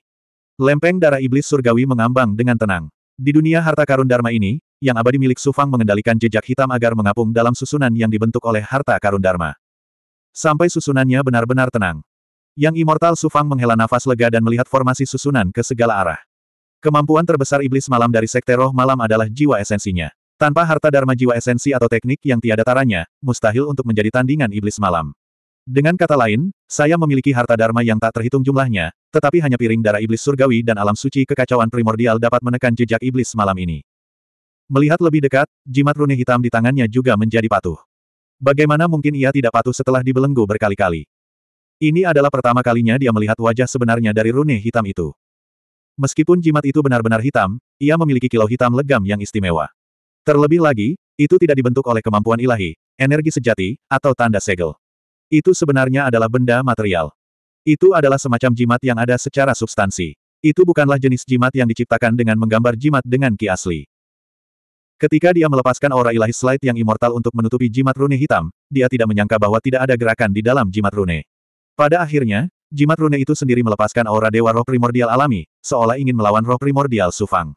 Lempeng darah iblis surgawi mengambang dengan tenang. Di dunia harta karun Dharma ini, yang abadi milik Sufang mengendalikan jejak hitam agar mengapung dalam susunan yang dibentuk oleh harta karun Dharma. Sampai susunannya benar-benar tenang. Yang Immortal Sufang menghela nafas lega dan melihat formasi susunan ke segala arah. Kemampuan terbesar iblis malam dari sekte roh malam adalah jiwa esensinya. Tanpa harta dharma jiwa esensi atau teknik yang tiada taranya, mustahil untuk menjadi tandingan iblis malam. Dengan kata lain, saya memiliki harta dharma yang tak terhitung jumlahnya, tetapi hanya piring darah iblis surgawi dan alam suci kekacauan primordial dapat menekan jejak iblis malam ini. Melihat lebih dekat, jimat rune hitam di tangannya juga menjadi patuh. Bagaimana mungkin ia tidak patuh setelah dibelenggu berkali-kali? Ini adalah pertama kalinya dia melihat wajah sebenarnya dari rune hitam itu. Meskipun jimat itu benar-benar hitam, ia memiliki kilau hitam legam yang istimewa. Terlebih lagi, itu tidak dibentuk oleh kemampuan ilahi, energi sejati, atau tanda segel. Itu sebenarnya adalah benda material. Itu adalah semacam jimat yang ada secara substansi. Itu bukanlah jenis jimat yang diciptakan dengan menggambar jimat dengan ki asli. Ketika dia melepaskan aura ilahi slide yang immortal untuk menutupi jimat rune hitam, dia tidak menyangka bahwa tidak ada gerakan di dalam jimat rune. Pada akhirnya, jimat rune itu sendiri melepaskan aura dewa roh primordial alami, seolah ingin melawan roh primordial Sufang.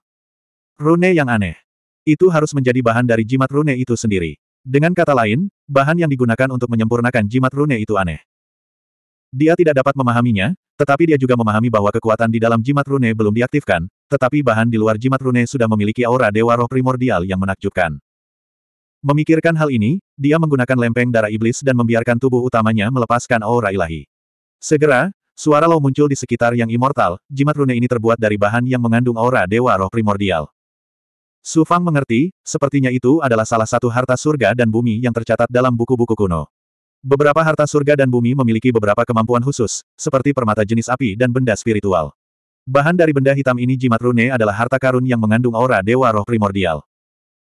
Rune yang aneh. Itu harus menjadi bahan dari jimat rune itu sendiri. Dengan kata lain, bahan yang digunakan untuk menyempurnakan jimat rune itu aneh. Dia tidak dapat memahaminya, tetapi dia juga memahami bahwa kekuatan di dalam jimat rune belum diaktifkan, tetapi bahan di luar jimat rune sudah memiliki aura dewa roh primordial yang menakjubkan. Memikirkan hal ini, dia menggunakan lempeng darah iblis dan membiarkan tubuh utamanya melepaskan aura ilahi. Segera, suara low muncul di sekitar yang immortal, jimat rune ini terbuat dari bahan yang mengandung aura dewa roh primordial. Su Fang mengerti, sepertinya itu adalah salah satu harta surga dan bumi yang tercatat dalam buku-buku kuno. Beberapa harta surga dan bumi memiliki beberapa kemampuan khusus, seperti permata jenis api dan benda spiritual. Bahan dari benda hitam ini jimat rune adalah harta karun yang mengandung aura dewa roh primordial.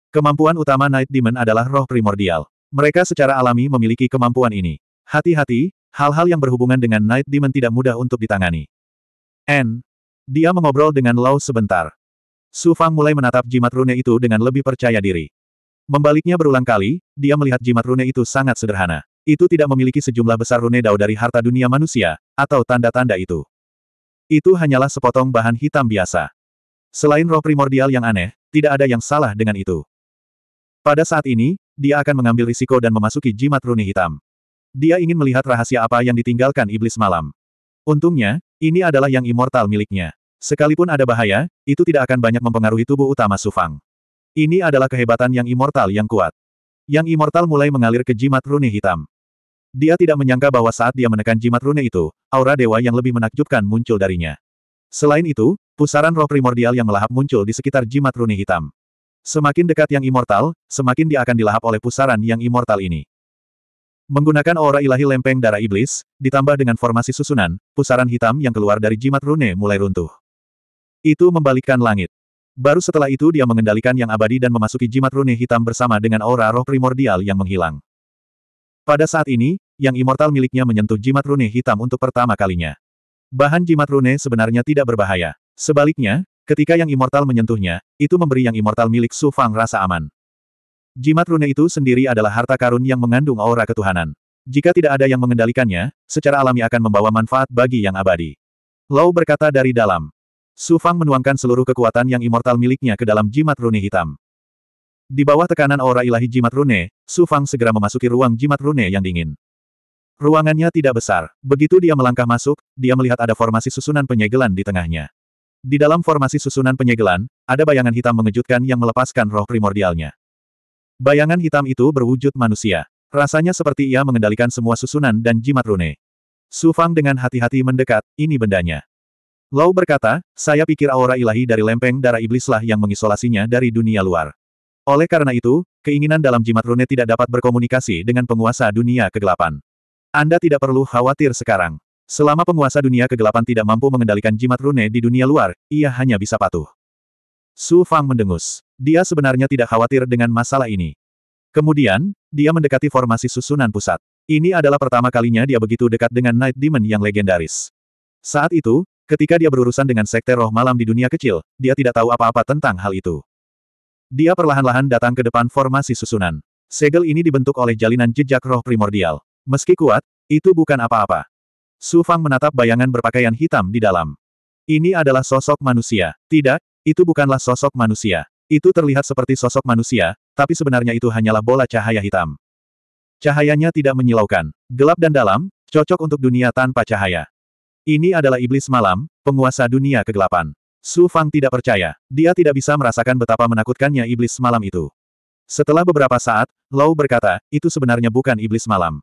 Kemampuan utama Night Demon adalah roh primordial. Mereka secara alami memiliki kemampuan ini. Hati-hati, hal-hal yang berhubungan dengan Night Demon tidak mudah untuk ditangani. N. Dia mengobrol dengan Lau sebentar. Su Fang mulai menatap jimat rune itu dengan lebih percaya diri. Membaliknya berulang kali, dia melihat jimat rune itu sangat sederhana. Itu tidak memiliki sejumlah besar rune dao dari harta dunia manusia, atau tanda-tanda itu. Itu hanyalah sepotong bahan hitam biasa. Selain roh primordial yang aneh, tidak ada yang salah dengan itu. Pada saat ini, dia akan mengambil risiko dan memasuki jimat rune hitam. Dia ingin melihat rahasia apa yang ditinggalkan iblis malam. Untungnya, ini adalah yang immortal miliknya. Sekalipun ada bahaya, itu tidak akan banyak mempengaruhi tubuh utama Sufang. Ini adalah kehebatan yang immortal yang kuat. Yang immortal mulai mengalir ke jimat rune hitam. Dia tidak menyangka bahwa saat dia menekan jimat rune itu, aura dewa yang lebih menakjubkan muncul darinya. Selain itu, pusaran roh primordial yang melahap muncul di sekitar jimat rune hitam. Semakin dekat yang immortal, semakin dia akan dilahap oleh pusaran yang immortal ini. Menggunakan aura ilahi lempeng darah iblis, ditambah dengan formasi susunan, pusaran hitam yang keluar dari jimat rune mulai runtuh. Itu membalikkan langit. Baru setelah itu dia mengendalikan yang abadi dan memasuki jimat rune hitam bersama dengan aura roh primordial yang menghilang. Pada saat ini, yang immortal miliknya menyentuh jimat rune hitam untuk pertama kalinya. Bahan jimat rune sebenarnya tidak berbahaya. Sebaliknya, ketika yang immortal menyentuhnya, itu memberi yang immortal milik Su Fang rasa aman. Jimat rune itu sendiri adalah harta karun yang mengandung aura ketuhanan. Jika tidak ada yang mengendalikannya, secara alami akan membawa manfaat bagi yang abadi. Lau berkata dari dalam. Su Fang menuangkan seluruh kekuatan yang immortal miliknya ke dalam jimat rune hitam. Di bawah tekanan aura ilahi jimat rune, Su Fang segera memasuki ruang jimat rune yang dingin. Ruangannya tidak besar. Begitu dia melangkah masuk, dia melihat ada formasi susunan penyegelan di tengahnya. Di dalam formasi susunan penyegelan, ada bayangan hitam mengejutkan yang melepaskan roh primordialnya. Bayangan hitam itu berwujud manusia. Rasanya seperti ia mengendalikan semua susunan dan jimat rune. Su Fang dengan hati-hati mendekat, ini bendanya. Lau berkata, saya pikir aura ilahi dari lempeng darah iblislah yang mengisolasinya dari dunia luar. Oleh karena itu, keinginan dalam jimat rune tidak dapat berkomunikasi dengan penguasa dunia kegelapan. Anda tidak perlu khawatir sekarang. Selama penguasa dunia kegelapan tidak mampu mengendalikan jimat rune di dunia luar, ia hanya bisa patuh. Su Fang mendengus. Dia sebenarnya tidak khawatir dengan masalah ini. Kemudian, dia mendekati formasi susunan pusat. Ini adalah pertama kalinya dia begitu dekat dengan Night Demon yang legendaris. Saat itu, Ketika dia berurusan dengan sekte roh malam di dunia kecil, dia tidak tahu apa-apa tentang hal itu. Dia perlahan-lahan datang ke depan formasi susunan. Segel ini dibentuk oleh jalinan jejak roh primordial. Meski kuat, itu bukan apa-apa. Su Fang menatap bayangan berpakaian hitam di dalam. Ini adalah sosok manusia. Tidak, itu bukanlah sosok manusia. Itu terlihat seperti sosok manusia, tapi sebenarnya itu hanyalah bola cahaya hitam. Cahayanya tidak menyilaukan. Gelap dan dalam, cocok untuk dunia tanpa cahaya. Ini adalah iblis malam, penguasa dunia kegelapan. Su Fang tidak percaya. Dia tidak bisa merasakan betapa menakutkannya iblis malam itu. Setelah beberapa saat, Lau berkata, itu sebenarnya bukan iblis malam.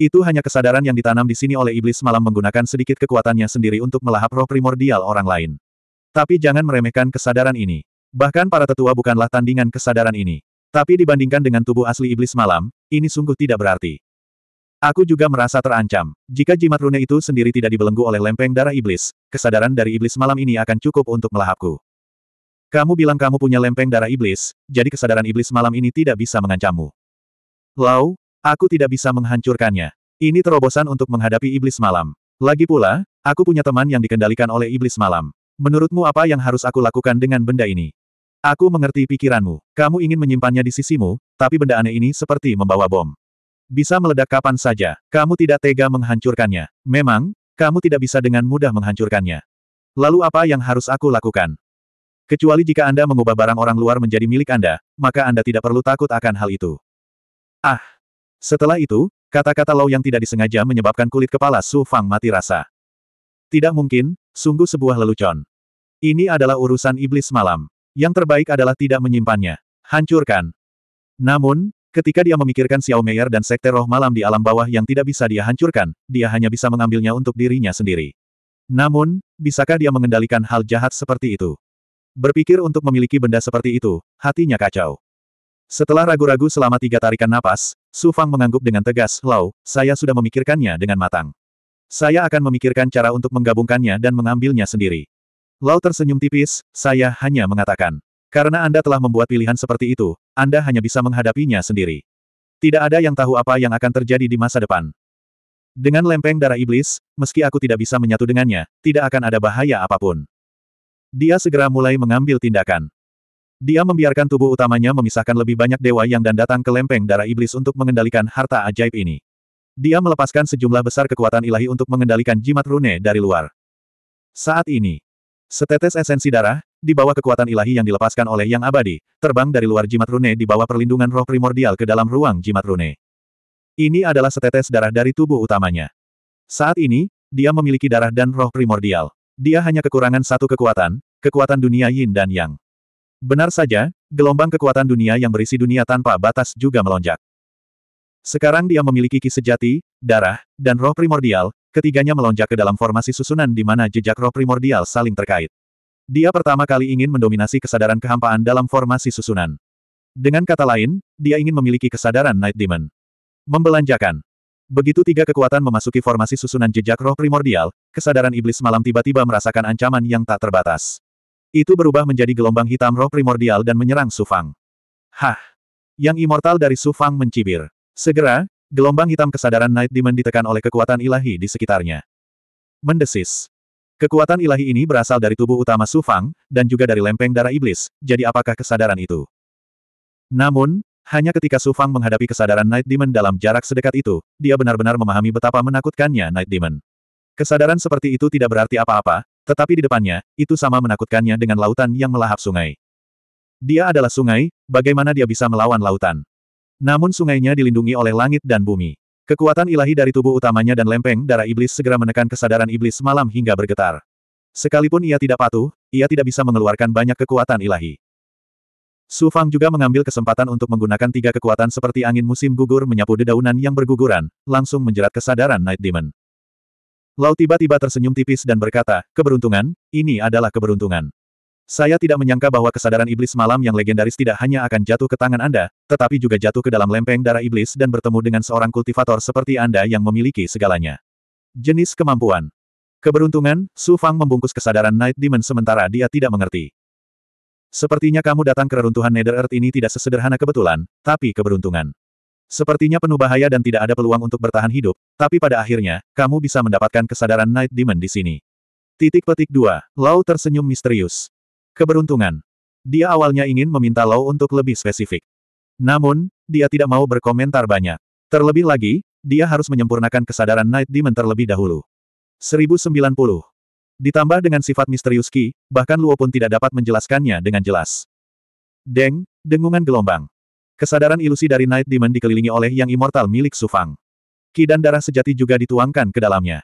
Itu hanya kesadaran yang ditanam di sini oleh iblis malam menggunakan sedikit kekuatannya sendiri untuk melahap roh primordial orang lain. Tapi jangan meremehkan kesadaran ini. Bahkan para tetua bukanlah tandingan kesadaran ini. Tapi dibandingkan dengan tubuh asli iblis malam, ini sungguh tidak berarti. Aku juga merasa terancam. Jika jimat rune itu sendiri tidak dibelenggu oleh lempeng darah iblis, kesadaran dari iblis malam ini akan cukup untuk melahapku. Kamu bilang kamu punya lempeng darah iblis, jadi kesadaran iblis malam ini tidak bisa mengancammu. Lau, aku tidak bisa menghancurkannya. Ini terobosan untuk menghadapi iblis malam. Lagi pula, aku punya teman yang dikendalikan oleh iblis malam. Menurutmu apa yang harus aku lakukan dengan benda ini? Aku mengerti pikiranmu. Kamu ingin menyimpannya di sisimu, tapi benda aneh ini seperti membawa bom. Bisa meledak kapan saja, kamu tidak tega menghancurkannya. Memang, kamu tidak bisa dengan mudah menghancurkannya. Lalu apa yang harus aku lakukan? Kecuali jika Anda mengubah barang orang luar menjadi milik Anda, maka Anda tidak perlu takut akan hal itu. Ah! Setelah itu, kata-kata Lau yang tidak disengaja menyebabkan kulit kepala Su Fang mati rasa. Tidak mungkin, sungguh sebuah lelucon. Ini adalah urusan iblis malam. Yang terbaik adalah tidak menyimpannya. Hancurkan. Namun, Ketika dia memikirkan Xiao Meier dan Sekte Roh Malam di alam bawah yang tidak bisa dia hancurkan, dia hanya bisa mengambilnya untuk dirinya sendiri. Namun, bisakah dia mengendalikan hal jahat seperti itu? Berpikir untuk memiliki benda seperti itu, hatinya kacau. Setelah ragu-ragu selama tiga tarikan napas, Su Fang mengangguk dengan tegas, Lau, saya sudah memikirkannya dengan matang. Saya akan memikirkan cara untuk menggabungkannya dan mengambilnya sendiri. Lau tersenyum tipis, saya hanya mengatakan. Karena Anda telah membuat pilihan seperti itu, Anda hanya bisa menghadapinya sendiri. Tidak ada yang tahu apa yang akan terjadi di masa depan. Dengan lempeng darah iblis, meski aku tidak bisa menyatu dengannya, tidak akan ada bahaya apapun. Dia segera mulai mengambil tindakan. Dia membiarkan tubuh utamanya memisahkan lebih banyak dewa yang dan datang ke lempeng darah iblis untuk mengendalikan harta ajaib ini. Dia melepaskan sejumlah besar kekuatan ilahi untuk mengendalikan jimat rune dari luar. Saat ini, Setetes esensi darah, di bawah kekuatan ilahi yang dilepaskan oleh yang abadi, terbang dari luar jimat rune di bawah perlindungan roh primordial ke dalam ruang jimat rune. Ini adalah setetes darah dari tubuh utamanya. Saat ini, dia memiliki darah dan roh primordial. Dia hanya kekurangan satu kekuatan, kekuatan dunia yin dan yang. Benar saja, gelombang kekuatan dunia yang berisi dunia tanpa batas juga melonjak. Sekarang dia memiliki ki sejati, darah, dan roh primordial, ketiganya melonjak ke dalam formasi susunan di mana jejak roh primordial saling terkait. Dia pertama kali ingin mendominasi kesadaran kehampaan dalam formasi susunan. Dengan kata lain, dia ingin memiliki kesadaran Night Demon. Membelanjakan. Begitu tiga kekuatan memasuki formasi susunan jejak roh primordial, kesadaran iblis malam tiba-tiba merasakan ancaman yang tak terbatas. Itu berubah menjadi gelombang hitam roh primordial dan menyerang Sufang. Hah! Yang immortal dari Sufang mencibir. Segera, gelombang hitam kesadaran Night Demon ditekan oleh kekuatan ilahi di sekitarnya. Mendesis. Kekuatan ilahi ini berasal dari tubuh utama Sufang, dan juga dari lempeng darah iblis, jadi apakah kesadaran itu? Namun, hanya ketika Sufang menghadapi kesadaran Night Demon dalam jarak sedekat itu, dia benar-benar memahami betapa menakutkannya Night Demon. Kesadaran seperti itu tidak berarti apa-apa, tetapi di depannya, itu sama menakutkannya dengan lautan yang melahap sungai. Dia adalah sungai, bagaimana dia bisa melawan lautan? Namun sungainya dilindungi oleh langit dan bumi. Kekuatan ilahi dari tubuh utamanya dan lempeng darah iblis segera menekan kesadaran iblis malam hingga bergetar. Sekalipun ia tidak patuh, ia tidak bisa mengeluarkan banyak kekuatan ilahi. Su Fang juga mengambil kesempatan untuk menggunakan tiga kekuatan seperti angin musim gugur menyapu dedaunan yang berguguran, langsung menjerat kesadaran Night Demon. Lau tiba-tiba tersenyum tipis dan berkata, keberuntungan, ini adalah keberuntungan. Saya tidak menyangka bahwa kesadaran iblis malam yang legendaris tidak hanya akan jatuh ke tangan Anda, tetapi juga jatuh ke dalam lempeng darah iblis dan bertemu dengan seorang kultivator seperti Anda yang memiliki segalanya. Jenis kemampuan. Keberuntungan, Su Fang membungkus kesadaran Night Demon sementara dia tidak mengerti. Sepertinya kamu datang ke reruntuhan Nether Earth ini tidak sesederhana kebetulan, tapi keberuntungan. Sepertinya penuh bahaya dan tidak ada peluang untuk bertahan hidup, tapi pada akhirnya, kamu bisa mendapatkan kesadaran Night Demon di sini. Titik petik 2. Lau tersenyum misterius. Keberuntungan. Dia awalnya ingin meminta Lau untuk lebih spesifik. Namun, dia tidak mau berkomentar banyak. Terlebih lagi, dia harus menyempurnakan kesadaran Night Demon terlebih dahulu. 1090. Ditambah dengan sifat misterius Ki, bahkan Luo pun tidak dapat menjelaskannya dengan jelas. Deng, dengungan gelombang. Kesadaran ilusi dari Night Demon dikelilingi oleh yang immortal milik Sufang. Qi dan darah sejati juga dituangkan ke dalamnya.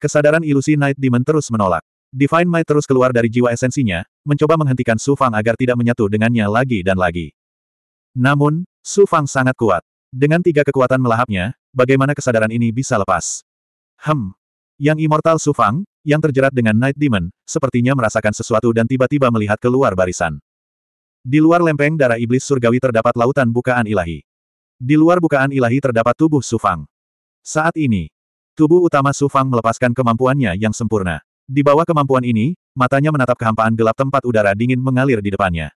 Kesadaran ilusi Night Demon terus menolak. Divine Might terus keluar dari jiwa esensinya, mencoba menghentikan Su Fang agar tidak menyatu dengannya lagi dan lagi. Namun, Su Fang sangat kuat. Dengan tiga kekuatan melahapnya, bagaimana kesadaran ini bisa lepas? Hem. Yang Immortal Su Fang, yang terjerat dengan Night Demon, sepertinya merasakan sesuatu dan tiba-tiba melihat keluar barisan. Di luar lempeng darah iblis surgawi terdapat lautan bukaan ilahi. Di luar bukaan ilahi terdapat tubuh Su Fang. Saat ini, tubuh utama Su Fang melepaskan kemampuannya yang sempurna. Di bawah kemampuan ini, matanya menatap kehampaan gelap tempat udara dingin mengalir di depannya.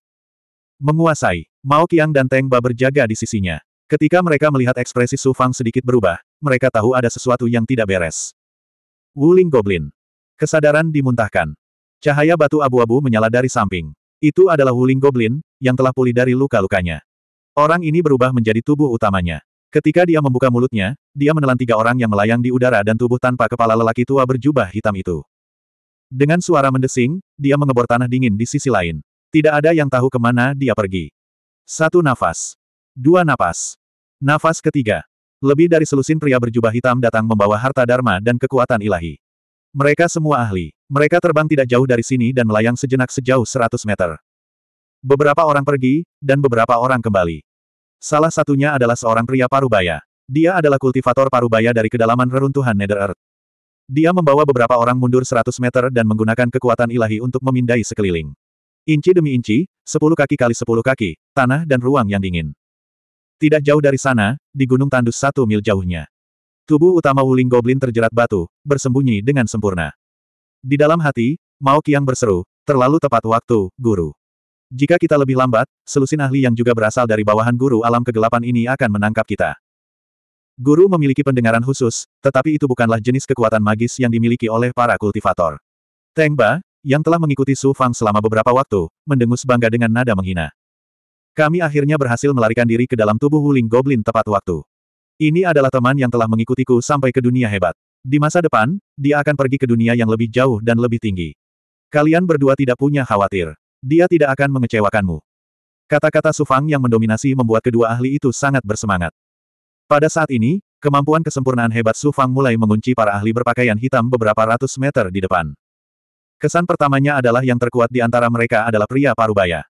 Menguasai, Mao Qiang dan Teng Ba berjaga di sisinya. Ketika mereka melihat ekspresi Su Fang sedikit berubah, mereka tahu ada sesuatu yang tidak beres. Wuling Goblin. Kesadaran dimuntahkan. Cahaya batu abu-abu menyala dari samping. Itu adalah Wuling Goblin, yang telah pulih dari luka-lukanya. Orang ini berubah menjadi tubuh utamanya. Ketika dia membuka mulutnya, dia menelan tiga orang yang melayang di udara dan tubuh tanpa kepala lelaki tua berjubah hitam itu. Dengan suara mendesing, dia mengebor tanah dingin di sisi lain. Tidak ada yang tahu kemana dia pergi. Satu nafas. Dua nafas, Nafas ketiga. Lebih dari selusin pria berjubah hitam datang membawa harta dharma dan kekuatan ilahi. Mereka semua ahli. Mereka terbang tidak jauh dari sini dan melayang sejenak sejauh 100 meter. Beberapa orang pergi, dan beberapa orang kembali. Salah satunya adalah seorang pria parubaya. Dia adalah kultivator parubaya dari kedalaman reruntuhan Nether Earth. Dia membawa beberapa orang mundur 100 meter dan menggunakan kekuatan ilahi untuk memindai sekeliling. Inci demi inci, sepuluh kaki kali sepuluh kaki, tanah dan ruang yang dingin. Tidak jauh dari sana, di gunung tandus satu mil jauhnya. Tubuh utama Wuling Goblin terjerat batu, bersembunyi dengan sempurna. Di dalam hati, Mao Qiang berseru, terlalu tepat waktu, guru. Jika kita lebih lambat, selusin ahli yang juga berasal dari bawahan guru alam kegelapan ini akan menangkap kita. Guru memiliki pendengaran khusus, tetapi itu bukanlah jenis kekuatan magis yang dimiliki oleh para kultivator. Teng Ba, yang telah mengikuti Su Fang selama beberapa waktu, mendengus bangga dengan nada menghina. Kami akhirnya berhasil melarikan diri ke dalam tubuh Wuling Goblin tepat waktu. Ini adalah teman yang telah mengikutiku sampai ke dunia hebat. Di masa depan, dia akan pergi ke dunia yang lebih jauh dan lebih tinggi. Kalian berdua tidak punya khawatir. Dia tidak akan mengecewakanmu. Kata-kata Sufang yang mendominasi membuat kedua ahli itu sangat bersemangat. Pada saat ini, kemampuan kesempurnaan hebat Su Fang mulai mengunci para ahli berpakaian hitam beberapa ratus meter di depan. Kesan pertamanya adalah yang terkuat di antara mereka adalah pria parubaya.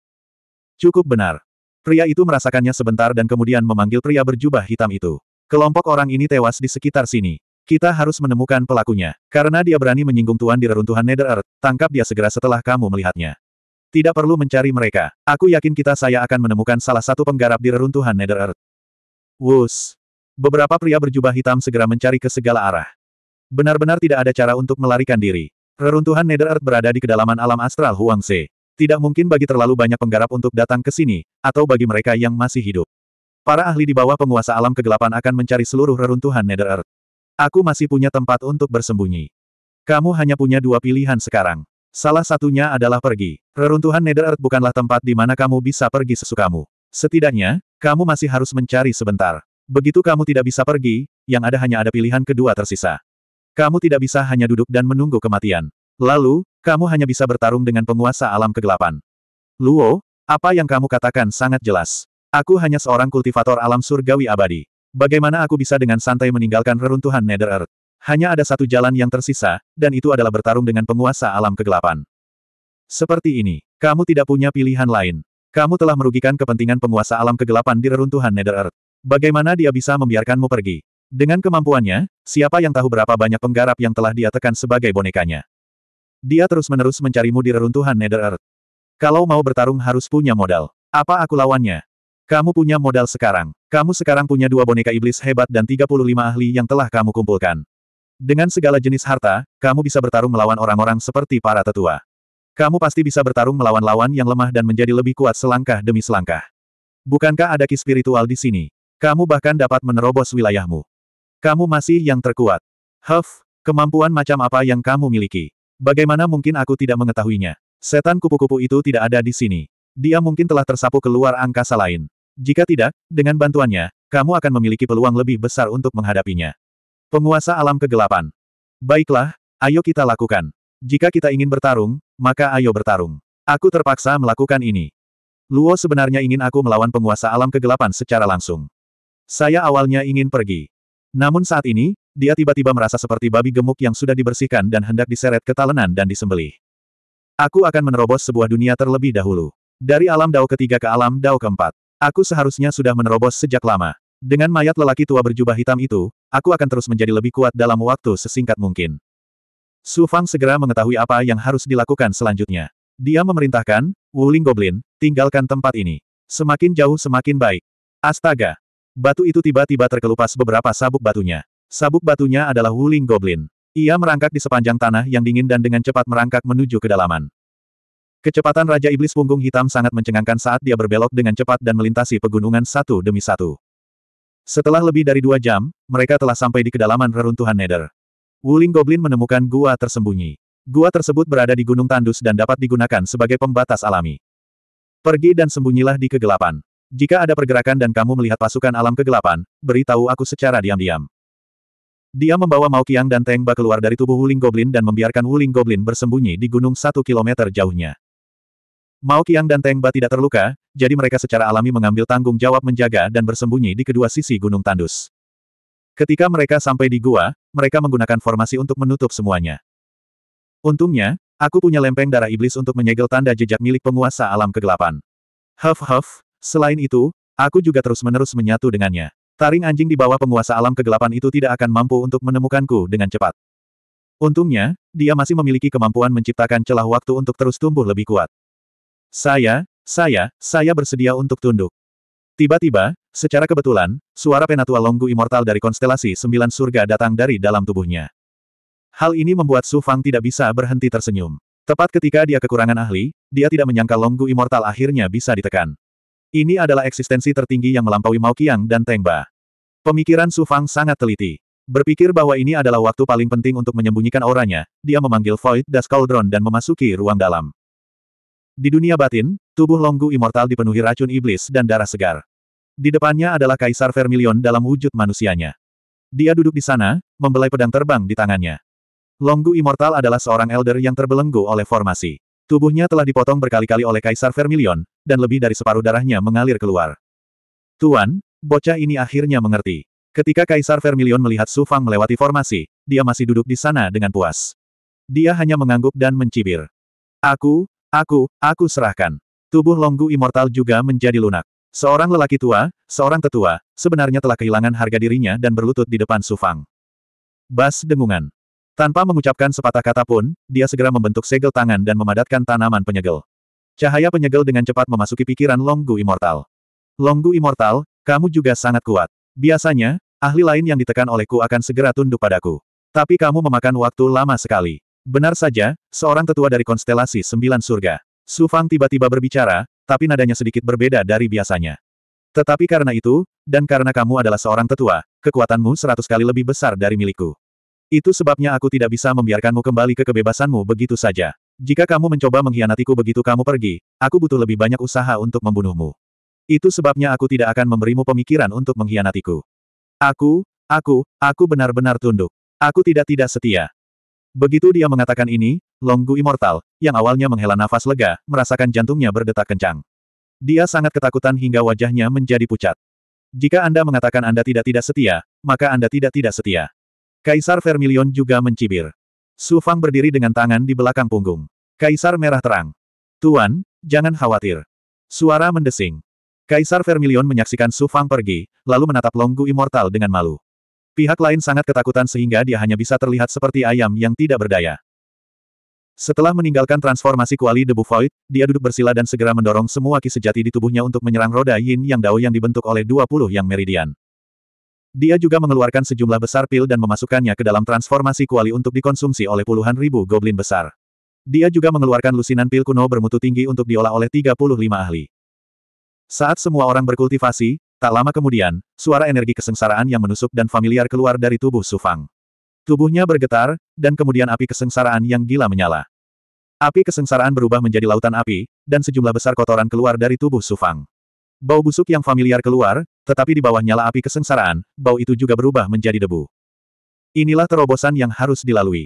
Cukup benar. Pria itu merasakannya sebentar dan kemudian memanggil pria berjubah hitam itu. Kelompok orang ini tewas di sekitar sini. Kita harus menemukan pelakunya. Karena dia berani menyinggung Tuan di reruntuhan Nether Earth, tangkap dia segera setelah kamu melihatnya. Tidak perlu mencari mereka. Aku yakin kita saya akan menemukan salah satu penggarap di reruntuhan Nether Earth. Wus. Beberapa pria berjubah hitam segera mencari ke segala arah. Benar-benar tidak ada cara untuk melarikan diri. Reruntuhan Nether Earth berada di kedalaman alam astral Huang Se. Tidak mungkin bagi terlalu banyak penggarap untuk datang ke sini, atau bagi mereka yang masih hidup. Para ahli di bawah penguasa alam kegelapan akan mencari seluruh reruntuhan Nether Earth. Aku masih punya tempat untuk bersembunyi. Kamu hanya punya dua pilihan sekarang. Salah satunya adalah pergi. Reruntuhan Nether Earth bukanlah tempat di mana kamu bisa pergi sesukamu. Setidaknya, kamu masih harus mencari sebentar. Begitu kamu tidak bisa pergi, yang ada hanya ada pilihan kedua tersisa. Kamu tidak bisa hanya duduk dan menunggu kematian. Lalu, kamu hanya bisa bertarung dengan penguasa alam kegelapan. Luo, apa yang kamu katakan sangat jelas. Aku hanya seorang kultivator alam surgawi abadi. Bagaimana aku bisa dengan santai meninggalkan reruntuhan Nether Earth? Hanya ada satu jalan yang tersisa, dan itu adalah bertarung dengan penguasa alam kegelapan. Seperti ini, kamu tidak punya pilihan lain. Kamu telah merugikan kepentingan penguasa alam kegelapan di reruntuhan Nether Earth. Bagaimana dia bisa membiarkanmu pergi? Dengan kemampuannya, siapa yang tahu berapa banyak penggarap yang telah dia tekan sebagai bonekanya? Dia terus-menerus mencarimu di reruntuhan Nether Earth. Kalau mau bertarung harus punya modal. Apa aku lawannya? Kamu punya modal sekarang. Kamu sekarang punya dua boneka iblis hebat dan 35 ahli yang telah kamu kumpulkan. Dengan segala jenis harta, kamu bisa bertarung melawan orang-orang seperti para tetua. Kamu pasti bisa bertarung melawan lawan yang lemah dan menjadi lebih kuat selangkah demi selangkah. Bukankah ada ki spiritual di sini? Kamu bahkan dapat menerobos wilayahmu. Kamu masih yang terkuat. Huff, kemampuan macam apa yang kamu miliki? Bagaimana mungkin aku tidak mengetahuinya? Setan kupu-kupu itu tidak ada di sini. Dia mungkin telah tersapu keluar angkasa lain. Jika tidak, dengan bantuannya, kamu akan memiliki peluang lebih besar untuk menghadapinya. Penguasa alam kegelapan. Baiklah, ayo kita lakukan. Jika kita ingin bertarung, maka ayo bertarung. Aku terpaksa melakukan ini. Luo sebenarnya ingin aku melawan penguasa alam kegelapan secara langsung. Saya awalnya ingin pergi. Namun saat ini, dia tiba-tiba merasa seperti babi gemuk yang sudah dibersihkan dan hendak diseret ke talenan dan disembelih. Aku akan menerobos sebuah dunia terlebih dahulu. Dari alam dao ketiga ke alam dao keempat. Aku seharusnya sudah menerobos sejak lama. Dengan mayat lelaki tua berjubah hitam itu, aku akan terus menjadi lebih kuat dalam waktu sesingkat mungkin. Su Fang segera mengetahui apa yang harus dilakukan selanjutnya. Dia memerintahkan, Wuling Goblin, tinggalkan tempat ini. Semakin jauh semakin baik. Astaga, Batu itu tiba-tiba terkelupas beberapa sabuk batunya. Sabuk batunya adalah Wuling Goblin. Ia merangkak di sepanjang tanah yang dingin dan dengan cepat merangkak menuju kedalaman. Kecepatan Raja Iblis Punggung Hitam sangat mencengangkan saat dia berbelok dengan cepat dan melintasi pegunungan satu demi satu. Setelah lebih dari dua jam, mereka telah sampai di kedalaman reruntuhan Nether. Wuling Goblin menemukan gua tersembunyi. Gua tersebut berada di Gunung Tandus dan dapat digunakan sebagai pembatas alami. Pergi dan sembunyilah di kegelapan. Jika ada pergerakan dan kamu melihat pasukan alam kegelapan, beritahu aku secara diam-diam. Dia membawa Mao Qiang dan Teng Ba keluar dari tubuh Wuling Goblin dan membiarkan Wuling Goblin bersembunyi di gunung satu kilometer jauhnya. Mao Qiang dan Teng Ba tidak terluka, jadi mereka secara alami mengambil tanggung jawab menjaga dan bersembunyi di kedua sisi gunung tandus. Ketika mereka sampai di gua, mereka menggunakan formasi untuk menutup semuanya. Untungnya, aku punya lempeng darah iblis untuk menyegel tanda jejak milik penguasa alam kegelapan. Huff huff, Selain itu, aku juga terus-menerus menyatu dengannya. Taring anjing di bawah penguasa alam kegelapan itu tidak akan mampu untuk menemukanku dengan cepat. Untungnya, dia masih memiliki kemampuan menciptakan celah waktu untuk terus tumbuh lebih kuat. Saya, saya, saya bersedia untuk tunduk. Tiba-tiba, secara kebetulan, suara penatua Longgu Immortal dari konstelasi Sembilan Surga datang dari dalam tubuhnya. Hal ini membuat Su Fang tidak bisa berhenti tersenyum. Tepat ketika dia kekurangan ahli, dia tidak menyangka Longgu Immortal akhirnya bisa ditekan. Ini adalah eksistensi tertinggi yang melampaui Mao Qiang dan Teng Ba. Pemikiran Su Fang sangat teliti. Berpikir bahwa ini adalah waktu paling penting untuk menyembunyikan auranya, dia memanggil Void Das Cauldron dan memasuki ruang dalam. Di dunia batin, tubuh Longgu Immortal dipenuhi racun iblis dan darah segar. Di depannya adalah Kaisar Vermilion dalam wujud manusianya. Dia duduk di sana, membelai pedang terbang di tangannya. Longgu Immortal adalah seorang elder yang terbelenggu oleh formasi. Tubuhnya telah dipotong berkali-kali oleh Kaisar Vermilion, dan lebih dari separuh darahnya mengalir keluar. Tuan, bocah ini akhirnya mengerti. Ketika Kaisar Vermilion melihat Su Fang melewati formasi, dia masih duduk di sana dengan puas. Dia hanya mengangguk dan mencibir. Aku, aku, aku serahkan. Tubuh Longgu Immortal juga menjadi lunak. Seorang lelaki tua, seorang tetua, sebenarnya telah kehilangan harga dirinya dan berlutut di depan Su Fang. Bas dengungan. Tanpa mengucapkan sepatah kata pun, dia segera membentuk segel tangan dan memadatkan tanaman penyegel. Cahaya penyegel dengan cepat memasuki pikiran Longgu Immortal. Longgu Immortal, kamu juga sangat kuat. Biasanya, ahli lain yang ditekan olehku akan segera tunduk padaku. Tapi kamu memakan waktu lama sekali. Benar saja, seorang tetua dari konstelasi Sembilan Surga. Su Fang tiba-tiba berbicara, tapi nadanya sedikit berbeda dari biasanya. Tetapi karena itu, dan karena kamu adalah seorang tetua, kekuatanmu seratus kali lebih besar dari milikku. Itu sebabnya aku tidak bisa membiarkanmu kembali ke kebebasanmu begitu saja. Jika kamu mencoba mengkhianatiku begitu kamu pergi, aku butuh lebih banyak usaha untuk membunuhmu. Itu sebabnya aku tidak akan memberimu pemikiran untuk mengkhianatiku. Aku, aku, aku benar-benar tunduk. Aku tidak-tidak setia. Begitu dia mengatakan ini, Longgu Immortal, yang awalnya menghela nafas lega, merasakan jantungnya berdetak kencang. Dia sangat ketakutan hingga wajahnya menjadi pucat. Jika Anda mengatakan Anda tidak-tidak setia, maka Anda tidak-tidak setia. Kaisar Vermilion juga mencibir. Su Fang berdiri dengan tangan di belakang punggung. Kaisar Merah Terang. Tuan, jangan khawatir. Suara mendesing. Kaisar Vermilion menyaksikan Su Fang pergi, lalu menatap Longgu Immortal dengan malu. Pihak lain sangat ketakutan sehingga dia hanya bisa terlihat seperti ayam yang tidak berdaya. Setelah meninggalkan transformasi kuali debu void, dia duduk bersila dan segera mendorong semua ki sejati di tubuhnya untuk menyerang roda yin yang dao yang dibentuk oleh 20 yang meridian. Dia juga mengeluarkan sejumlah besar pil dan memasukkannya ke dalam transformasi kuali untuk dikonsumsi oleh puluhan ribu goblin besar. Dia juga mengeluarkan lusinan pil kuno bermutu tinggi untuk diolah oleh 35 ahli. Saat semua orang berkultivasi, tak lama kemudian, suara energi kesengsaraan yang menusuk dan familiar keluar dari tubuh Sufang. Tubuhnya bergetar, dan kemudian api kesengsaraan yang gila menyala. Api kesengsaraan berubah menjadi lautan api, dan sejumlah besar kotoran keluar dari tubuh Sufang. Bau busuk yang familiar keluar, tetapi di bawah nyala api kesengsaraan, bau itu juga berubah menjadi debu. Inilah terobosan yang harus dilalui.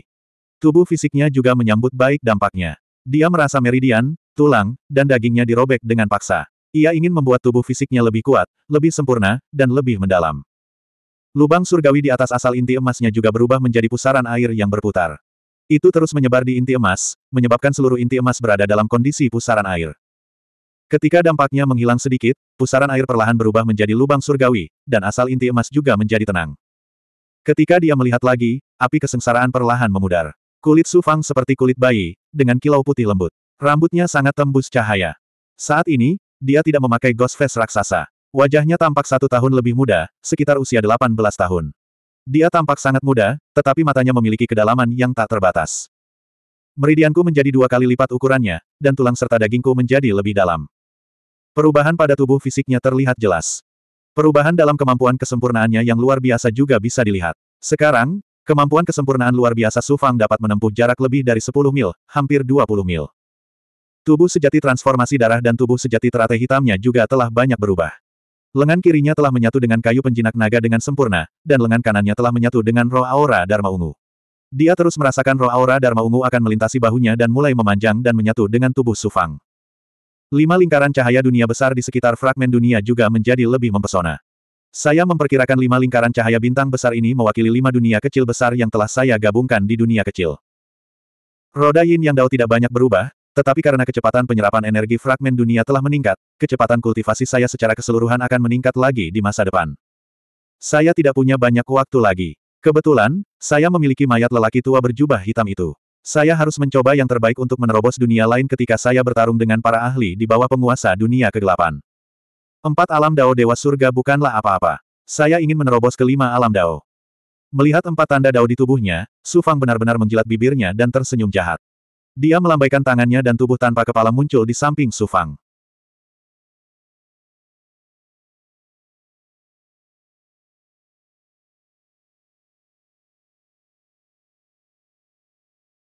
Tubuh fisiknya juga menyambut baik dampaknya. Dia merasa meridian, tulang, dan dagingnya dirobek dengan paksa. Ia ingin membuat tubuh fisiknya lebih kuat, lebih sempurna, dan lebih mendalam. Lubang surgawi di atas asal inti emasnya juga berubah menjadi pusaran air yang berputar. Itu terus menyebar di inti emas, menyebabkan seluruh inti emas berada dalam kondisi pusaran air. Ketika dampaknya menghilang sedikit, pusaran air perlahan berubah menjadi lubang surgawi, dan asal inti emas juga menjadi tenang. Ketika dia melihat lagi, api kesengsaraan perlahan memudar. Kulit Sufang seperti kulit bayi, dengan kilau putih lembut. Rambutnya sangat tembus cahaya. Saat ini, dia tidak memakai ghost face raksasa. Wajahnya tampak satu tahun lebih muda, sekitar usia 18 tahun. Dia tampak sangat muda, tetapi matanya memiliki kedalaman yang tak terbatas. Meridianku menjadi dua kali lipat ukurannya, dan tulang serta dagingku menjadi lebih dalam. Perubahan pada tubuh fisiknya terlihat jelas. Perubahan dalam kemampuan kesempurnaannya yang luar biasa juga bisa dilihat. Sekarang, kemampuan kesempurnaan luar biasa Sufang dapat menempuh jarak lebih dari 10 mil, hampir 20 mil. Tubuh sejati transformasi darah dan tubuh sejati teratai hitamnya juga telah banyak berubah. Lengan kirinya telah menyatu dengan kayu penjinak naga dengan sempurna, dan lengan kanannya telah menyatu dengan roh aura Dharma Ungu. Dia terus merasakan roh aura Dharma Ungu akan melintasi bahunya dan mulai memanjang dan menyatu dengan tubuh Sufang. Lima lingkaran cahaya dunia besar di sekitar fragmen dunia juga menjadi lebih mempesona. Saya memperkirakan lima lingkaran cahaya bintang besar ini mewakili lima dunia kecil besar yang telah saya gabungkan di dunia kecil. Roda yin yang dao tidak banyak berubah, tetapi karena kecepatan penyerapan energi fragmen dunia telah meningkat, kecepatan kultivasi saya secara keseluruhan akan meningkat lagi di masa depan. Saya tidak punya banyak waktu lagi. Kebetulan, saya memiliki mayat lelaki tua berjubah hitam itu. Saya harus mencoba yang terbaik untuk menerobos dunia lain ketika saya bertarung dengan para ahli di bawah penguasa dunia kegelapan. Empat alam dao dewa surga bukanlah apa-apa. Saya ingin menerobos kelima alam dao. Melihat empat tanda dao di tubuhnya, Su Fang benar-benar menjilat bibirnya dan tersenyum jahat. Dia melambaikan tangannya dan tubuh tanpa kepala muncul di samping Su Fang.